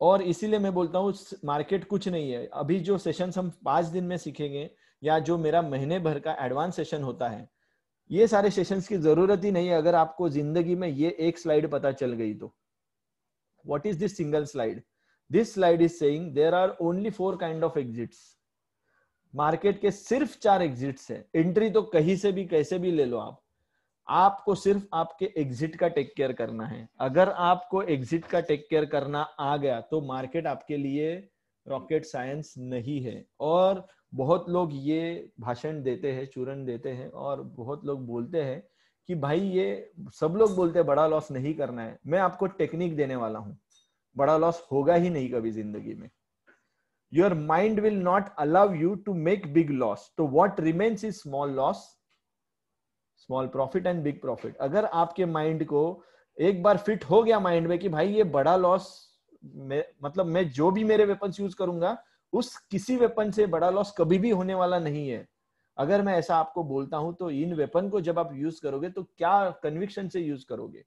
और इसीलिए मैं बोलता हूँ मार्केट कुछ नहीं है अभी जो सेशन हम पांच दिन में सीखेंगे या जो मेरा महीने भर का एडवांस सेशन होता है ये सारे सेशंस की जरूरत ही नहीं है अगर आपको जिंदगी में ये एक स्लाइड पता चल गई तो what is this single slide this slide is say there are only four kind of exits market के सिर्फ चार एग्जिट्स है एंट्री तो कहीं से भी कैसे भी ले लो आप आपको सिर्फ आपके एग्जिट का टेक केयर करना है अगर आपको एग्जिट का टेक केयर करना आ गया तो मार्केट आपके लिए रॉकेट साइंस नहीं है और बहुत लोग ये भाषण देते हैं चूरन देते हैं और बहुत लोग बोलते हैं कि भाई ये सब लोग बोलते हैं बड़ा लॉस नहीं करना है मैं आपको टेक्निक देने वाला हूँ बड़ा लॉस होगा ही नहीं कभी जिंदगी में your mind will not allow you to make big loss तो what remains is small loss small profit and big profit अगर आपके माइंड को एक बार फिट हो गया माइंड में कि भाई ये बड़ा लॉस मतलब मैं जो भी मेरे वेपन यूज करूंगा उस किसी वेपन से बड़ा लॉस कभी भी होने वाला नहीं है अगर मैं ऐसा आपको बोलता हूं तो इन वेपन को जब आप यूज करोगे तो क्या कन्विक्शन से यूज करोगे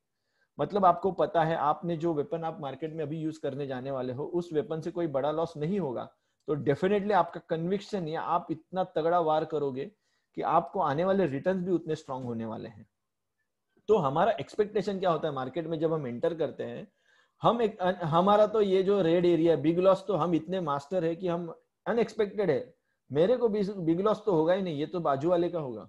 मतलब आपको पता है आपने जो वेपन आप मार्केट में अभी यूज करने जाने वाले हो उस वेपन से कोई बड़ा लॉस नहीं होगा तो डेफिनेटली आपका कन्विक्शन या आप इतना तगड़ा वार करोगे कि आपको आने वाले रिटर्न भी उतने स्ट्रांग होने वाले हैं तो हमारा एक्सपेक्टेशन क्या होता है मार्केट में जब हम एंटर करते हैं हम एक हमारा तो ये जो रेड एरिया बिग लॉस तो हम इतने मास्टर है कि हम अनएक्सपेक्टेड है मेरे को बिग लॉस तो होगा ही नहीं ये तो बाजू वाले का होगा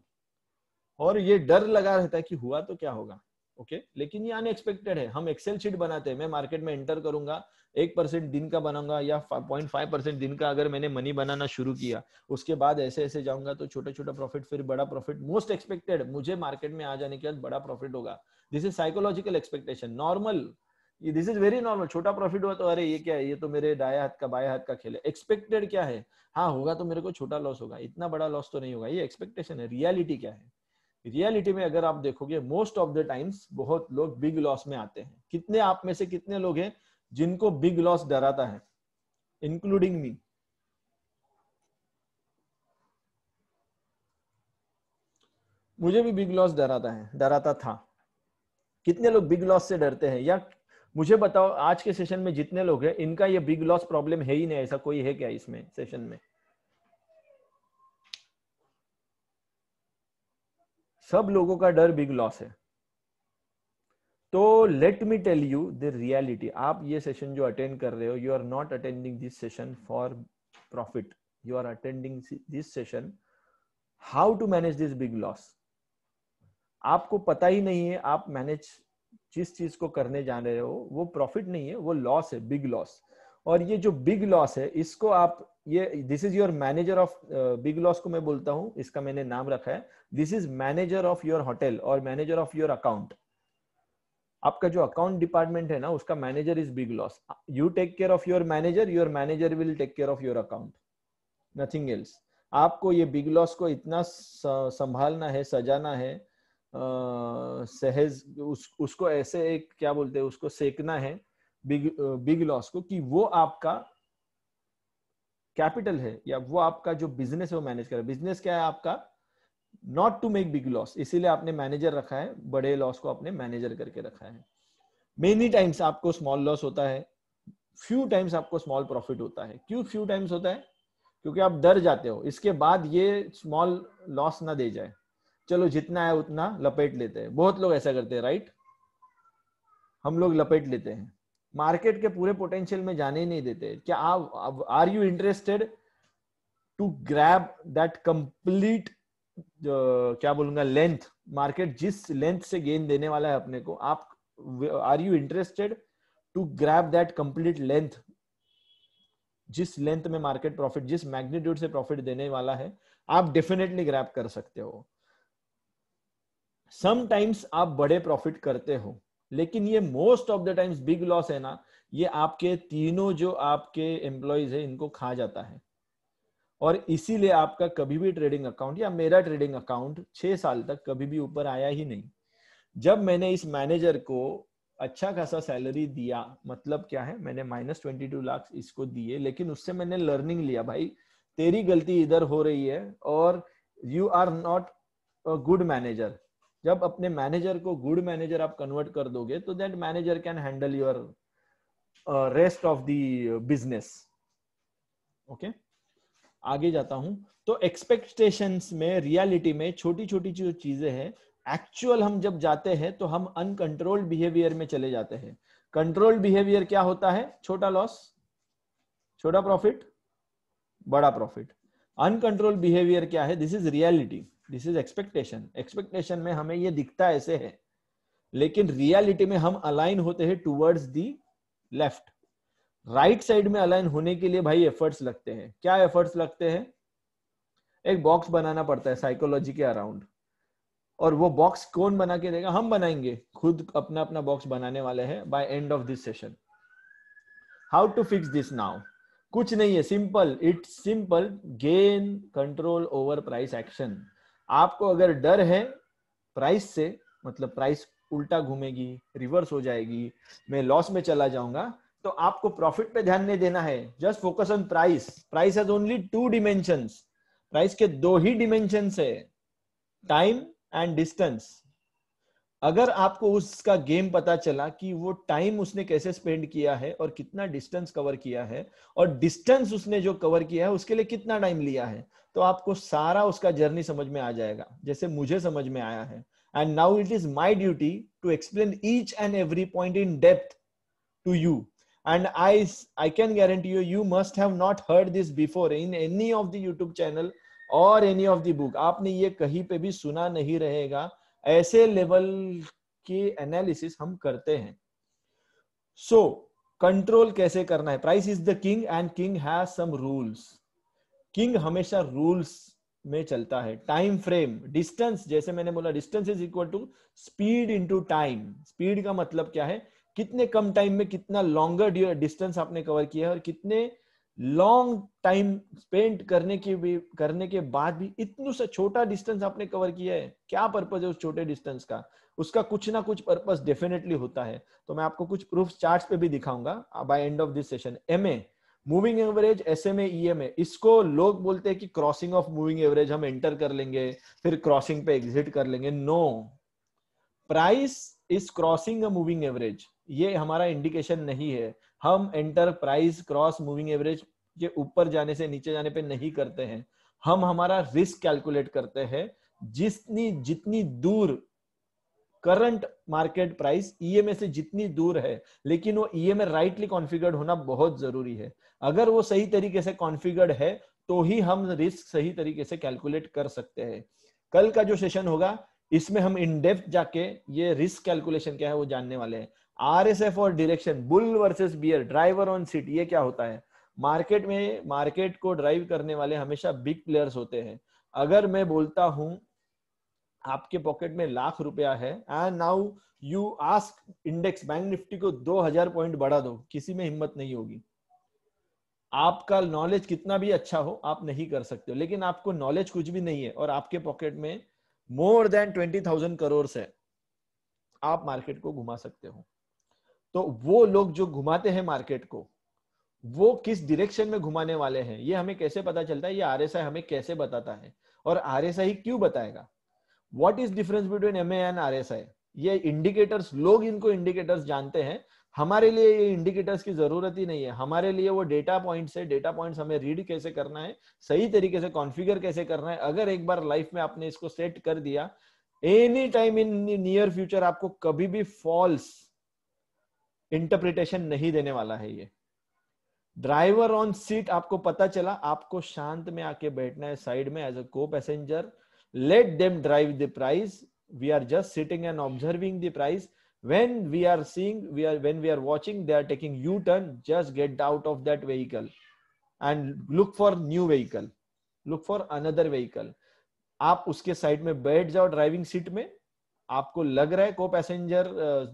और ये डर लगा रहता है कि हुआ तो क्या होगा ओके लेकिन ये अनएक्सपेक्टेड है हम एक्सेल शीट बनाते हैं मैं मार्केट में एंटर करूंगा एक परसेंट दिन का बनाऊंगा या पॉइंट फाइव परसेंट दिन का अगर मैंने मनी बनाना शुरू किया उसके बाद ऐसे ऐसे जाऊंगा तो छोटा छोटा प्रॉफिट फिर बड़ा प्रॉफिट मोस्ट एक्सपेक्टेड मुझे मार्केट में आ जाने के बाद बड़ा प्रॉफिट होगा this is psychological expectation normal this is very normal छोटा प्रॉफिट हुआ तो अरे ये क्या है ये तो मेरे दाया हाथ का बाया हाथ का खेल है एक्सपेक्टेड क्या है हाँ होगा तो मेरे को छोटा लॉस होगा इतना बड़ा लॉस तो नहीं होगा ये एक्सपेक्टेशन है रियलिटी क्या है रियलिटी में अगर आप देखोगे मोस्ट ऑफ द टाइम्स बहुत लोग बिग लॉस में आते हैं कितने आप में से कितने लोग हैं जिनको बिग लॉस डराता है इंक्लूडिंग मी मुझे भी बिग लॉस डराता है डराता था कितने लोग बिग लॉस से डरते हैं या मुझे बताओ आज के सेशन में जितने लोग हैं इनका ये बिग लॉस प्रॉब्लम है ही नहीं ऐसा कोई है क्या इसमें सेशन में सब लोगों का डर बिग लॉस है तो let me tell you the reality आप ये सेशन जो अटेंड कर रहे हो you are not attending this session for profit you are attending this session how to manage this big loss आपको पता ही नहीं है आप मैनेज जिस चीज को करने जा रहे हो वो प्रॉफिट नहीं है वो लॉस है बिग लॉस और ये जो बिग लॉस है इसको आप ये this is your manager of big loss को मैं बोलता हूँ इसका मैंने नाम रखा है this is manager of your hotel और मैनेजर ऑफ योर अकाउंट आपका जो अकाउंट डिपार्टमेंट है ना उसका manager is big loss you take care of your manager your manager will take care of your account nothing else आपको ये big loss को इतना संभालना है सजाना है आ, सहज उस, उसको ऐसे एक क्या बोलते हैं उसको सेकना है बिग बिग लॉस को कि वो आपका कैपिटल है या वो आपका जो बिजनेस है वो मैनेज कर बिजनेस क्या है आपका not to make big loss इसीलिए आपने मैनेजर रखा है बड़े लॉस को आपने मैनेजर करके रखा है मेनी टाइम्स आपको स्मॉल लॉस होता है फ्यू टाइम्स आपको स्मॉल प्रॉफिट होता है क्यों फ्यू टाइम्स होता है क्योंकि आप डर जाते हो इसके बाद ये स्मॉल लॉस ना दे जाए चलो जितना है उतना लपेट लेते हैं बहुत लोग ऐसा करते हैं राइट हम लोग लपेट लेते हैं मार्केट के पूरे पोटेंशियल में जाने नहीं देते क्या आप are you interested to grab that complete क्या बोलूंगा लेंथ मार्केट जिस लेंथ से गेन देने वाला है अपने को आप are you interested to grab that complete length जिस लेंथ में मार्केट प्रॉफिट जिस मैग्नीट्यूड से प्रॉफिट देने वाला है आप डेफिनेटली ग्रैप कर सकते हो समटाइम्स आप बड़े प्रॉफिट करते हो लेकिन ये most of the times big loss है ना ये आपके तीनों जो आपके एम्प्लॉयज है इनको खा जाता है और इसीलिए आपका कभी भी ट्रेडिंग अकाउंट या मेरा ट्रेडिंग अकाउंट छह साल तक कभी भी ऊपर आया ही नहीं जब मैंने इस मैनेजर को अच्छा खासा सैलरी दिया मतलब क्या है मैंने माइनस ट्वेंटी टू लाख इसको दिए लेकिन उससे मैंने लर्निंग लिया भाई तेरी गलती इधर हो रही है और you are not a good manager जब अपने मैनेजर को गुड मैनेजर आप कन्वर्ट कर दोगे तो that manager can handle your rest of the business okay आगे जाता हूं तो एक्सपेक्टेशन में रियलिटी में छोटी छोटी जो चीजें हैं एक्चुअल हम जब जाते हैं तो हम अनकंट्रोल्ड बिहेवियर में चले जाते हैं कंट्रोल्ड बिहेवियर क्या होता है छोटा लॉस छोटा प्रॉफिट बड़ा प्रॉफिट अनकंट्रोल बिहेवियर क्या है this is reality this is expectation expectation में हमें ये दिखता ऐसे है लेकिन रियलिटी में हम अलाइन होते हैं towards the left right right side में अलाइन होने के लिए भाई एफर्ट्स लगते हैं क्या एफर्ट्स लगते हैं एक बॉक्स बनाना पड़ता है साइकोलॉजी के अराउंड और वो बॉक्स कौन बना के देगा हम बनाएंगे खुद अपना अपना बॉक्स बनाने वाले हैं by end of this session how to fix this now कुछ नहीं है simple it's simple gain control over price action आपको अगर डर है प्राइस से मतलब प्राइस उल्टा घूमेगी रिवर्स हो जाएगी मैं लॉस में चला जाऊंगा तो आपको प्रॉफिट पे ध्यान नहीं देना है just focus on price price has only two dimension price के दो ही डिमेंशन है टाइम एंड डिस्टेंस अगर आपको उसका गेम पता चला कि वो टाइम उसने कैसे स्पेंड किया है और कितना डिस्टेंस कवर किया है और डिस्टेंस उसने जो कवर किया है उसके लिए कितना टाइम लिया है तो आपको सारा उसका जर्नी समझ में आ जाएगा जैसे मुझे समझ में आया है and now it is my duty to explain each and every point in depth to you and i i can guarantee you you must have not heard this before in any of the youtube channel और any of the book आपने ये कहीं पे भी सुना नहीं रहेगा ऐसे लेवल की एनालिसिस हम करते हैं सो so, कंट्रोल कैसे करना है price is the king and king has some rules king हमेशा रूल्स में चलता है टाइम फ्रेम डिस्टेंस जैसे मैंने बोला distance is equal to speed into time speed का मतलब क्या है कितने कम टाइम में कितना लॉन्गर डिस्टेंस आपने कवर किया है और कितने लॉन्ग टाइम स्पेंड करने के भी करने के बाद भी इतना सा छोटा डिस्टेंस आपने कवर किया है क्या पर्पज है उस छोटे डिस्टेंस का उसका कुछ ना कुछ पर्पज डेफिनेटली होता है तो मैं आपको कुछ प्रूफ चार्ट पे भी दिखाऊंगा by end of this session M A moving average S M M A इसको लोग बोलते हैं कि क्रॉसिंग ऑफ मूविंग एवरेज हम एंटर कर लेंगे फिर क्रॉसिंग पे एग्जिट कर लेंगे no price is crossing a moving average ये हमारा इंडिकेशन नहीं है हम एंटरप्राइज क्रॉस मूविंग एवरेज के ऊपर जाने से नीचे जाने पे नहीं करते हैं हम हमारा रिस्क कैलकुलेट करते हैं जितनी जितनी दूर करंट मार्केट प्राइस ईएमए से जितनी दूर है लेकिन वो ईएमए राइटली कॉन्फिगर्ड होना बहुत जरूरी है अगर वो सही तरीके से कॉन्फिगर्ड है तो ही हम रिस्क सही तरीके से कैलकुलेट कर सकते हैं कल का जो सेशन होगा इसमें हम इन डेप्थ जाके ये रिस्क कैलकुलेशन क्या है वो जानने वाले हैं आर एस एफ और direction bull versus bear driver on seat ये क्या होता है मार्केट में मार्केट को ड्राइव करने वाले हमेशा बिग प्लेयर्स होते हैं अगर मैं बोलता हूं आपके पॉकेट में लाख रुपया है and now you ask index bank Nifty को 2000 पॉइंट बढ़ा दो किसी में हिम्मत नहीं होगी आपका नॉलेज कितना भी अच्छा हो आप नहीं कर सकते हो लेकिन आपको नॉलेज कुछ भी नहीं है और आपके पॉकेट में more than twenty thousand crore है आप मार्केट को घुमा सकते हो तो वो लोग जो घुमाते हैं मार्केट को वो किस डिरेक्शन में घुमाने वाले हैं ये हमें कैसे पता चलता है ये आर हमें कैसे बताता है और आर क्यों बताएगा what is difference between M and R ये इंडिकेटर्स लोग इनको इंडिकेटर्स जानते हैं हमारे लिए ये इंडिकेटर्स की जरूरत ही नहीं है हमारे लिए वो डेटा पॉइंट्स है डेटा पॉइंट्स हमें रीड कैसे करना है सही तरीके से कॉन्फिगर कैसे करना है अगर एक बार लाइफ में आपने इसको सेट कर दिया any time in near future आपको कभी भी फॉल्स इंटरप्रिटेशन नहीं देने वाला है ये ड्राइवर ऑन सीट आपको पता चला आपको शांत में आके बैठना है साइड में as a co-passenger let them drive the price we are just sitting and observing the price when we are seeing we are when we are watching they are taking U turn just get out of that vehicle and look for new vehicle look for another vehicle आप उसके side में बैठ जाओ driving seat में आपको लग रहा है को पैसेंजर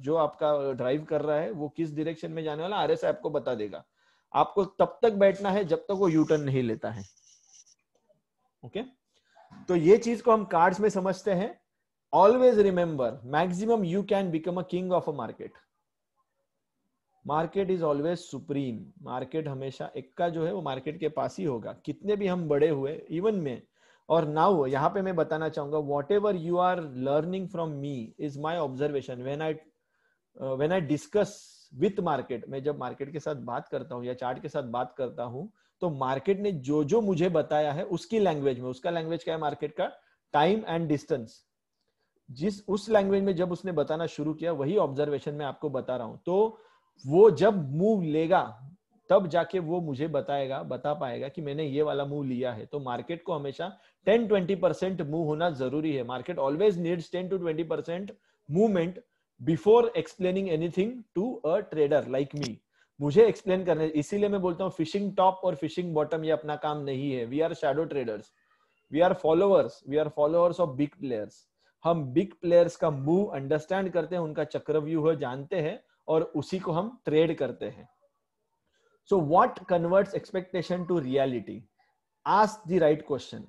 जो आपका ड्राइव कर रहा है वो किस डायरेक्शन में जाने वाला आर एस आपको बता देगा आपको तब तक बैठना है जब तक वो यू टर्न नहीं लेता है ओके तो ये चीज को हम कार्ड्स में समझते हैं always remember maximum you can become a king of a market market is always supreme market हमेशा इक्का जो है वो मार्केट के पास ही होगा कितने भी हम बड़े हुए इवन में और नाउ यहाँ पे मैं बताना चाहूंगा whatever you are learning from me is my observation when I when I discuss with market मैं जब मार्केट के साथ बात करता हूँ या चार्ट के साथ बात करता हूँ तो मार्केट ने जो जो मुझे बताया है उसकी लैंग्वेज में उसका लैंग्वेज क्या है मार्केट का टाइम एंड डिस्टेंस जिस उस लैंग्वेज में जब उसने बताना शुरू किया वही ऑब्जर्वेशन में आपको बता रहा हूं तो वो जब मूव लेगा तब जाके वो मुझे बताएगा बता पाएगा कि मैंने ये वाला मूव लिया है तो मार्केट को हमेशा 10-20 परसेंट मूव होना जरूरी है market always needs 10 to 20 percent movement before explaining anything to a trader like me मुझे एक्सप्लेन करने इसीलिए मैं बोलता हूँ फिशिंग टॉप और फिशिंग बॉटम ये अपना काम नहीं है we are shadow traders we are followers we are followers of big players हम बिग प्लेयर्स का मूव अंडरस्टैंड करते हैं उनका चक्रव्यूह जानते हैं और उसी को हम ट्रेड करते हैं so what convert expectation to reality आज द राइट क्वेश्चन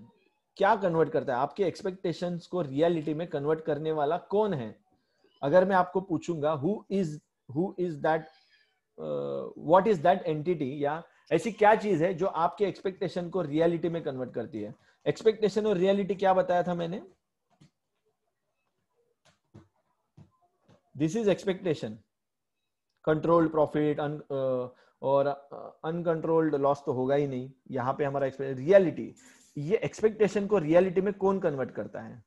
क्या कन्वर्ट करता है आपके एक्सपेक्टेशन को रियालिटी में कन्वर्ट करने वाला कौन है अगर मैं आपको पूछूंगा who is who is that what is that entity या ऐसी क्या चीज है जो आपके एक्सपेक्टेशन को रियलिटी में कन्वर्ट करती है एक्सपेक्टेशन और रियलिटी क्या बताया था मैंने this is expectation controlled profit और अनकंट्रोल्ड लॉस तो होगा ही नहीं यहाँ पे हमारा रियलिटी ये एक्सपेक्टेशन को रियलिटी में कौन कन्वर्ट करता है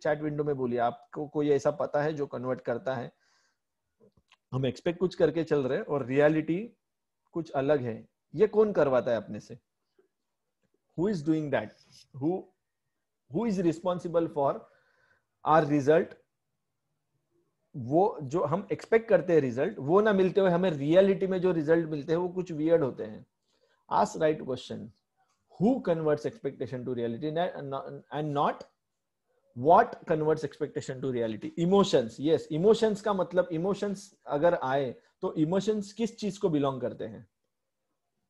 चैट विंडो में बोलिए आपको कोई ऐसा पता है जो कन्वर्ट करता है हम एक्सपेक्ट कुछ करके चल रहे और रियलिटी कुछ अलग है ये कौन करवाता है अपने से who is doing that who is responsible for our result वो जो हम एक्सपेक्ट करते हैं रिजल्ट वो ना मिलते हुए हमें रियलिटी में जो रिजल्ट मिलते हैं वो कुछ वियर्ड होते हैं as right question who converts expectation to reality and not what converts expectation to reality emotions yes emotions का मतलब इमोशंस अगर आए तो इमोशंस किस चीज को बिलोंग करते हैं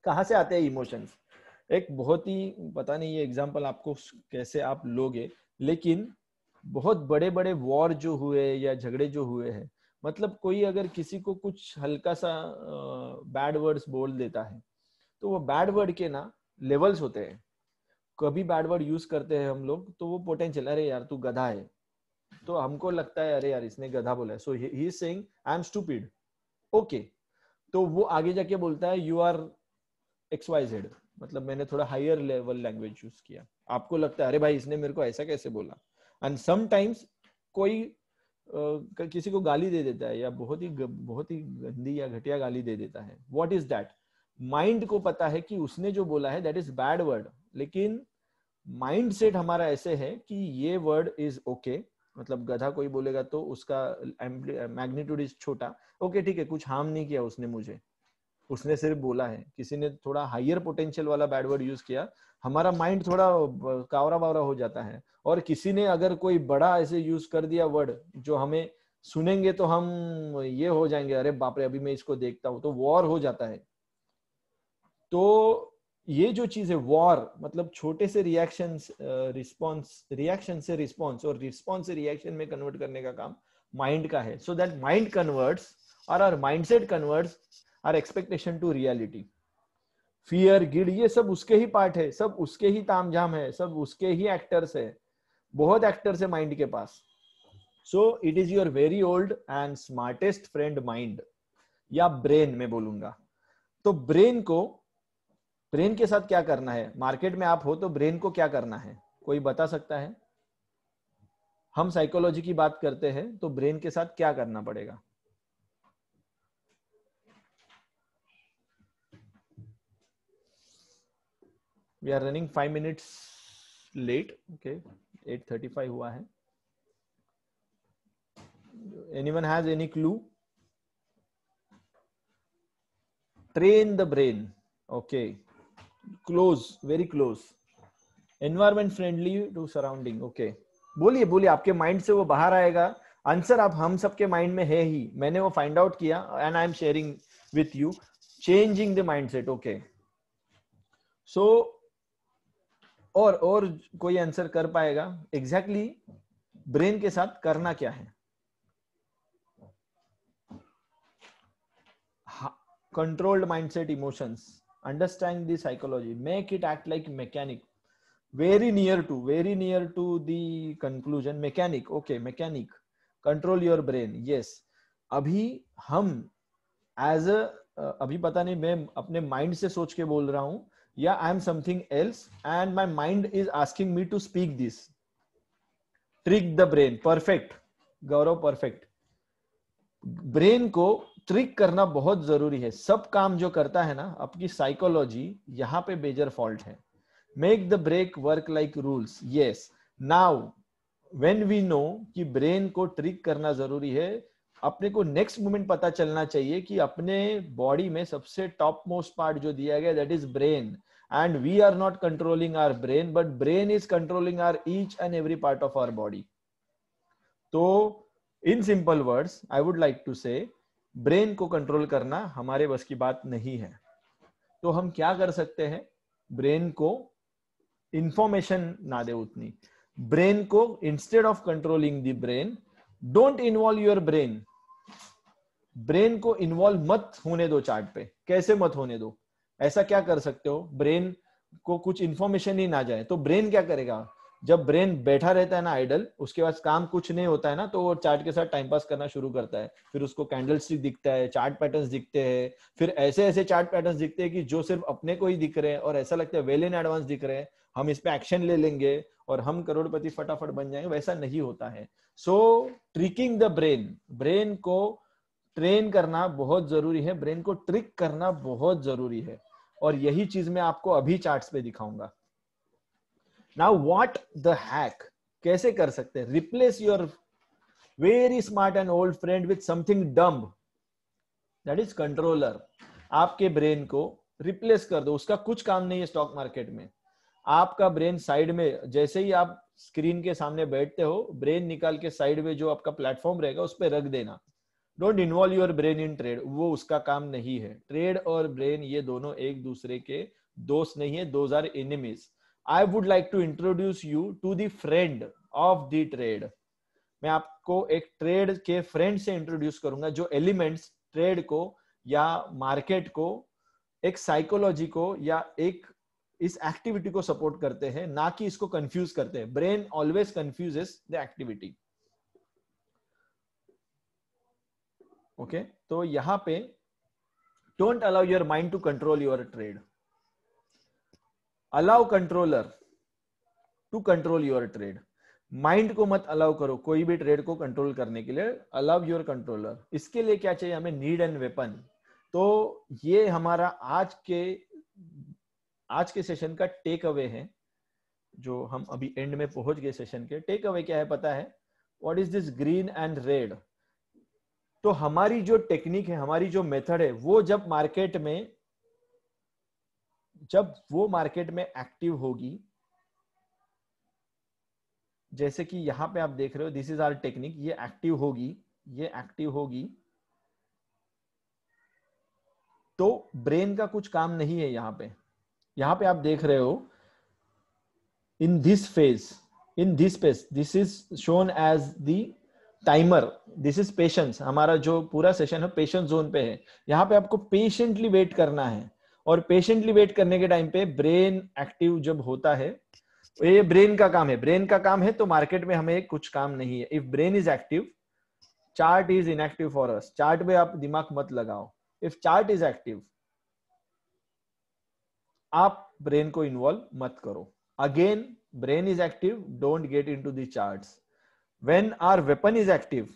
कहा से आते हैं इमोशंस एक बहुत ही पता नहीं ये एग्जाम्पल आपको कैसे आप लोगे लेकिन बहुत बड़े बड़े वॉर जो हुए या झगड़े जो हुए हैं मतलब कोई अगर किसी को कुछ हल्का सा बैड वर्ड्स बोल देता है तो वो बैड वर्ड के ना लेवल्स होते हैं कभी बैड वर्ड यूज करते हैं हम लोग तो वो पोटेंशियल अरे यार तू गधा है तो हमको लगता है अरे यार इसने गधा बोला है so he saying I am stupid okay तो वो आगे जाके बोलता है you are X Y Z मतलब मैंने थोड़ा हायर लेवल लैंग्वेज यूज किया आपको लगता है अरे भाई इसने मेरे को ऐसा कैसे बोला एंड समटाइम्स कोई uh, किसी को गाली दे देता है या बहुत ही बहुत ही गंदी या घटिया गाली दे देता है वॉट इज दैट माइंड को पता है कि उसने जो बोला है दैट इज बैड वर्ड लेकिन माइंड सेट हमारा ऐसे है कि ये वर्ड इज ओके मतलब गधा कोई बोलेगा तो उसका मैग्नीट्यूड इज छोटा ओके ठीक है कुछ हार्म नहीं किया उसने मुझे उसने सिर्फ बोला है किसी ने थोड़ा हाइयर पोटेंशियल वाला बैड वर्ड यूज किया हमारा माइंड थोड़ा कावरा बावरा हो जाता है और किसी ने अगर कोई बड़ा ऐसे यूज कर दिया वर्ड जो हमें सुनेंगे तो हम ये हो जाएंगे अरे बाप रे अभी मैं इसको देखता हूं तो वॉर हो जाता है तो ये जो चीज है वॉर मतलब छोटे से रिएक्शन रिस्पॉन्स रिएक्शन से रिस्पॉन्स और रिस्पॉन्स से रिएक्शन में कन्वर्ट करने का काम माइंड का है सो दैट माइंड कन्वर्ट्स और our mindset converts our expectation to reality fear greed ये सब उसके ही पार्ट है सब उसके ही तामझाम है सब उसके ही एक्टर्स है बहुत एक्टर्स है माइंड के पास so it is your very old and smartest friend mind या ब्रेन में बोलूंगा तो ब्रेन को ब्रेन के साथ क्या करना है मार्केट में आप हो तो ब्रेन को क्या करना है कोई बता सकता है हम साइकोलॉजी की बात करते हैं तो ब्रेन के साथ क्या करना पड़ेगा we are running five minutes late okay eight thirty five हुआ है any one has any clue train the brain okay close very close environment friendly to surrounding okay बोलिए बोलिए आपके माइंड से वो बाहर आएगा आंसर आप हम सबके माइंड में है ही मैंने वो फाइंड आउट किया and I am sharing with you changing the mindset okay so और और कोई आंसर कर पाएगा एग्जैक्टली exactly ब्रेन के साथ करना क्या है controlled mindset emotions understand the psychology make it act like mechanic very near to very near to the conclusion mechanic okay mechanic control your brain yes अभी हम एज अभी पता नहीं मैं अपने माइंड से सोच के बोल रहा हूं yeah i am something else and my mind is asking me to speak this trick the brain perfect Gaurav perfect brain को ट्रिक करना बहुत जरूरी है सब काम जो करता है ना आपकी साइकोलॉजी यहाँ पे बेजर फॉल्ट है make the break work like rules yes now when we know कि ब्रेन को ट्रिक करना जरूरी है अपने को नेक्स्ट मोमेंट पता चलना चाहिए कि अपने बॉडी में सबसे टॉप मोस्ट पार्ट जो दिया गया that is brain and we are not controlling our brain but brain is controlling our each and every part of our body तो in simple words I would like to say brain को control करना हमारे बस की बात नहीं है तो हम क्या कर सकते हैं ब्रेन को इंफॉर्मेशन ना दे उतनी ब्रेन को instead of controlling the brain don't involve your brain brain को इन्वॉल्व मत होने दो चार्ट पे कैसे मत होने दो ऐसा क्या कर सकते हो ब्रेन को कुछ इन्फॉर्मेशन ही ना जाए तो ब्रेन क्या करेगा जब ब्रेन बैठा रहता है ना आइडल उसके बाद काम कुछ नहीं होता है ना तो वो चार्ट के साथ टाइम पास करना शुरू करता है फिर उसको कैंडल स्टिक दिखता है चार्ट पैटर्न्स दिखते हैं फिर ऐसे ऐसे चार्ट पैटर्न्स दिखते हैं कि जो सिर्फ अपने को ही दिख रहे हैं और ऐसा लगता है वेल इन एडवांस दिख रहे हैं हम इस पर एक्शन ले लेंगे और हम करोड़पति फटाफट बन जाएंगे वैसा नहीं होता है so tricking the brain brain को ट्रेन करना बहुत जरूरी है ब्रेन को ट्रिक करना बहुत जरूरी है और यही चीज मैं आपको अभी चार्ट्स पे दिखाऊंगा नाउ व्हाट द हैक कैसे कर सकते हैं replace your very smart and old friend with something dumb that is controller आपके ब्रेन को रिप्लेस कर दो उसका कुछ काम नहीं है स्टॉक मार्केट में आपका ब्रेन साइड में जैसे ही आप स्क्रीन के सामने बैठते हो ब्रेन निकाल के साइड में जो आपका प्लेटफॉर्म रहेगा उस पर रख देना don't involve your brain in trade वो उसका काम नहीं है ट्रेड और ब्रेन ये दोनों एक दूसरे के दोस्त नहीं है those are enemies I would like to introduce you to the friend of the trade मैं आपको एक ट्रेड के फ्रेंड से इंट्रोड्यूस करूंगा जो एलिमेंट्स ट्रेड को या मार्केट को एक साइकोलॉजी को या एक इस एक्टिविटी को सपोर्ट करते हैं ना कि इसको कंफ्यूज करते हैं brain always confuse the activity okay तो यहां पे don't allow your mind to control your trade allow controller to control your trade mind को मत अलाउ करो कोई भी ट्रेड को कंट्रोल करने के लिए अलाउ योर कंट्रोलर इसके लिए क्या चाहिए हमें नीड एंड वेपन तो ये हमारा आज के आज के सेशन का टेक अवे है जो हम अभी एंड में पहुंच गए सेशन के टेक अवे क्या है पता है what is this green and red तो हमारी जो टेक्निक है हमारी जो मेथड है वो जब मार्केट में जब वो मार्केट में एक्टिव होगी जैसे कि यहां पे आप देख रहे हो दिस इज आर टेक्निक ये एक्टिव होगी ये एक्टिव होगी तो ब्रेन का कुछ काम नहीं है यहां पे यहां पे आप देख रहे हो in this phase in this phase this is shown as the timer this is patience हमारा जो पूरा सेशन है पेशेंस जोन पे है यहाँ पे आपको पेशेंटली वेट करना है और पेशेंटली वेट करने के टाइम पे ब्रेन एक्टिव जब होता है ये ब्रेन का काम है ब्रेन का काम है तो मार्केट में हमें कुछ काम नहीं है if brain is active chart is inactive for us chart में आप दिमाग मत लगाओ इफ चार्ट इज एक्टिव आप ब्रेन को इन्वॉल्व मत करो again brain is active don't get in to the chart when our weapon is active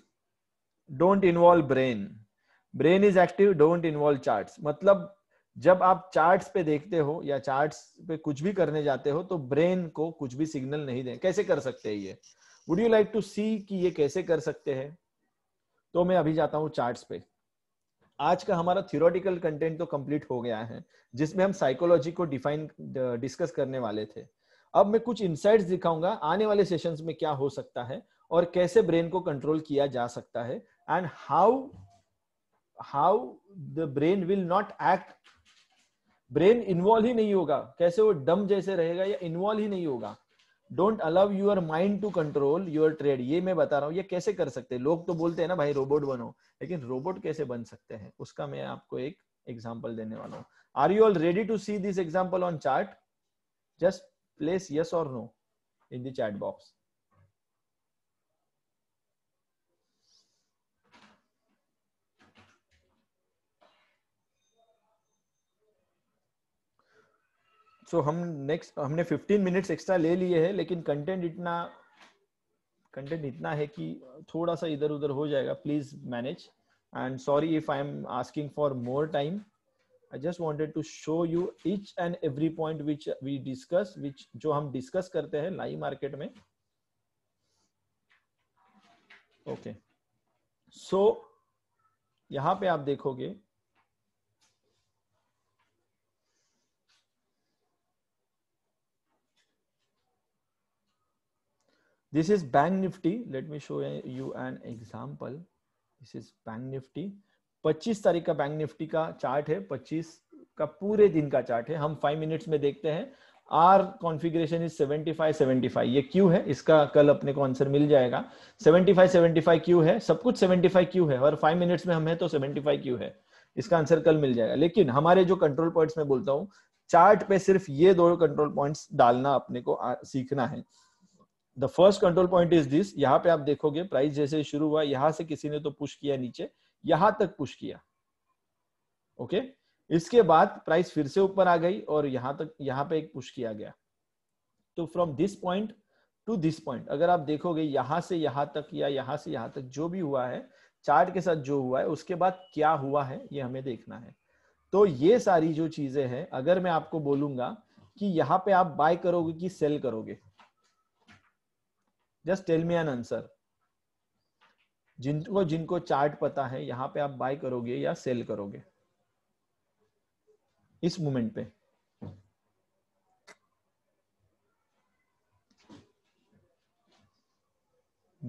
don't involve brain brain is active don't involve charts matlab मतलब जब आप charts पे देखते हो या चार्ट्स पे कुछ भी करने जाते हो तो ब्रेन को कुछ भी सिग्नल नहीं दे कैसे कर सकते हैं ये would you like to see कि ये कैसे कर सकते हैं तो मैं अभी जाता हूँ चार्ट्स पे आज का हमारा थियोरटिकल कंटेंट तो कंप्लीट हो गया है जिसमें हम साइकोलॉजी को डिफाइन डिस्कस करने वाले थे अब मैं कुछ इंसाइट्स दिखाऊंगा आने वाले सेशंस में क्या हो सकता है और कैसे ब्रेन को कंट्रोल किया जा सकता है and how how the brain will not act brain involve ही नहीं होगा कैसे वो डम जैसे रहेगा या इन्वॉल्व ही नहीं होगा don't allow your mind to control your trade ये मैं बता रहा हूँ ये कैसे कर सकते हैं लोग तो बोलते हैं ना भाई रोबोट बनो लेकिन रोबोट कैसे बन सकते हैं उसका मैं आपको एक एग्जाम्पल देने वाला हूँ are you all ready to see this example on chart just place yes और no in that box so हम नेक्स्ट हमने 15 मिनट्स एक्स्ट्रा ले लिए हैं लेकिन कंटेंट इतना कंटेंट इतना है कि थोड़ा सा इधर उधर हो जाएगा please manage and sorry if I am asking for more time I just wanted to show you each and every point which we discuss which जो हम डिस्कस करते हैं लाइव मार्केट में ओके okay. सो so, यहाँ पे आप देखोगे this is bank nifty let me show you an example this is bank nifty 25 तारीख का बैंक निफ्टी का चार्ट है 25 का पूरे दिन का चार्ट है हम 5 मिनट्स में देखते हैं आर कॉन्फ़िगरेशन इज 75 75 ये क्यू है इसका कल अपने को आंसर मिल जाएगा 75 75 क्यू है सब कुछ 75 क्यू है और 5 मिनट्स में हमें तो 75 क्यू है इसका आंसर कल मिल जाएगा लेकिन हमारे जो कंट्रोल पॉइंट्स में बोलता हूँ चार्ट पे सिर्फ ये दो कंट्रोल पॉइंट्स डालना अपने को आ, सीखना है the first control point is this यहाँ पे आप देखोगे प्राइस जैसे शुरू हुआ यहां से किसी ने तो पुश किया नीचे यहां तक पुश किया ओके okay? इसके बाद प्राइस फिर से ऊपर आ गई और यहां तक यहाँ पे एक पुश किया गया तो from this point to this point अगर आप देखोगे यहां से यहां तक या यहां से यहां तक जो भी हुआ है चार्ट के साथ जो हुआ है उसके बाद क्या हुआ है ये हमें देखना है तो ये सारी जो चीजें हैं अगर मैं आपको बोलूंगा कि यहाँ पे आप बाय करोगे कि सेल करोगे just tell me an answer जिनको जिनको चार्ट पता है यहां पे आप बाय करोगे या सेल करोगे इस मोमेंट पे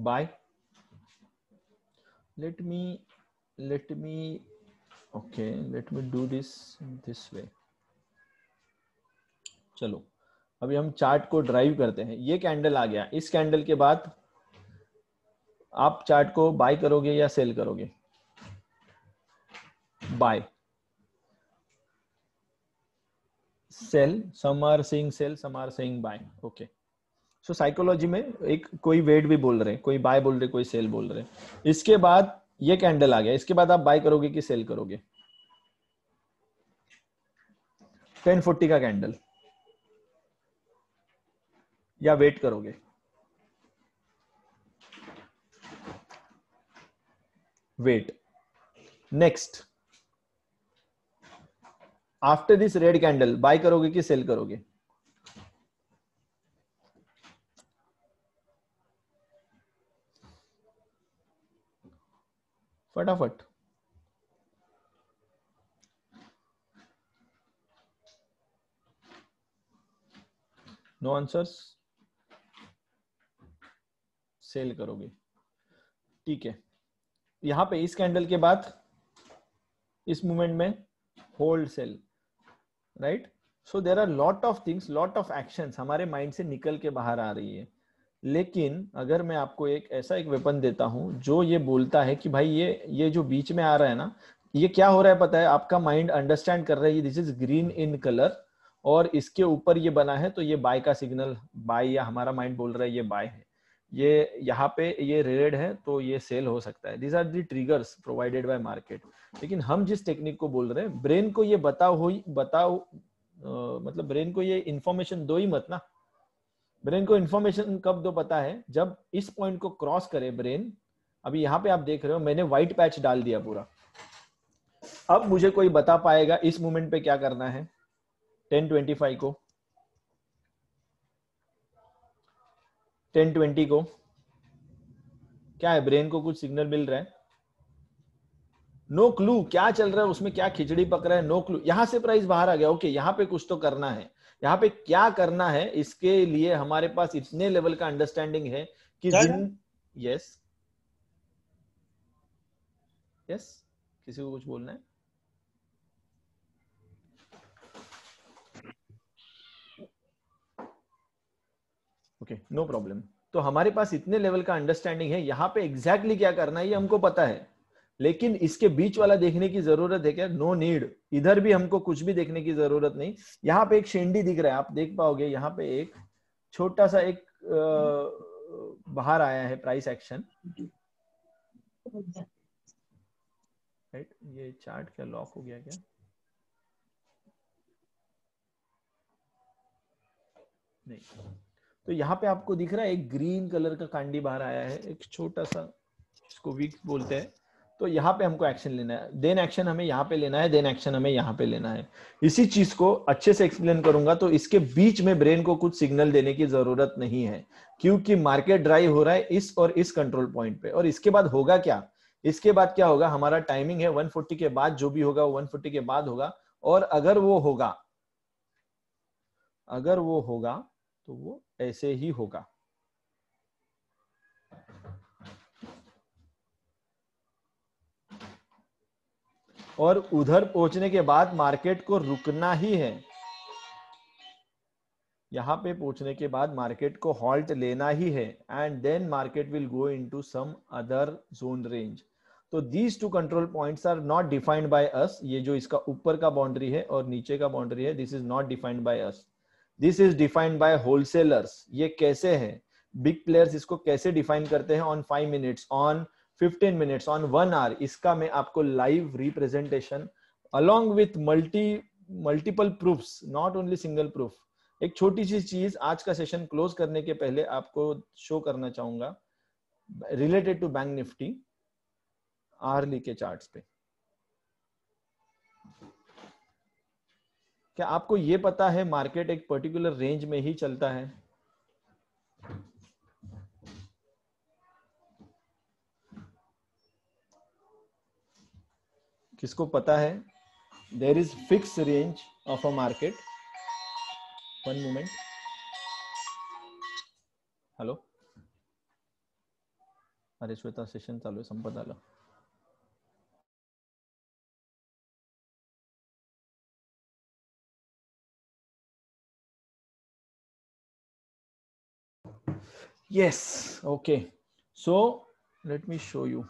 buy let me let me okay let me do this this way चलो अभी हम चार्ट को ड्राइव करते हैं ये कैंडल आ गया इस कैंडल के बाद आप चार्ट को बाय करोगे या सेल करोगे buy sell some are sell some are buy okay so psychology में एक कोई वेट भी बोल रहे हैं कोई बाय बोल रहे कोई सेल बोल रहे इसके बाद ये कैंडल आ गया इसके बाद आप बाय करोगे कि सेल करोगे 1040 फोर्टी का कैंडल या वेट करोगे wait next after this red candle buy करोगे कि सेल करोगे फटाफट no answers सेल करोगे ठीक है यहां पे इस कैंडल के बाद इस मूवमेंट में hold sell right so there are lot of things lot of action हमारे माइंड से निकल के बाहर आ रही है लेकिन अगर मैं आपको एक ऐसा एक वेपन देता हूं जो ये बोलता है कि भाई ये ये जो बीच में आ रहा है ना ये क्या हो रहा है पता है आपका माइंड अंडरस्टैंड कर रहा है this is green in colour और इसके ऊपर ये बना है तो ये बाय का सिग्नल बाय या हमारा माइंड बोल रहा है ये बाय है ये यहाँ पे ये रेड है तो ये सेल हो सकता है these are the triggers provided by market लेकिन हम जिस टेक्निक को बोल रहे हैं ब्रेन को ये बताओ हो बताओ मतलब ब्रेन को ये इंफॉर्मेशन दो ही मत ना ब्रेन को इंफॉर्मेशन कब दो पता है जब इस पॉइंट को क्रॉस करे ब्रेन अभी यहाँ पे आप देख रहे हो मैंने व्हाइट पैच डाल दिया पूरा अब मुझे कोई बता पाएगा इस मोमेंट पे क्या करना है टेन ट्वेंटी फाइव को टेन ट्वेंटी को क्या है ब्रेन को कुछ सिग्नल मिल रहा है नो no क्लू क्या चल रहा है उसमें क्या खिचड़ी पक रहा है नो no क्लू यहां से प्राइस बाहर आ गया ओके okay, यहां पे कुछ तो करना है यहां पे क्या करना है इसके लिए हमारे पास इतने लेवल का अंडरस्टैंडिंग है कि जिन यस यस किसी को कुछ बोलना है ओके नो प्रॉब्लम तो हमारे पास इतने लेवल का अंडरस्टैंडिंग है यहाँ पे एग्जैक्टली exactly क्या करना है ये हमको पता है लेकिन इसके बीच वाला देखने की जरूरत है क्या नो नीड इधर भी हमको कुछ भी देखने की जरूरत नहीं यहाँ पे एक शेंडी दिख रहा है आप देख पाओगे यहाँ पे एक छोटा सा एक बाहर आया है प्राइस एक्शन राइट ये चार्ट क्या लॉक हो गया क्या नहीं तो यहाँ पे आपको दिख रहा है एक ग्रीन कलर का कांडी बाहर आया है एक छोटा सा इसको वीक बोलते हैं तो यहाँ पे हमको एक्शन लेना है देन एक्शन हमें यहाँ पे लेना है देन एक्शन हमें यहाँ पे लेना है इसी चीज को अच्छे से एक्सप्लेन करूंगा तो इसके बीच में ब्रेन को कुछ सिग्नल देने की जरूरत नहीं है क्योंकि मार्केट ड्राइव हो रहा है इस और इस कंट्रोल पॉइंट पे और इसके बाद होगा क्या इसके बाद क्या होगा हमारा टाइमिंग है 140 के बाद जो भी होगा वो 140 के बाद होगा और अगर वो होगा अगर वो होगा तो वो ऐसे ही होगा और उधर पहुंचने के बाद मार्केट को रुकना ही है यहां पे पहुंचने के बाद मार्केट को हॉल्ट लेना ही है and then market will go into some other zone range तो these two control points are not defined by us ये जो इसका ऊपर का बाउंड्री है और नीचे का बाउंड्री है this is not defined by us this is defined by wholesalers ये कैसे है बिग प्लेयर्स इसको कैसे डिफाइन करते हैं on five minutes on fifteen minutes on one hour इसका मैं आपको live representation along with multi multiple proof not only single proof एक छोटी सी चीज आज का सेशन क्लोज करने के पहले आपको शो करना चाहूंगा related to bank Nifty hourly के चार्ट्स पे क्या आपको ये पता है मार्केट एक पर्टिकुलर रेंज में ही चलता है किसको पता है there is fix range of a market one moment hello अरे श्वेता सेशन चालू संपत आलं Yes, okay. So let me show you.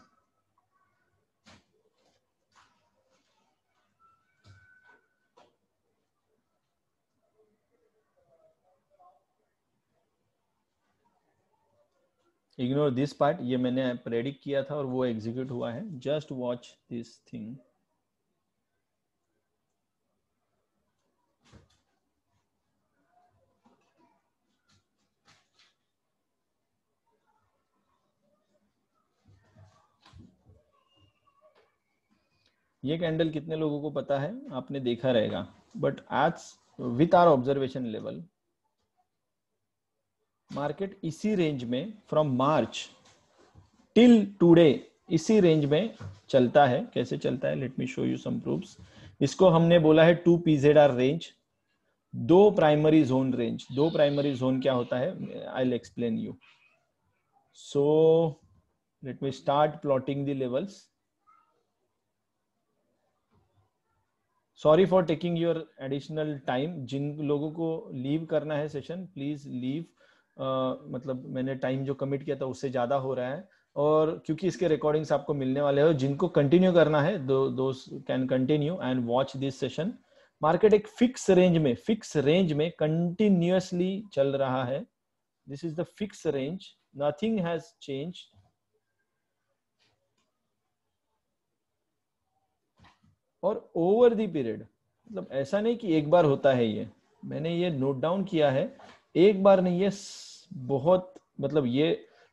Ignore this part ये मैंने प्रेडिक्ट किया था और वो एग्जीक्यूट हुआ है जस्ट वॉच दिस थिंग ये कैंडल कितने लोगों को पता है आपने देखा रहेगा बट आज with our observation level market इसी रेंज में फ्रॉम मार्च टिल टुडे इसी रेंज में चलता है कैसे चलता है let me show you some proofs इसको हमने बोला है टू पीजेड आर रेंज दो प्राइमरी जोन रेंज दो प्राइमरी जोन क्या होता है I explain you so let me start plotting the levels sorry for taking your additional time जिन लोगों को लीव करना है सेशन प्लीज लीव मतलब मैंने टाइम जो कमिट किया था उससे ज्यादा हो रहा है और क्योंकि इसके रिकॉर्डिंग्स आपको मिलने वाले हो जिनको कंटिन्यू करना है दो can continue and watch this session market एक फिक्स रेंज में फिक्स रेंज में कंटिन्यूसली चल रहा है this is the fix range nothing has changed और ओवर दी पीरियड मतलब ऐसा नहीं कि एक बार होता है ये मैंने ये नोट डाउन किया है एक बार नहीं ये बहुत मतलब ये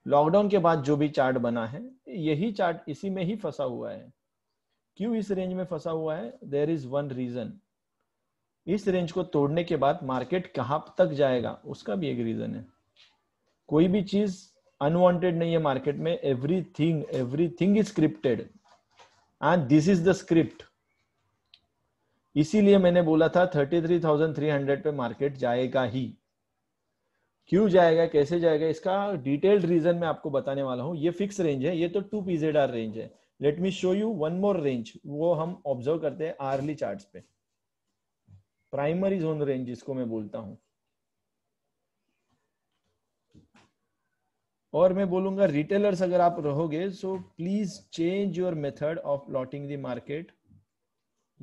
लॉकडाउन के बाद जो भी चार्ट बना है यही चार्ट इसी में ही फंसा हुआ है क्यों इस रेंज में फंसा हुआ है देर इज वन रीजन इस रेंज को तोड़ने के बाद मार्केट कहां तक जाएगा उसका भी एक रीजन है कोई भी चीज अनवांटेड नहीं है मार्केट में everything everything is scripted and this is the script इसीलिए मैंने बोला था 33,300 पे मार्केट जाएगा ही क्यों जाएगा कैसे जाएगा इसका डिटेल्ड रीजन मैं आपको बताने वाला हूं ये फिक्स रेंज है ये तो टू पीजेड आर रेंज है let me show you one more range वो हम ऑब्जर्व करते हैं आर्ली चार्ट पे प्राइमरी जोन रेंज जिसको मैं बोलता हूं और मैं बोलूंगा रिटेलर्स अगर आप रहोगे so please change your method of plotting the market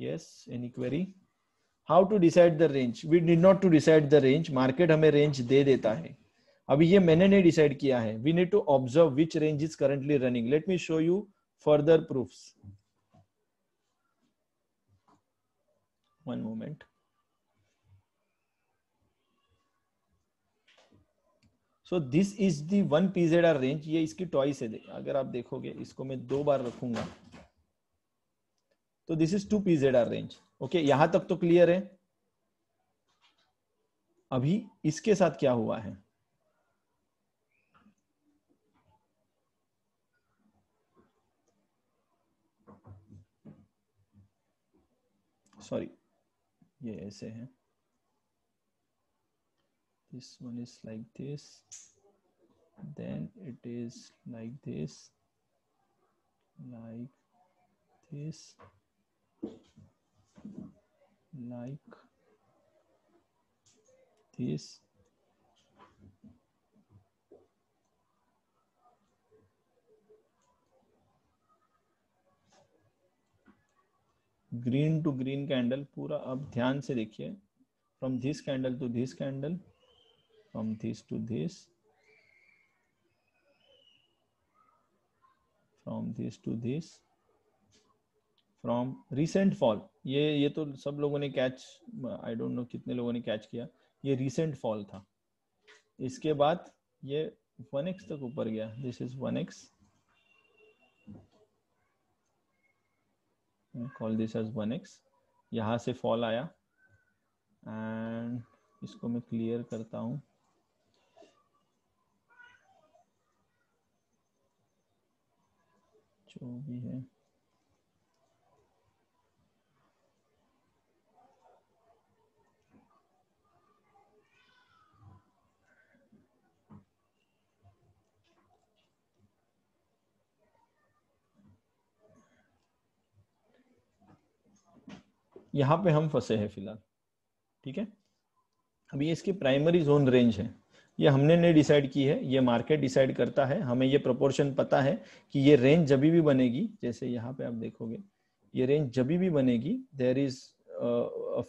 yes any query how to decide the range we need not to decide the range market hame range de deta hai abhi ye maine nahi decide kiya hai we need to observe which range is currently running let me show you further proofs one moment so this is the one pzr range ye iski इसकी twice है अगर आप देखोगे इसको मैं दो बार रखूंगा तो this is two P Z R range okay यहां तक तो क्लियर है अभी इसके साथ क्या हुआ है सॉरी ये ऐसे है this one is like this then it is like this like this like this green to green candle पूरा अब ध्यान से देखिए from this candle to this candle from this to this from this to this from recent fall ये ये तो सब लोगों ने कैच आई डोंट नो कितने लोगों ने कैच किया ये रिसेंट फॉल था इसके बाद ये वन एक्स तक ऊपर गया this is one X call this as one X यहाँ से फॉल आया एंड इसको मैं क्लियर करता हूं जो भी है यहाँ पे हम फंसे हैं फिलहाल ठीक है अब ये इसकी प्राइमरी जोन रेंज है ये हमने नहीं डिसाइड की है ये मार्केट डिसाइड करता है हमें ये प्रोपोर्शन पता है कि ये रेंज जब भी बनेगी जैसे यहाँ पे आप देखोगे ये रेंज जब भी बनेगी देर इज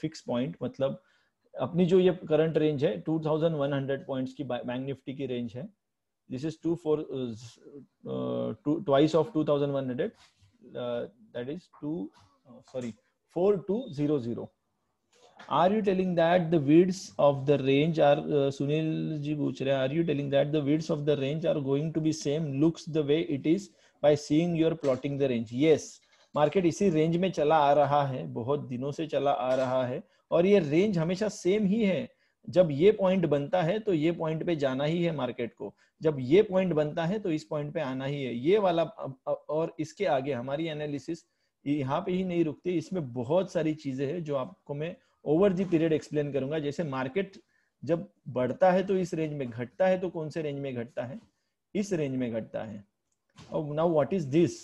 फिक्स पॉइंट मतलब अपनी जो ये करंट रेंज है 2100 पॉइंट्स की बैंक निफ्टी की रेंज है this is two four twice of two thousand one hundred that is two sorry four zero zero. are you telling that the widths of the range are uh, sunil ji puch are you telling that the widths of the range are going to be same looks the way it is by seeing your plotting the range yes market इसी range में चला आ रहा है बहुत दिनों से चला आ रहा है और ये रेंज हमेशा सेम ही है जब ये पॉइंट बनता है तो ये पॉइंट पे जाना ही है मार्केट को जब ये पॉइंट बनता है तो इस पॉइंट पे आना ही है ये वाला और इसके आगे हमारी एनालिसिस यहाँ पे ही नहीं रुकती इसमें बहुत सारी चीजें हैं जो आपको मैं ओवर दी पीरियड एक्सप्लेन करूंगा जैसे मार्केट जब बढ़ता है तो इस रेंज में घटता है तो कौन से रेंज में घटता है इस रेंज में घटता है और now what is this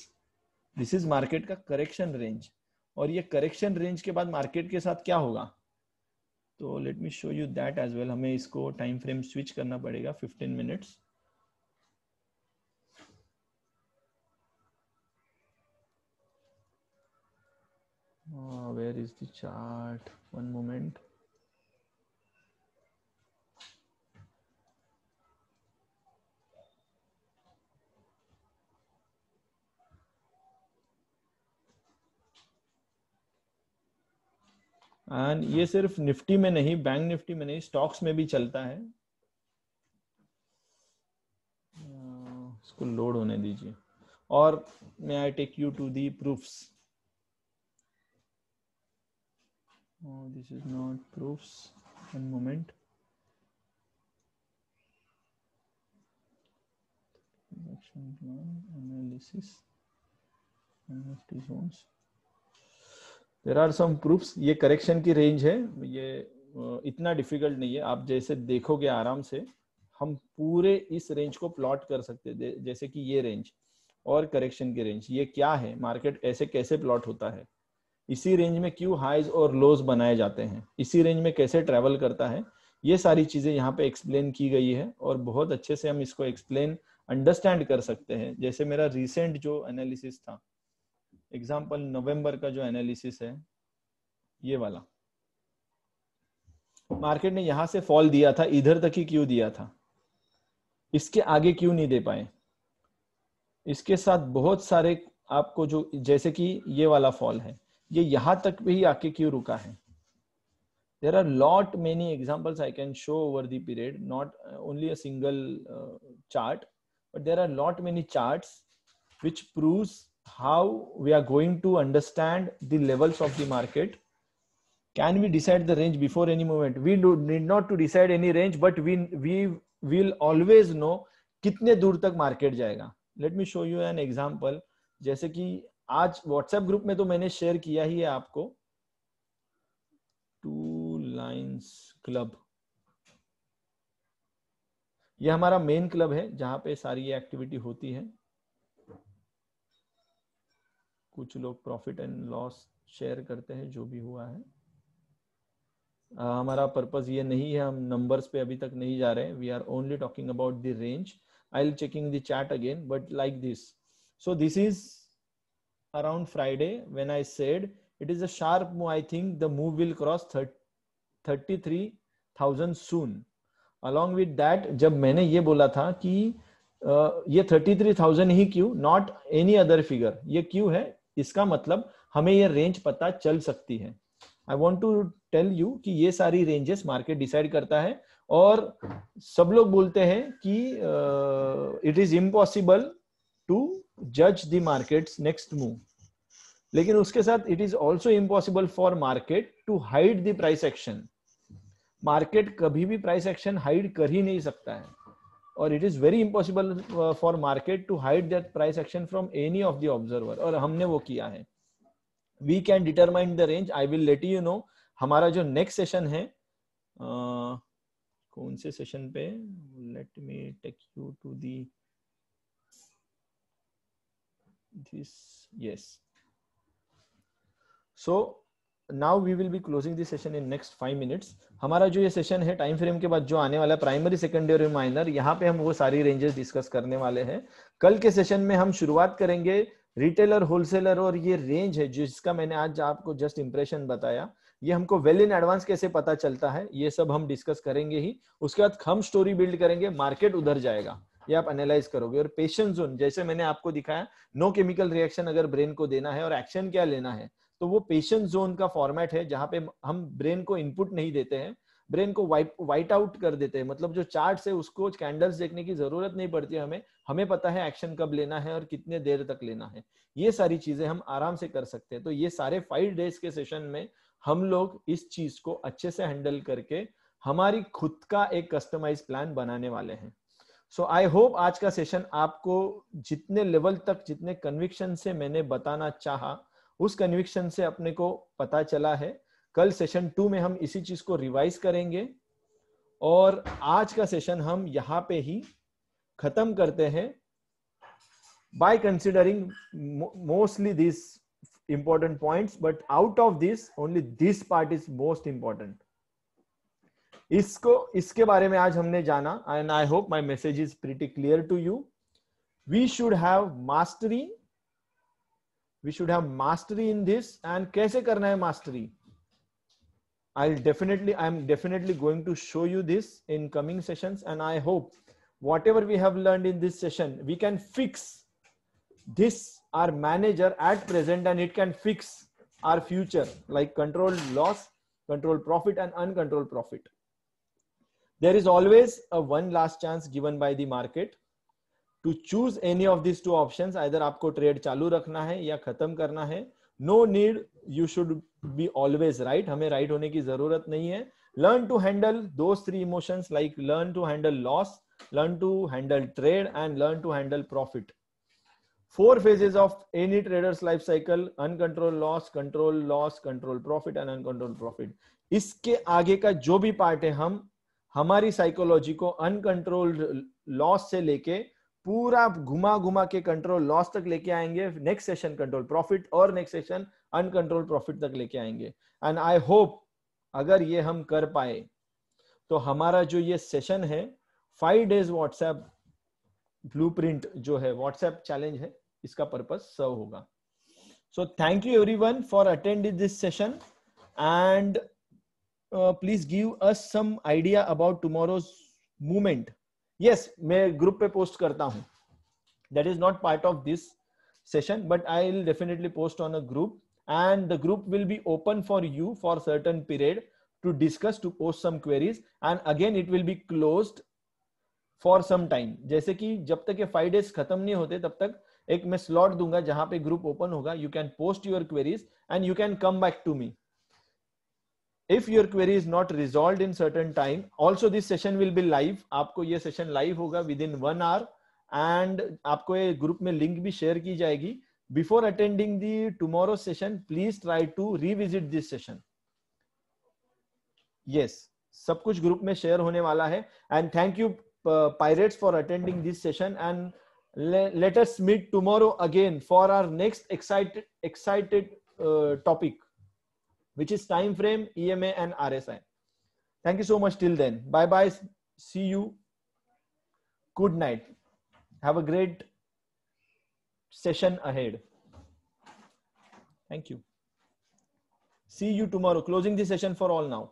this is market का करेक्शन रेंज और ये करेक्शन रेंज के बाद मार्केट के साथ क्या होगा तो let me show you that as well हमें इसको टाइम फ्रेम स्विच करना पड़ेगा fifteen minutes Uh, where is the chart? One moment. And ये सिर्फ निफ्टी में नहीं बैंक निफ्टी में नहीं स्टॉक्स में भी चलता है ah, इसको लोड होने दीजिए और may I take you to the proofs oh, this is not proofs one moment action plan analysis MFT zones there are some proofs ye correction ki range hai ye इतना difficult नहीं है आप जैसे देखोगे आराम से हम पूरे इस रेंज को प्लॉट कर सकते हैं जैसे कि ये रेंज और करेक्शन की रेंज ये क्या है मार्केट ऐसे कैसे प्लॉट होता है इसी रेंज में क्यों हाइज और लोज बनाए जाते हैं इसी रेंज में कैसे ट्रेवल करता है ये सारी चीजें यहाँ पे एक्सप्लेन की गई है और बहुत अच्छे से हम इसको एक्सप्लेन अंडरस्टैंड कर सकते हैं जैसे मेरा रिसेंट जो एनालिसिस था एग्जाम्पल नवंबर का जो एनालिसिस है ये वाला मार्केट ने यहां से फॉल दिया था इधर तक ही क्यों दिया था इसके आगे क्यों नहीं दे पाए इसके साथ बहुत सारे आपको जो जैसे कि ये वाला फॉल है ये यहां तक भी आके क्यों रुका है there are lot many examples I can show over the period not only a single chart but there are lot many chart which prove how we are going to understand the levels of the market can we decide the range before any moment we need not to decide any range but we we will always know कितने दूर तक market जाएगा let me show you an example जैसे कि आज WhatsApp group में तो मैंने शेयर किया ही है आपको टू लाइन्स क्लब यह हमारा मेन क्लब है जहां पे सारी ये एक्टिविटी होती है कुछ लोग प्रॉफिट एंड लॉस शेयर करते हैं जो भी हुआ है आ, हमारा पर्पज ये नहीं है हम नंबर्स पे अभी तक नहीं जा रहे हैं we are only talking about the range I will checking the chat again but like this so this is around Friday when I said it is a sharp move. I think the move will cross 33,000 soon. Along with that, जब मैंने ये बोला था कि uh, ये 33,000 ही क्यों not any other figure ये क्यों है इसका मतलब हमें ये रेंज पता चल सकती है I want to tell you कि ये सारी रेंजेस मार्केट डिसाइड करता है और सब लोग बोलते हैं कि इट इज इम्पॉसिबल टू जज द मार्केट नेक्स्ट मूव लेकिन उसके साथ it is also impossible for market to hide the price action market कभी भी प्राइस एक्शन हाइड कर ही नहीं सकता है और it is very impossible for market to hide that price action from any of the observer और हमने वो किया है we can determine the range I will let you know हमारा जो नेक्स्ट सेशन है uh, कौन से सेशन पे let me take you to the this yes so now we will be closing this session in next five minutes हमारा जो ये session है टाइम फ्रेम के बाद जो आने वाला प्राइमरी सेकेंडरी माइनर यहाँ पे हम वो सारी रेंजेस डिस्कस करने वाले हैं कल के सेशन में हम शुरुआत करेंगे रिटेलर होलसेलर और ये रेंज है जिसका मैंने आज आपको जस्ट इंप्रेशन बताया ये हमको वेल इन एडवांस कैसे पता चलता है ये सब हम डिस्कस करेंगे ही उसके बाद हम स्टोरी बिल्ड करेंगे मार्केट उधर जाएगा ये आप एनालाइज करोगे और पेशेंट जोन जैसे मैंने आपको दिखाया नो केमिकल रिएक्शन अगर ब्रेन को देना है और एक्शन क्या लेना है तो वो पेशेंट जोन का फॉर्मेट है जहां पे हम ब्रेन को इनपुट नहीं देते हैं ब्रेन को वाइप वाइट आउट कर देते हैं मतलब जो चार्ट है उसको कैंडल्स देखने की जरूरत नहीं पड़ती हमें हमें पता है एक्शन कब लेना है और कितने देर तक लेना है ये सारी चीजें हम आराम से कर सकते हैं तो ये सारे फाइव डेज के सेशन में हम लोग इस चीज को अच्छे से हैंडल करके हमारी खुद का एक कस्टमाइज प्लान बनाने वाले हैं सो आई होप आज का सेशन आपको जितने लेवल तक जितने कन्विक्शन से मैंने बताना चाहा उस कन्विक्शन से अपने को पता चला है कल सेशन टू में हम इसी चीज को रिवाइज करेंगे और आज का सेशन हम यहाँ पे ही खत्म करते हैं by considering mostly this important point but out of this only this part is most important इसको इसके बारे में आज हमने जाना and I hope my message is pretty clear to you we should have mastery we should have mastery in this and कैसे करना है mastery I definitely I am definitely going to show you this in coming session and I hope what ever we have learn in this session we can fix this our manager at present and it can fix our future like control loss control profit and uncontrol profit there is always a one last chance given by the market to choose any of these two options either aapko trade chalu rakhna hai ya khatam karna hai no need you should be always right hame right hone ki zarurat nahi hai learn to handle those three emotions like learn to handle loss learn to handle trade and learn to handle profit four phases of any trader's life cycle uncontrolled loss control loss control profit and uncontrolled profit iske aage ka jo bhi part hai hum हमारी psychology को uncontrolled loss से लेके पूरा घुमा घुमा के control loss तक लेके आएंगे नेक्स्ट सेशन कंट्रोल प्रॉफिट और नेक्स्ट सेशन अनकंट्रोल प्रॉफिट तक लेके आएंगे एंड आई होप अगर ये हम कर पाए तो हमारा जो ये सेशन है फाइव डेज व्हाट्सएप ब्लू जो है व्हाट्सएप चैलेंज है इसका पर्पज सर्व होगा so thank you everyone for attending this session and please give us some idea about tomorrow's movement yes मैं ग्रुप पे पोस्ट करता हूँ that is not part of this session but i will definitely post on a group and the group will be open for you for certain period to discuss to post some queries and again it will be closed for some time जैसे कि जब तक ये five days खत्म नहीं होते तब तक एक मैं स्लॉट दूंगा जहां पे ग्रुप ओपन होगा you can post your queries and you can come back to me if your query is not resolved in certain time also this session will be live aapko ye session live hoga within 1 hour and aapko ye group mein link bhi share ki jayegi before attending the tomorrow session please try to revisit this session yes sab kuch group mein share hone wala hai and thank you uh, pirates for attending this session and le let us meet tomorrow again for our next excited excited uh, topic which is time frame, EMA, and RSI. Thank you so much till then. Bye bye. See you. Good night. Have a great session ahead. Thank you. See you tomorrow. Closing the session for all now.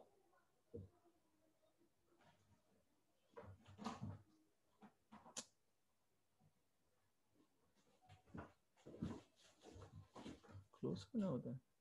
Close now then.